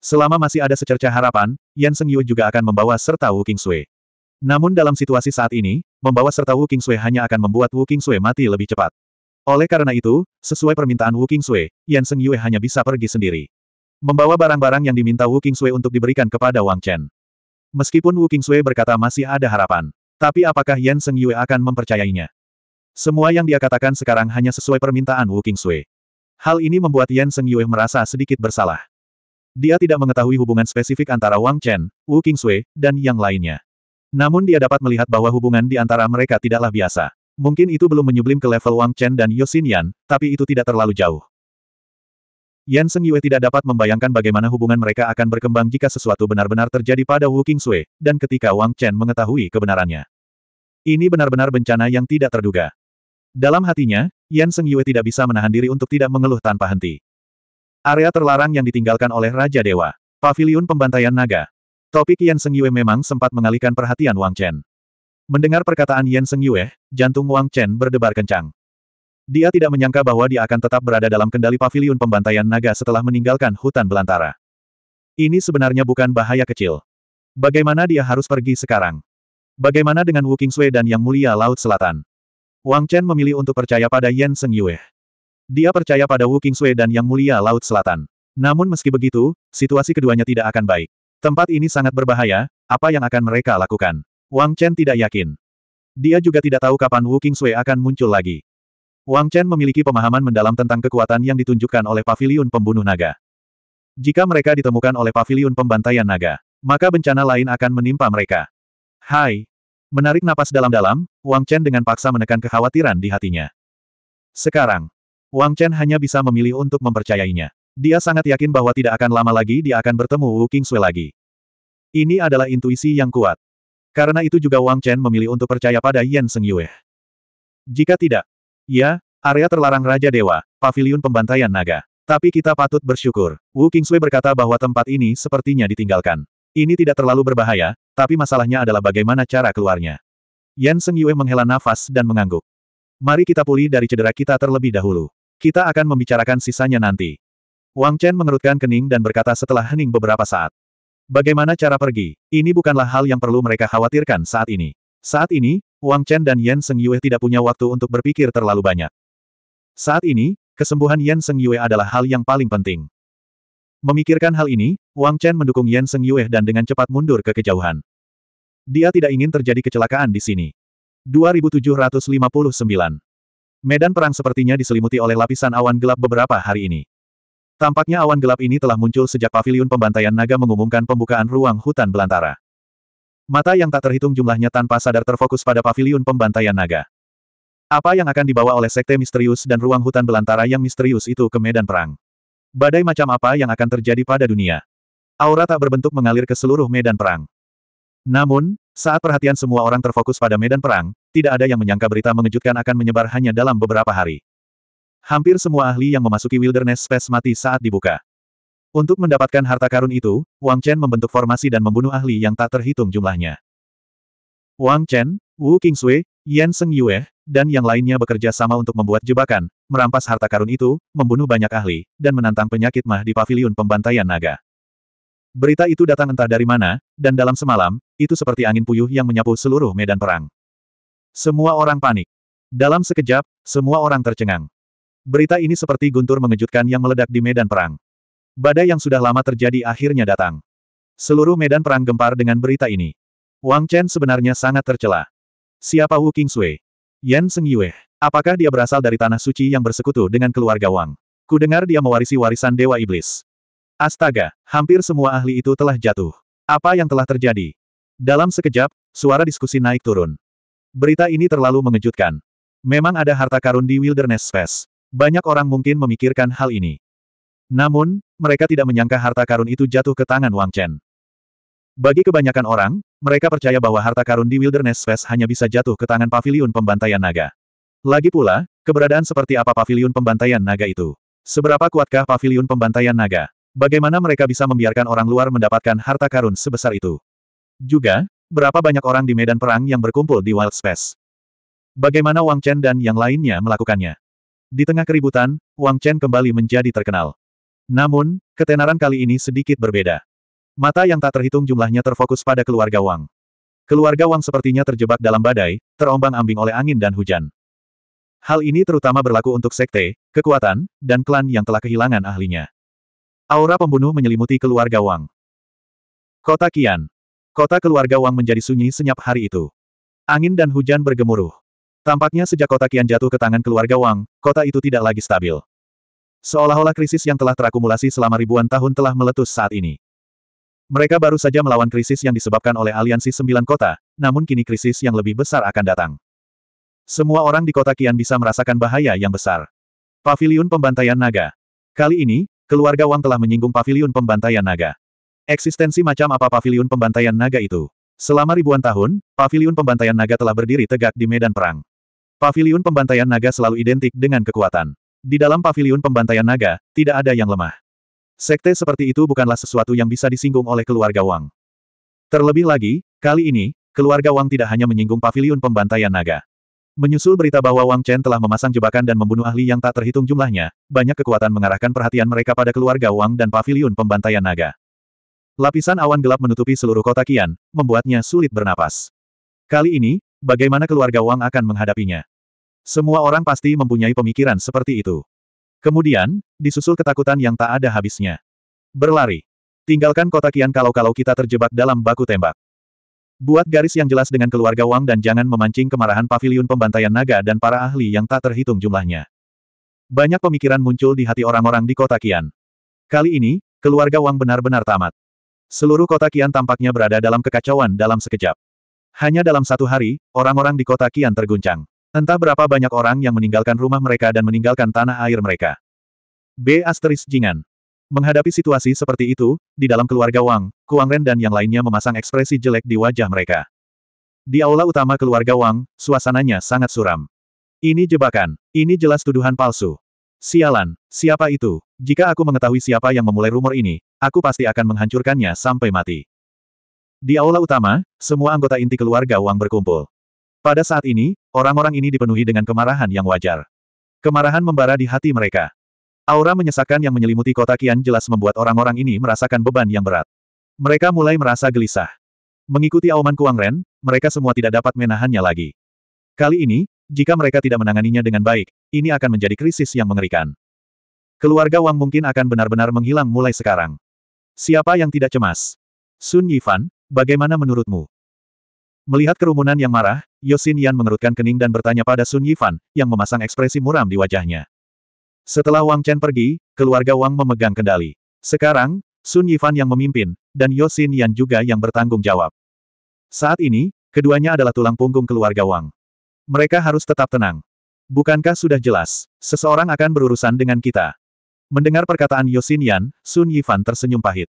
Selama masih ada secerca harapan, Yan Seng Yu juga akan membawa serta Wu Qingsui. Namun dalam situasi saat ini, membawa serta Wu Sui hanya akan membuat Wu Sui mati lebih cepat. Oleh karena itu, sesuai permintaan Wu Sui, Yan Seng Yue hanya bisa pergi sendiri. Membawa barang-barang yang diminta Wu Sui untuk diberikan kepada Wang Chen. Meskipun Wu Sui berkata masih ada harapan, tapi apakah Yan Seng Yue akan mempercayainya? Semua yang dia katakan sekarang hanya sesuai permintaan Wu Sui. Hal ini membuat Yan Seng Yue merasa sedikit bersalah. Dia tidak mengetahui hubungan spesifik antara Wang Chen, Wu Sui, dan yang lainnya. Namun dia dapat melihat bahwa hubungan di antara mereka tidaklah biasa. Mungkin itu belum menyublim ke level Wang Chen dan Yosin Yan, tapi itu tidak terlalu jauh. Yan Seng Yue tidak dapat membayangkan bagaimana hubungan mereka akan berkembang jika sesuatu benar-benar terjadi pada Wu King Sui, dan ketika Wang Chen mengetahui kebenarannya. Ini benar-benar bencana yang tidak terduga. Dalam hatinya, Yan Seng Yue tidak bisa menahan diri untuk tidak mengeluh tanpa henti. Area terlarang yang ditinggalkan oleh Raja Dewa. Paviliun Pembantaian Naga. Topik Yan Seng Yue memang sempat mengalihkan perhatian Wang Chen. Mendengar perkataan Yan Seng Yue, jantung Wang Chen berdebar kencang. Dia tidak menyangka bahwa dia akan tetap berada dalam kendali pavilion pembantaian naga setelah meninggalkan hutan belantara. Ini sebenarnya bukan bahaya kecil. Bagaimana dia harus pergi sekarang? Bagaimana dengan Wu Kingsui dan Yang Mulia Laut Selatan? Wang Chen memilih untuk percaya pada Yan Seng Yue. Dia percaya pada Wu Kingsui dan Yang Mulia Laut Selatan. Namun meski begitu, situasi keduanya tidak akan baik. Tempat ini sangat berbahaya, apa yang akan mereka lakukan? Wang Chen tidak yakin. Dia juga tidak tahu kapan Wu Qingzui akan muncul lagi. Wang Chen memiliki pemahaman mendalam tentang kekuatan yang ditunjukkan oleh paviliun pembunuh naga. Jika mereka ditemukan oleh paviliun pembantaian naga, maka bencana lain akan menimpa mereka. Hai! Menarik napas dalam-dalam, Wang Chen dengan paksa menekan kekhawatiran di hatinya. Sekarang, Wang Chen hanya bisa memilih untuk mempercayainya. Dia sangat yakin bahwa tidak akan lama lagi dia akan bertemu Wu Kingsui lagi. Ini adalah intuisi yang kuat. Karena itu juga Wang Chen memilih untuk percaya pada Yan Seng Yue. Jika tidak, ya, area terlarang Raja Dewa, Paviliun Pembantaian Naga. Tapi kita patut bersyukur. Wu Kingsui berkata bahwa tempat ini sepertinya ditinggalkan. Ini tidak terlalu berbahaya, tapi masalahnya adalah bagaimana cara keluarnya. Yan Seng Yue menghela nafas dan mengangguk. Mari kita pulih dari cedera kita terlebih dahulu. Kita akan membicarakan sisanya nanti. Wang Chen mengerutkan kening dan berkata setelah hening beberapa saat. Bagaimana cara pergi? Ini bukanlah hal yang perlu mereka khawatirkan saat ini. Saat ini, Wang Chen dan Yan Seng Yue tidak punya waktu untuk berpikir terlalu banyak. Saat ini, kesembuhan Yan Seng Yue adalah hal yang paling penting. Memikirkan hal ini, Wang Chen mendukung Yan Seng Yue dan dengan cepat mundur ke kejauhan. Dia tidak ingin terjadi kecelakaan di sini. 2759 Medan perang sepertinya diselimuti oleh lapisan awan gelap beberapa hari ini. Tampaknya awan gelap ini telah muncul sejak pavilion pembantaian naga mengumumkan pembukaan ruang hutan belantara. Mata yang tak terhitung jumlahnya tanpa sadar terfokus pada pavilion pembantaian naga. Apa yang akan dibawa oleh sekte misterius dan ruang hutan belantara yang misterius itu ke medan perang? Badai macam apa yang akan terjadi pada dunia? Aura tak berbentuk mengalir ke seluruh medan perang. Namun, saat perhatian semua orang terfokus pada medan perang, tidak ada yang menyangka berita mengejutkan akan menyebar hanya dalam beberapa hari. Hampir semua ahli yang memasuki wilderness space mati saat dibuka. Untuk mendapatkan harta karun itu, Wang Chen membentuk formasi dan membunuh ahli yang tak terhitung jumlahnya. Wang Chen, Wu Qingsui, Yan Seng Yue, dan yang lainnya bekerja sama untuk membuat jebakan, merampas harta karun itu, membunuh banyak ahli, dan menantang penyakit mah di paviliun pembantaian naga. Berita itu datang entah dari mana, dan dalam semalam, itu seperti angin puyuh yang menyapu seluruh medan perang. Semua orang panik. Dalam sekejap, semua orang tercengang. Berita ini seperti guntur mengejutkan yang meledak di medan perang. Badai yang sudah lama terjadi akhirnya datang. Seluruh medan perang gempar dengan berita ini. Wang Chen sebenarnya sangat tercela. Siapa Wu Qingsui? Yan Seng Yue. Apakah dia berasal dari tanah suci yang bersekutu dengan keluarga Wang? Kudengar dia mewarisi warisan Dewa Iblis. Astaga, hampir semua ahli itu telah jatuh. Apa yang telah terjadi? Dalam sekejap, suara diskusi naik turun. Berita ini terlalu mengejutkan. Memang ada harta karun di Wilderness Space. Banyak orang mungkin memikirkan hal ini. Namun, mereka tidak menyangka harta karun itu jatuh ke tangan Wang Chen. Bagi kebanyakan orang, mereka percaya bahwa harta karun di Wilderness Space hanya bisa jatuh ke tangan pavilion pembantaian naga. Lagi pula, keberadaan seperti apa pavilion pembantaian naga itu? Seberapa kuatkah pavilion pembantaian naga? Bagaimana mereka bisa membiarkan orang luar mendapatkan harta karun sebesar itu? Juga, berapa banyak orang di medan perang yang berkumpul di Wild Space? Bagaimana Wang Chen dan yang lainnya melakukannya? Di tengah keributan, Wang Chen kembali menjadi terkenal. Namun, ketenaran kali ini sedikit berbeda. Mata yang tak terhitung jumlahnya terfokus pada keluarga Wang. Keluarga Wang sepertinya terjebak dalam badai, terombang-ambing oleh angin dan hujan. Hal ini terutama berlaku untuk sekte, kekuatan, dan klan yang telah kehilangan ahlinya. Aura pembunuh menyelimuti keluarga Wang. Kota Kian. Kota keluarga Wang menjadi sunyi senyap hari itu. Angin dan hujan bergemuruh. Tampaknya sejak kota Kian jatuh ke tangan keluarga Wang, kota itu tidak lagi stabil. Seolah-olah krisis yang telah terakumulasi selama ribuan tahun telah meletus saat ini. Mereka baru saja melawan krisis yang disebabkan oleh aliansi sembilan kota, namun kini krisis yang lebih besar akan datang. Semua orang di kota Kian bisa merasakan bahaya yang besar. Paviliun Pembantaian Naga. Kali ini, keluarga Wang telah menyinggung paviliun pembantaian naga. Eksistensi macam apa paviliun pembantaian naga itu? Selama ribuan tahun, paviliun pembantaian naga telah berdiri tegak di medan perang. Paviliun pembantaian naga selalu identik dengan kekuatan. Di dalam paviliun pembantaian naga, tidak ada yang lemah. Sekte seperti itu bukanlah sesuatu yang bisa disinggung oleh keluarga Wang. Terlebih lagi, kali ini, keluarga Wang tidak hanya menyinggung paviliun pembantaian naga. Menyusul berita bahwa Wang Chen telah memasang jebakan dan membunuh ahli yang tak terhitung jumlahnya, banyak kekuatan mengarahkan perhatian mereka pada keluarga Wang dan paviliun pembantaian naga. Lapisan awan gelap menutupi seluruh kota Kian, membuatnya sulit bernapas. Kali ini, bagaimana keluarga Wang akan menghadapinya. Semua orang pasti mempunyai pemikiran seperti itu. Kemudian, disusul ketakutan yang tak ada habisnya. Berlari. Tinggalkan kota Kian kalau-kalau kita terjebak dalam baku tembak. Buat garis yang jelas dengan keluarga Wang dan jangan memancing kemarahan Pavilion pembantaian naga dan para ahli yang tak terhitung jumlahnya. Banyak pemikiran muncul di hati orang-orang di kota Kian. Kali ini, keluarga Wang benar-benar tamat. Seluruh kota Kian tampaknya berada dalam kekacauan dalam sekejap. Hanya dalam satu hari, orang-orang di kota kian terguncang. Entah berapa banyak orang yang meninggalkan rumah mereka dan meninggalkan tanah air mereka. B. Asteris Jingan. Menghadapi situasi seperti itu, di dalam keluarga Wang, Kuang Ren dan yang lainnya memasang ekspresi jelek di wajah mereka. Di aula utama keluarga Wang, suasananya sangat suram. Ini jebakan, ini jelas tuduhan palsu. Sialan, siapa itu? Jika aku mengetahui siapa yang memulai rumor ini, aku pasti akan menghancurkannya sampai mati. Di aula utama, semua anggota inti keluarga Wang berkumpul. Pada saat ini, orang-orang ini dipenuhi dengan kemarahan yang wajar. Kemarahan membara di hati mereka. Aura menyesakan yang menyelimuti kota kian jelas membuat orang-orang ini merasakan beban yang berat. Mereka mulai merasa gelisah. Mengikuti auman Kuang Ren, mereka semua tidak dapat menahannya lagi. Kali ini, jika mereka tidak menanganinya dengan baik, ini akan menjadi krisis yang mengerikan. Keluarga Wang mungkin akan benar-benar menghilang mulai sekarang. Siapa yang tidak cemas? Sun Yifan, Bagaimana menurutmu? Melihat kerumunan yang marah, Yosin Yan mengerutkan kening dan bertanya pada Sun Yifan, yang memasang ekspresi muram di wajahnya. Setelah Wang Chen pergi, keluarga Wang memegang kendali. Sekarang, Sun Yifan yang memimpin, dan Yosin Yan juga yang bertanggung jawab. Saat ini, keduanya adalah tulang punggung keluarga Wang. Mereka harus tetap tenang. Bukankah sudah jelas, seseorang akan berurusan dengan kita? Mendengar perkataan Yosin Yan, Sun Yifan tersenyum pahit.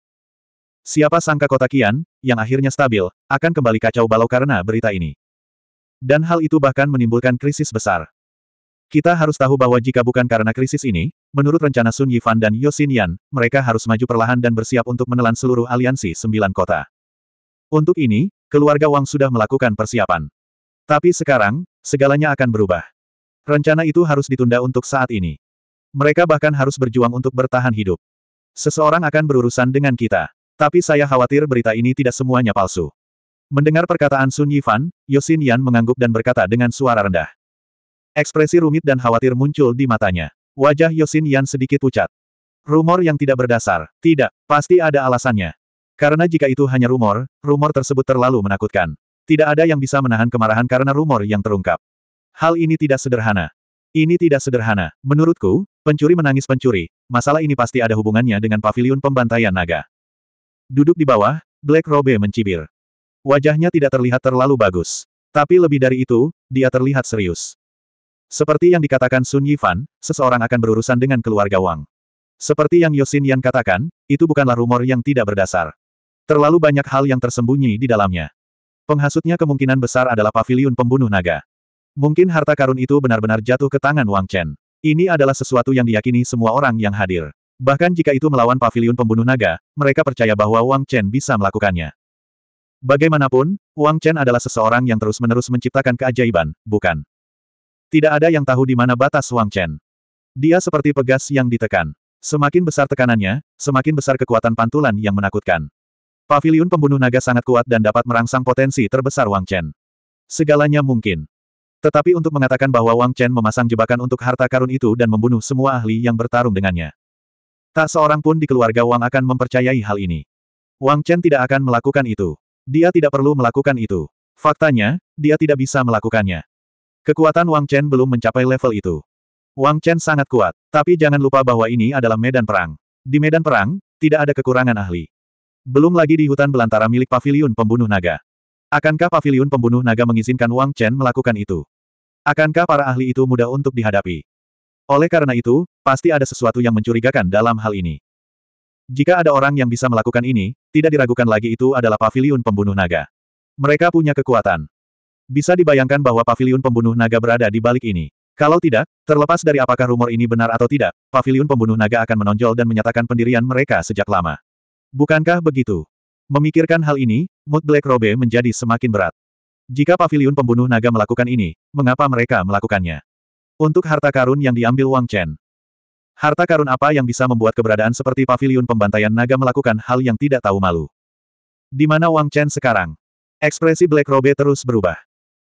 Siapa sangka kota Kian, yang akhirnya stabil, akan kembali kacau balau karena berita ini. Dan hal itu bahkan menimbulkan krisis besar. Kita harus tahu bahwa jika bukan karena krisis ini, menurut rencana Sun Yifan dan Yosin Yan, mereka harus maju perlahan dan bersiap untuk menelan seluruh aliansi sembilan kota. Untuk ini, keluarga Wang sudah melakukan persiapan. Tapi sekarang, segalanya akan berubah. Rencana itu harus ditunda untuk saat ini. Mereka bahkan harus berjuang untuk bertahan hidup. Seseorang akan berurusan dengan kita. Tapi saya khawatir berita ini tidak semuanya palsu. Mendengar perkataan Sun Yifan, Yosin Yan mengangguk dan berkata dengan suara rendah. Ekspresi rumit dan khawatir muncul di matanya. Wajah Yosin Yan sedikit pucat. Rumor yang tidak berdasar. Tidak, pasti ada alasannya. Karena jika itu hanya rumor, rumor tersebut terlalu menakutkan. Tidak ada yang bisa menahan kemarahan karena rumor yang terungkap. Hal ini tidak sederhana. Ini tidak sederhana. Menurutku, pencuri menangis pencuri, masalah ini pasti ada hubungannya dengan pavilion pembantaian naga. Duduk di bawah, Black Robe mencibir. Wajahnya tidak terlihat terlalu bagus. Tapi lebih dari itu, dia terlihat serius. Seperti yang dikatakan Sun Yifan, seseorang akan berurusan dengan keluarga Wang. Seperti yang Yosin Yan katakan, itu bukanlah rumor yang tidak berdasar. Terlalu banyak hal yang tersembunyi di dalamnya. Penghasutnya kemungkinan besar adalah paviliun pembunuh naga. Mungkin harta karun itu benar-benar jatuh ke tangan Wang Chen. Ini adalah sesuatu yang diyakini semua orang yang hadir. Bahkan jika itu melawan pavilion pembunuh naga, mereka percaya bahwa Wang Chen bisa melakukannya. Bagaimanapun, Wang Chen adalah seseorang yang terus-menerus menciptakan keajaiban, bukan? Tidak ada yang tahu di mana batas Wang Chen. Dia seperti pegas yang ditekan. Semakin besar tekanannya, semakin besar kekuatan pantulan yang menakutkan. Pavilion pembunuh naga sangat kuat dan dapat merangsang potensi terbesar Wang Chen. Segalanya mungkin. Tetapi untuk mengatakan bahwa Wang Chen memasang jebakan untuk harta karun itu dan membunuh semua ahli yang bertarung dengannya. Tak seorang pun di keluarga Wang akan mempercayai hal ini. Wang Chen tidak akan melakukan itu. Dia tidak perlu melakukan itu. Faktanya, dia tidak bisa melakukannya. Kekuatan Wang Chen belum mencapai level itu. Wang Chen sangat kuat, tapi jangan lupa bahwa ini adalah medan perang. Di medan perang, tidak ada kekurangan ahli. Belum lagi di hutan belantara milik paviliun pembunuh naga. Akankah paviliun pembunuh naga mengizinkan Wang Chen melakukan itu? Akankah para ahli itu mudah untuk dihadapi? Oleh karena itu, pasti ada sesuatu yang mencurigakan dalam hal ini. Jika ada orang yang bisa melakukan ini, tidak diragukan lagi itu adalah pavilion pembunuh naga. Mereka punya kekuatan. Bisa dibayangkan bahwa pavilion pembunuh naga berada di balik ini. Kalau tidak, terlepas dari apakah rumor ini benar atau tidak, pavilion pembunuh naga akan menonjol dan menyatakan pendirian mereka sejak lama. Bukankah begitu? Memikirkan hal ini, mood Black Robe menjadi semakin berat. Jika pavilion pembunuh naga melakukan ini, mengapa mereka melakukannya? Untuk harta karun yang diambil Wang Chen. Harta karun apa yang bisa membuat keberadaan seperti paviliun pembantaian naga melakukan hal yang tidak tahu malu? Di mana Wang Chen sekarang? Ekspresi Black Robe terus berubah.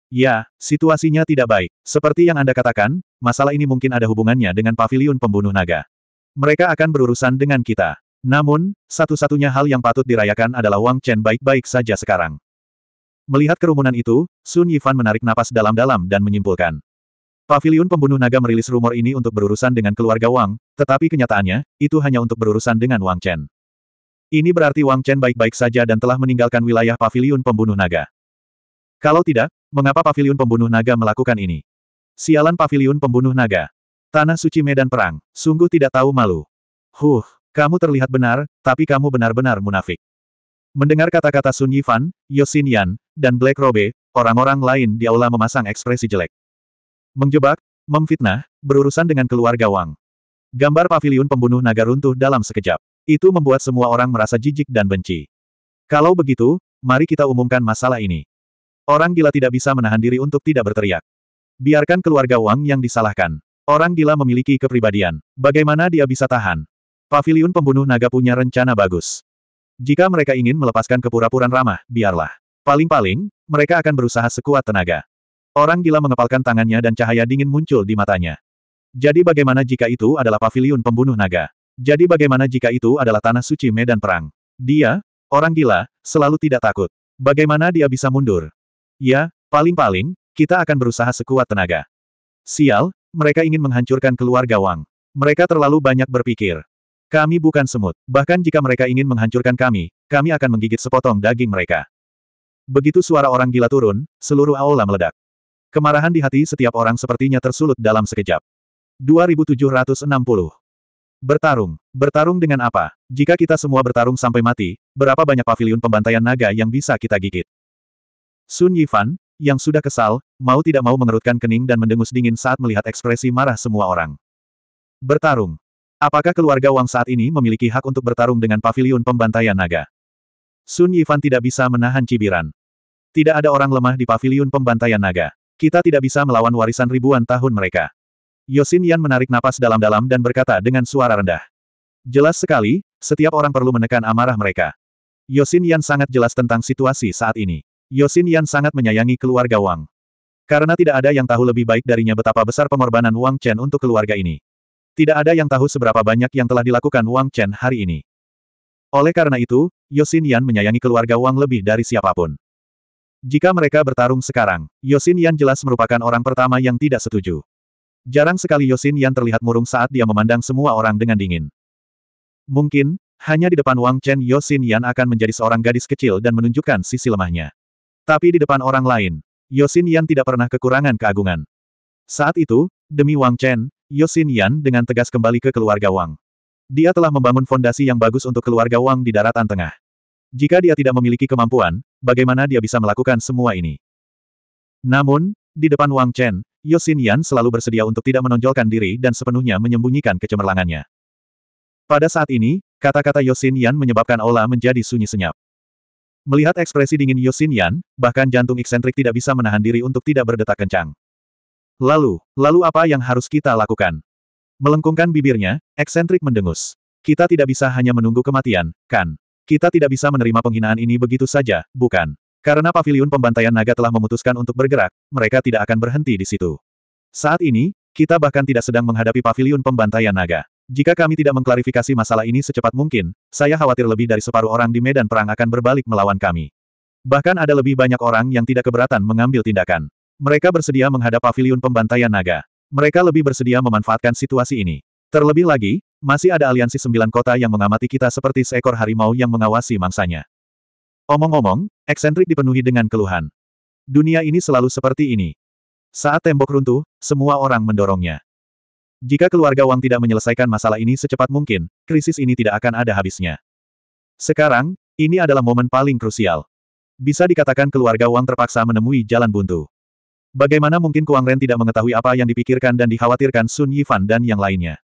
Ya, situasinya tidak baik. Seperti yang Anda katakan, masalah ini mungkin ada hubungannya dengan paviliun pembunuh naga. Mereka akan berurusan dengan kita. Namun, satu-satunya hal yang patut dirayakan adalah Wang Chen baik-baik saja sekarang. Melihat kerumunan itu, Sun Yifan menarik napas dalam-dalam dan menyimpulkan. Pavilion pembunuh naga merilis rumor ini untuk berurusan dengan keluarga Wang, tetapi kenyataannya, itu hanya untuk berurusan dengan Wang Chen. Ini berarti Wang Chen baik-baik saja dan telah meninggalkan wilayah Pavilion pembunuh naga. Kalau tidak, mengapa Pavilion pembunuh naga melakukan ini? Sialan Pavilion pembunuh naga. Tanah suci medan perang, sungguh tidak tahu malu. Huh, kamu terlihat benar, tapi kamu benar-benar munafik. Mendengar kata-kata Sun Yifan, Yosin Yan, dan Black Robe, orang-orang lain di aula memasang ekspresi jelek. Menjebak, memfitnah, berurusan dengan keluarga Wang. Gambar paviliun pembunuh naga runtuh dalam sekejap. Itu membuat semua orang merasa jijik dan benci. Kalau begitu, mari kita umumkan masalah ini. Orang gila tidak bisa menahan diri untuk tidak berteriak. Biarkan keluarga Wang yang disalahkan. Orang gila memiliki kepribadian. Bagaimana dia bisa tahan? Paviliun pembunuh naga punya rencana bagus. Jika mereka ingin melepaskan kepura puraan ramah, biarlah. Paling-paling, mereka akan berusaha sekuat tenaga. Orang gila mengepalkan tangannya dan cahaya dingin muncul di matanya. Jadi bagaimana jika itu adalah pavilion pembunuh naga? Jadi bagaimana jika itu adalah tanah suci medan perang? Dia, orang gila, selalu tidak takut. Bagaimana dia bisa mundur? Ya, paling-paling, kita akan berusaha sekuat tenaga. Sial, mereka ingin menghancurkan keluarga Wang. Mereka terlalu banyak berpikir. Kami bukan semut. Bahkan jika mereka ingin menghancurkan kami, kami akan menggigit sepotong daging mereka. Begitu suara orang gila turun, seluruh aula meledak. Kemarahan di hati setiap orang sepertinya tersulut dalam sekejap. 2760. Bertarung. Bertarung dengan apa? Jika kita semua bertarung sampai mati, berapa banyak pavilion pembantaian naga yang bisa kita gigit? Sun Yifan, yang sudah kesal, mau tidak mau mengerutkan kening dan mendengus dingin saat melihat ekspresi marah semua orang. Bertarung. Apakah keluarga Wang saat ini memiliki hak untuk bertarung dengan pavilion pembantaian naga? Sun Yifan tidak bisa menahan cibiran. Tidak ada orang lemah di pavilion pembantaian naga. Kita tidak bisa melawan warisan ribuan tahun mereka. Yosin Yan menarik napas dalam-dalam dan berkata dengan suara rendah. Jelas sekali, setiap orang perlu menekan amarah mereka. Yosin Yan sangat jelas tentang situasi saat ini. Yosin Yan sangat menyayangi keluarga Wang. Karena tidak ada yang tahu lebih baik darinya betapa besar pengorbanan Wang Chen untuk keluarga ini. Tidak ada yang tahu seberapa banyak yang telah dilakukan Wang Chen hari ini. Oleh karena itu, Yosin Yan menyayangi keluarga Wang lebih dari siapapun. Jika mereka bertarung sekarang, Yosin Yan jelas merupakan orang pertama yang tidak setuju. Jarang sekali Yosin Yan terlihat murung saat dia memandang semua orang dengan dingin. Mungkin, hanya di depan Wang Chen Yosin Yan akan menjadi seorang gadis kecil dan menunjukkan sisi lemahnya. Tapi di depan orang lain, Yosin Yan tidak pernah kekurangan keagungan. Saat itu, demi Wang Chen, Yosin Yan dengan tegas kembali ke keluarga Wang. Dia telah membangun fondasi yang bagus untuk keluarga Wang di daratan tengah. Jika dia tidak memiliki kemampuan, bagaimana dia bisa melakukan semua ini. Namun, di depan Wang Chen, Yosin Yan selalu bersedia untuk tidak menonjolkan diri dan sepenuhnya menyembunyikan kecemerlangannya. Pada saat ini, kata-kata Yosin Yan menyebabkan Ola menjadi sunyi senyap. Melihat ekspresi dingin Yosin Yan, bahkan jantung eksentrik tidak bisa menahan diri untuk tidak berdetak kencang. Lalu, lalu apa yang harus kita lakukan? Melengkungkan bibirnya, eksentrik mendengus. Kita tidak bisa hanya menunggu kematian, kan? Kita tidak bisa menerima penghinaan ini begitu saja, bukan? Karena Pavilion pembantaian naga telah memutuskan untuk bergerak, mereka tidak akan berhenti di situ. Saat ini, kita bahkan tidak sedang menghadapi Pavilion pembantaian naga. Jika kami tidak mengklarifikasi masalah ini secepat mungkin, saya khawatir lebih dari separuh orang di medan perang akan berbalik melawan kami. Bahkan ada lebih banyak orang yang tidak keberatan mengambil tindakan. Mereka bersedia menghadap Pavilion pembantaian naga. Mereka lebih bersedia memanfaatkan situasi ini. Terlebih lagi, masih ada aliansi sembilan kota yang mengamati kita seperti seekor harimau yang mengawasi mangsanya. Omong-omong, eksentrik dipenuhi dengan keluhan. Dunia ini selalu seperti ini. Saat tembok runtuh, semua orang mendorongnya. Jika keluarga Wang tidak menyelesaikan masalah ini secepat mungkin, krisis ini tidak akan ada habisnya. Sekarang, ini adalah momen paling krusial. Bisa dikatakan keluarga Wang terpaksa menemui jalan buntu. Bagaimana mungkin Kuang Ren tidak mengetahui apa yang dipikirkan dan dikhawatirkan Sun Yifan dan yang lainnya?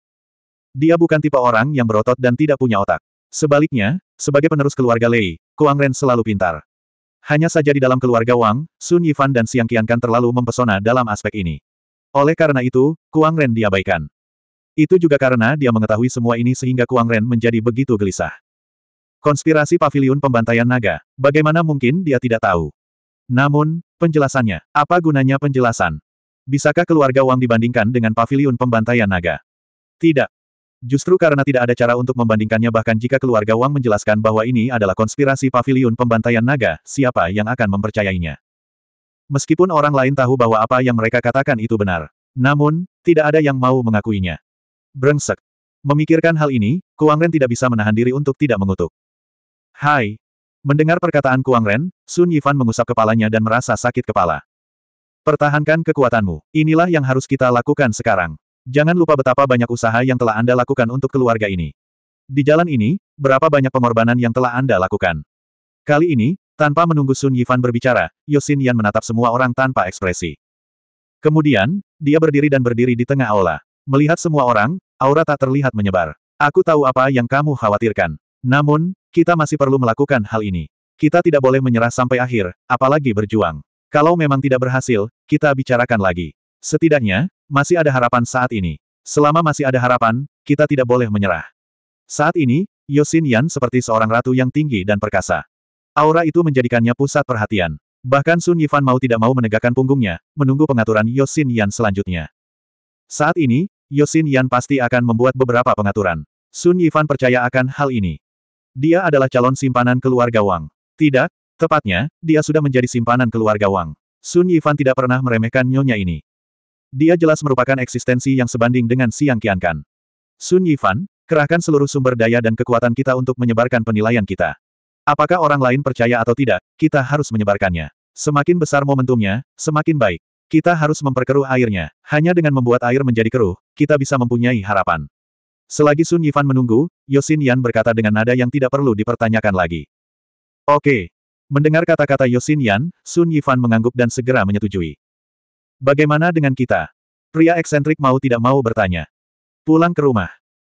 Dia bukan tipe orang yang berotot dan tidak punya otak. Sebaliknya, sebagai penerus keluarga Lei, Kuang Ren selalu pintar. Hanya saja di dalam keluarga Wang, Sun Yifan dan Xiang Qiankan terlalu mempesona dalam aspek ini. Oleh karena itu, Kuang Ren diabaikan. Itu juga karena dia mengetahui semua ini sehingga Kuang Ren menjadi begitu gelisah. Konspirasi Paviliun pembantaian naga, bagaimana mungkin dia tidak tahu? Namun, penjelasannya, apa gunanya penjelasan? Bisakah keluarga Wang dibandingkan dengan Paviliun pembantaian naga? Tidak, Justru karena tidak ada cara untuk membandingkannya bahkan jika keluarga Wang menjelaskan bahwa ini adalah konspirasi pavilion pembantaian naga, siapa yang akan mempercayainya? Meskipun orang lain tahu bahwa apa yang mereka katakan itu benar. Namun, tidak ada yang mau mengakuinya. Brengsek. Memikirkan hal ini, Kuang Ren tidak bisa menahan diri untuk tidak mengutuk. Hai. Mendengar perkataan Kuang Ren, Sun Yifan mengusap kepalanya dan merasa sakit kepala. Pertahankan kekuatanmu. Inilah yang harus kita lakukan sekarang. Jangan lupa betapa banyak usaha yang telah Anda lakukan untuk keluarga ini. Di jalan ini, berapa banyak pengorbanan yang telah Anda lakukan. Kali ini, tanpa menunggu Sun Yifan berbicara, Yosin Yan menatap semua orang tanpa ekspresi. Kemudian, dia berdiri dan berdiri di tengah aula. Melihat semua orang, aura tak terlihat menyebar. Aku tahu apa yang kamu khawatirkan. Namun, kita masih perlu melakukan hal ini. Kita tidak boleh menyerah sampai akhir, apalagi berjuang. Kalau memang tidak berhasil, kita bicarakan lagi. Setidaknya, masih ada harapan saat ini. Selama masih ada harapan, kita tidak boleh menyerah. Saat ini, Yosin Yan seperti seorang ratu yang tinggi dan perkasa. Aura itu menjadikannya pusat perhatian. Bahkan Sun Yifan mau tidak mau menegakkan punggungnya, menunggu pengaturan Yosin Yan selanjutnya. Saat ini, Yosin Yan pasti akan membuat beberapa pengaturan. Sun Yifan percaya akan hal ini. Dia adalah calon simpanan keluarga Wang. Tidak, tepatnya, dia sudah menjadi simpanan keluarga Wang. Sun Yifan tidak pernah meremehkan nyonya ini. Dia jelas merupakan eksistensi yang sebanding dengan Siang Qiankan. Sun Yifan, kerahkan seluruh sumber daya dan kekuatan kita untuk menyebarkan penilaian kita. Apakah orang lain percaya atau tidak, kita harus menyebarkannya. Semakin besar momentumnya, semakin baik. Kita harus memperkeruh airnya. Hanya dengan membuat air menjadi keruh, kita bisa mempunyai harapan. Selagi Sun Yifan menunggu, Yosin Yan berkata dengan nada yang tidak perlu dipertanyakan lagi. Oke. Mendengar kata-kata Yosin Yan, Sun Yifan mengangguk dan segera menyetujui. Bagaimana dengan kita? Pria eksentrik mau tidak mau bertanya. Pulang ke rumah.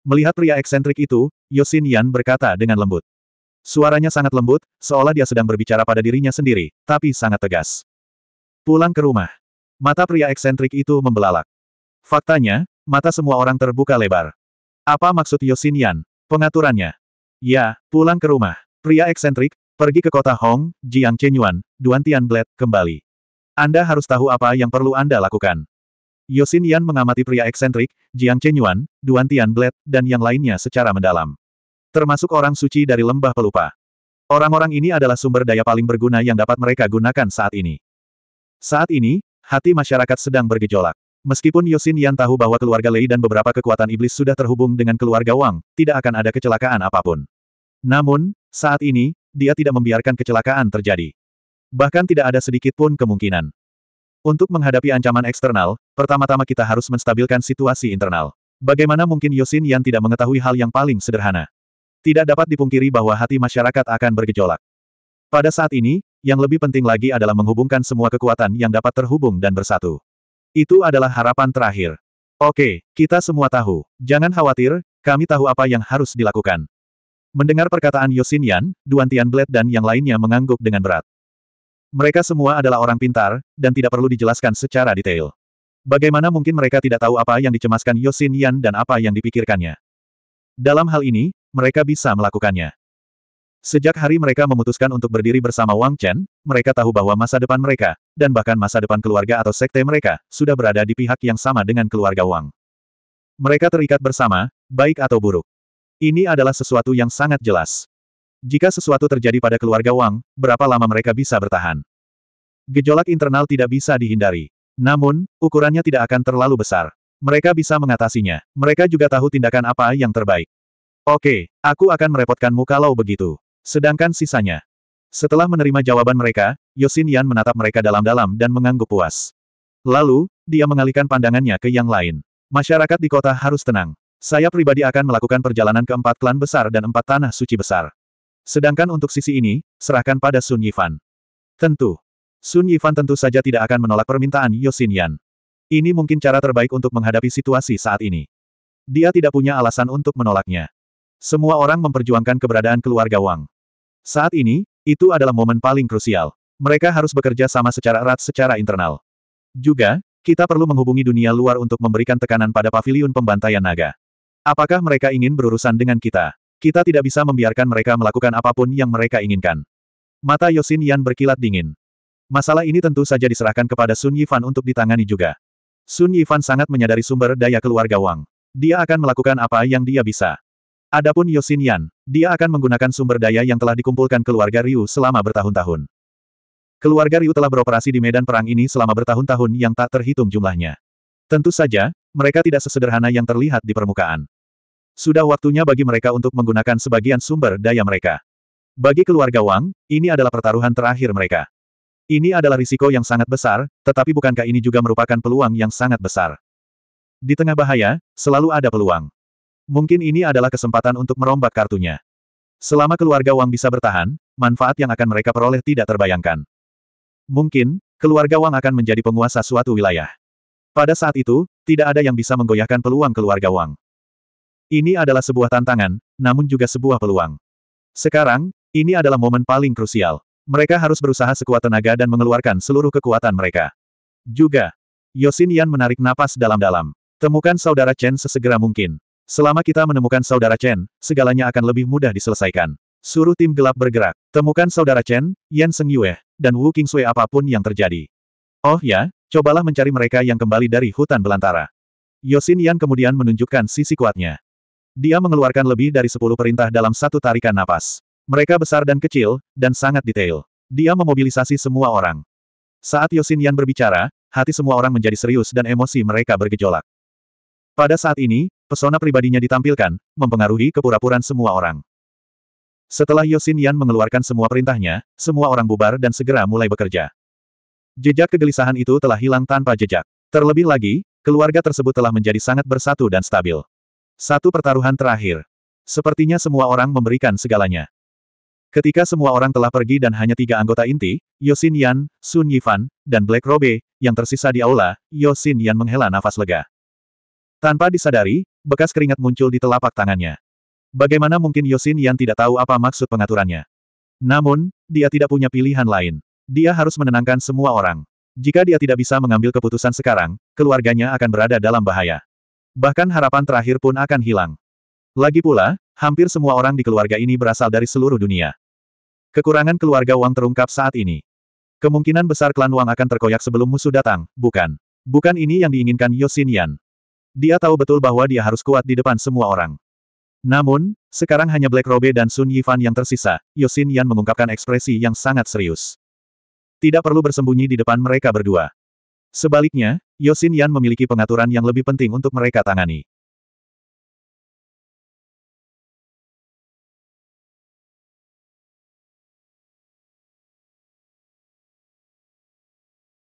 Melihat pria eksentrik itu, Yosin Yan berkata dengan lembut. Suaranya sangat lembut, seolah dia sedang berbicara pada dirinya sendiri, tapi sangat tegas. Pulang ke rumah. Mata pria eksentrik itu membelalak. Faktanya, mata semua orang terbuka lebar. Apa maksud Yosin Yan? Pengaturannya. Ya, pulang ke rumah. Pria eksentrik, pergi ke kota Hong, Jiang Chenyuan, Duan Blade, kembali. Anda harus tahu apa yang perlu Anda lakukan. Yosin Yan mengamati pria eksentrik, Jiang Chenyuan, Duan Blet, dan yang lainnya secara mendalam. Termasuk orang suci dari lembah pelupa. Orang-orang ini adalah sumber daya paling berguna yang dapat mereka gunakan saat ini. Saat ini, hati masyarakat sedang bergejolak. Meskipun Yosin Yan tahu bahwa keluarga Lei dan beberapa kekuatan iblis sudah terhubung dengan keluarga Wang, tidak akan ada kecelakaan apapun. Namun, saat ini, dia tidak membiarkan kecelakaan terjadi. Bahkan tidak ada sedikit pun kemungkinan. Untuk menghadapi ancaman eksternal, pertama-tama kita harus menstabilkan situasi internal. Bagaimana mungkin Yosin yang tidak mengetahui hal yang paling sederhana? Tidak dapat dipungkiri bahwa hati masyarakat akan bergejolak. Pada saat ini, yang lebih penting lagi adalah menghubungkan semua kekuatan yang dapat terhubung dan bersatu. Itu adalah harapan terakhir. Oke, kita semua tahu. Jangan khawatir, kami tahu apa yang harus dilakukan. Mendengar perkataan Yosin Yan, Duan Tian Blade dan yang lainnya mengangguk dengan berat. Mereka semua adalah orang pintar, dan tidak perlu dijelaskan secara detail. Bagaimana mungkin mereka tidak tahu apa yang dicemaskan Yosin Yan dan apa yang dipikirkannya? Dalam hal ini, mereka bisa melakukannya. Sejak hari mereka memutuskan untuk berdiri bersama Wang Chen, mereka tahu bahwa masa depan mereka, dan bahkan masa depan keluarga atau sekte mereka, sudah berada di pihak yang sama dengan keluarga Wang. Mereka terikat bersama, baik atau buruk. Ini adalah sesuatu yang sangat jelas. Jika sesuatu terjadi pada keluarga Wang, berapa lama mereka bisa bertahan? Gejolak internal tidak bisa dihindari. Namun, ukurannya tidak akan terlalu besar. Mereka bisa mengatasinya. Mereka juga tahu tindakan apa yang terbaik. Oke, aku akan merepotkanmu kalau begitu. Sedangkan sisanya. Setelah menerima jawaban mereka, Yosin Yan menatap mereka dalam-dalam dan mengangguk puas. Lalu, dia mengalihkan pandangannya ke yang lain. Masyarakat di kota harus tenang. Saya pribadi akan melakukan perjalanan ke empat klan besar dan empat tanah suci besar. Sedangkan untuk sisi ini, serahkan pada Sun Yifan. Tentu. Sun Yifan tentu saja tidak akan menolak permintaan Yosin Yan. Ini mungkin cara terbaik untuk menghadapi situasi saat ini. Dia tidak punya alasan untuk menolaknya. Semua orang memperjuangkan keberadaan keluarga Wang. Saat ini, itu adalah momen paling krusial. Mereka harus bekerja sama secara erat secara internal. Juga, kita perlu menghubungi dunia luar untuk memberikan tekanan pada paviliun pembantaian naga. Apakah mereka ingin berurusan dengan kita? Kita tidak bisa membiarkan mereka melakukan apapun yang mereka inginkan. Mata Yosin Yan berkilat dingin. Masalah ini tentu saja diserahkan kepada Sun Yifan untuk ditangani juga. Sun Yifan sangat menyadari sumber daya keluarga Wang. Dia akan melakukan apa yang dia bisa. Adapun Yosin Yan, dia akan menggunakan sumber daya yang telah dikumpulkan keluarga Ryu selama bertahun-tahun. Keluarga Ryu telah beroperasi di medan perang ini selama bertahun-tahun yang tak terhitung jumlahnya. Tentu saja, mereka tidak sesederhana yang terlihat di permukaan. Sudah waktunya bagi mereka untuk menggunakan sebagian sumber daya mereka. Bagi keluarga Wang, ini adalah pertaruhan terakhir mereka. Ini adalah risiko yang sangat besar, tetapi bukankah ini juga merupakan peluang yang sangat besar? Di tengah bahaya, selalu ada peluang. Mungkin ini adalah kesempatan untuk merombak kartunya. Selama keluarga Wang bisa bertahan, manfaat yang akan mereka peroleh tidak terbayangkan. Mungkin, keluarga Wang akan menjadi penguasa suatu wilayah. Pada saat itu, tidak ada yang bisa menggoyahkan peluang keluarga Wang. Ini adalah sebuah tantangan, namun juga sebuah peluang. Sekarang, ini adalah momen paling krusial. Mereka harus berusaha sekuat tenaga dan mengeluarkan seluruh kekuatan mereka. Juga, Yosin Yan menarik napas dalam-dalam. Temukan saudara Chen sesegera mungkin. Selama kita menemukan saudara Chen, segalanya akan lebih mudah diselesaikan. Suruh tim gelap bergerak. Temukan saudara Chen, Yan Seng Yue, dan Wu King Sui. apapun yang terjadi. Oh ya, cobalah mencari mereka yang kembali dari hutan belantara. Yosin Yan kemudian menunjukkan sisi kuatnya. Dia mengeluarkan lebih dari sepuluh perintah dalam satu tarikan napas. Mereka besar dan kecil, dan sangat detail. Dia memobilisasi semua orang. Saat Yosin Yan berbicara, hati semua orang menjadi serius dan emosi mereka bergejolak. Pada saat ini, pesona pribadinya ditampilkan, mempengaruhi kepura puran semua orang. Setelah Yosin Yan mengeluarkan semua perintahnya, semua orang bubar dan segera mulai bekerja. Jejak kegelisahan itu telah hilang tanpa jejak. Terlebih lagi, keluarga tersebut telah menjadi sangat bersatu dan stabil. Satu pertaruhan terakhir. Sepertinya semua orang memberikan segalanya. Ketika semua orang telah pergi dan hanya tiga anggota inti, Yosin Yan, Sun Yifan, dan Black Robe, yang tersisa di aula, Yosin Yan menghela nafas lega. Tanpa disadari, bekas keringat muncul di telapak tangannya. Bagaimana mungkin Yosin Yan tidak tahu apa maksud pengaturannya? Namun, dia tidak punya pilihan lain. Dia harus menenangkan semua orang. Jika dia tidak bisa mengambil keputusan sekarang, keluarganya akan berada dalam bahaya. Bahkan harapan terakhir pun akan hilang. Lagi pula, hampir semua orang di keluarga ini berasal dari seluruh dunia. Kekurangan keluarga Wang terungkap saat ini. Kemungkinan besar klan Wang akan terkoyak sebelum musuh datang, bukan? Bukan ini yang diinginkan Yosin Yan. Dia tahu betul bahwa dia harus kuat di depan semua orang. Namun, sekarang hanya Black Robe dan Sun Yifan yang tersisa, Yosin Yan mengungkapkan ekspresi yang sangat serius. Tidak perlu bersembunyi di depan mereka berdua. Sebaliknya, Yosin Yan memiliki pengaturan yang lebih penting untuk mereka tangani.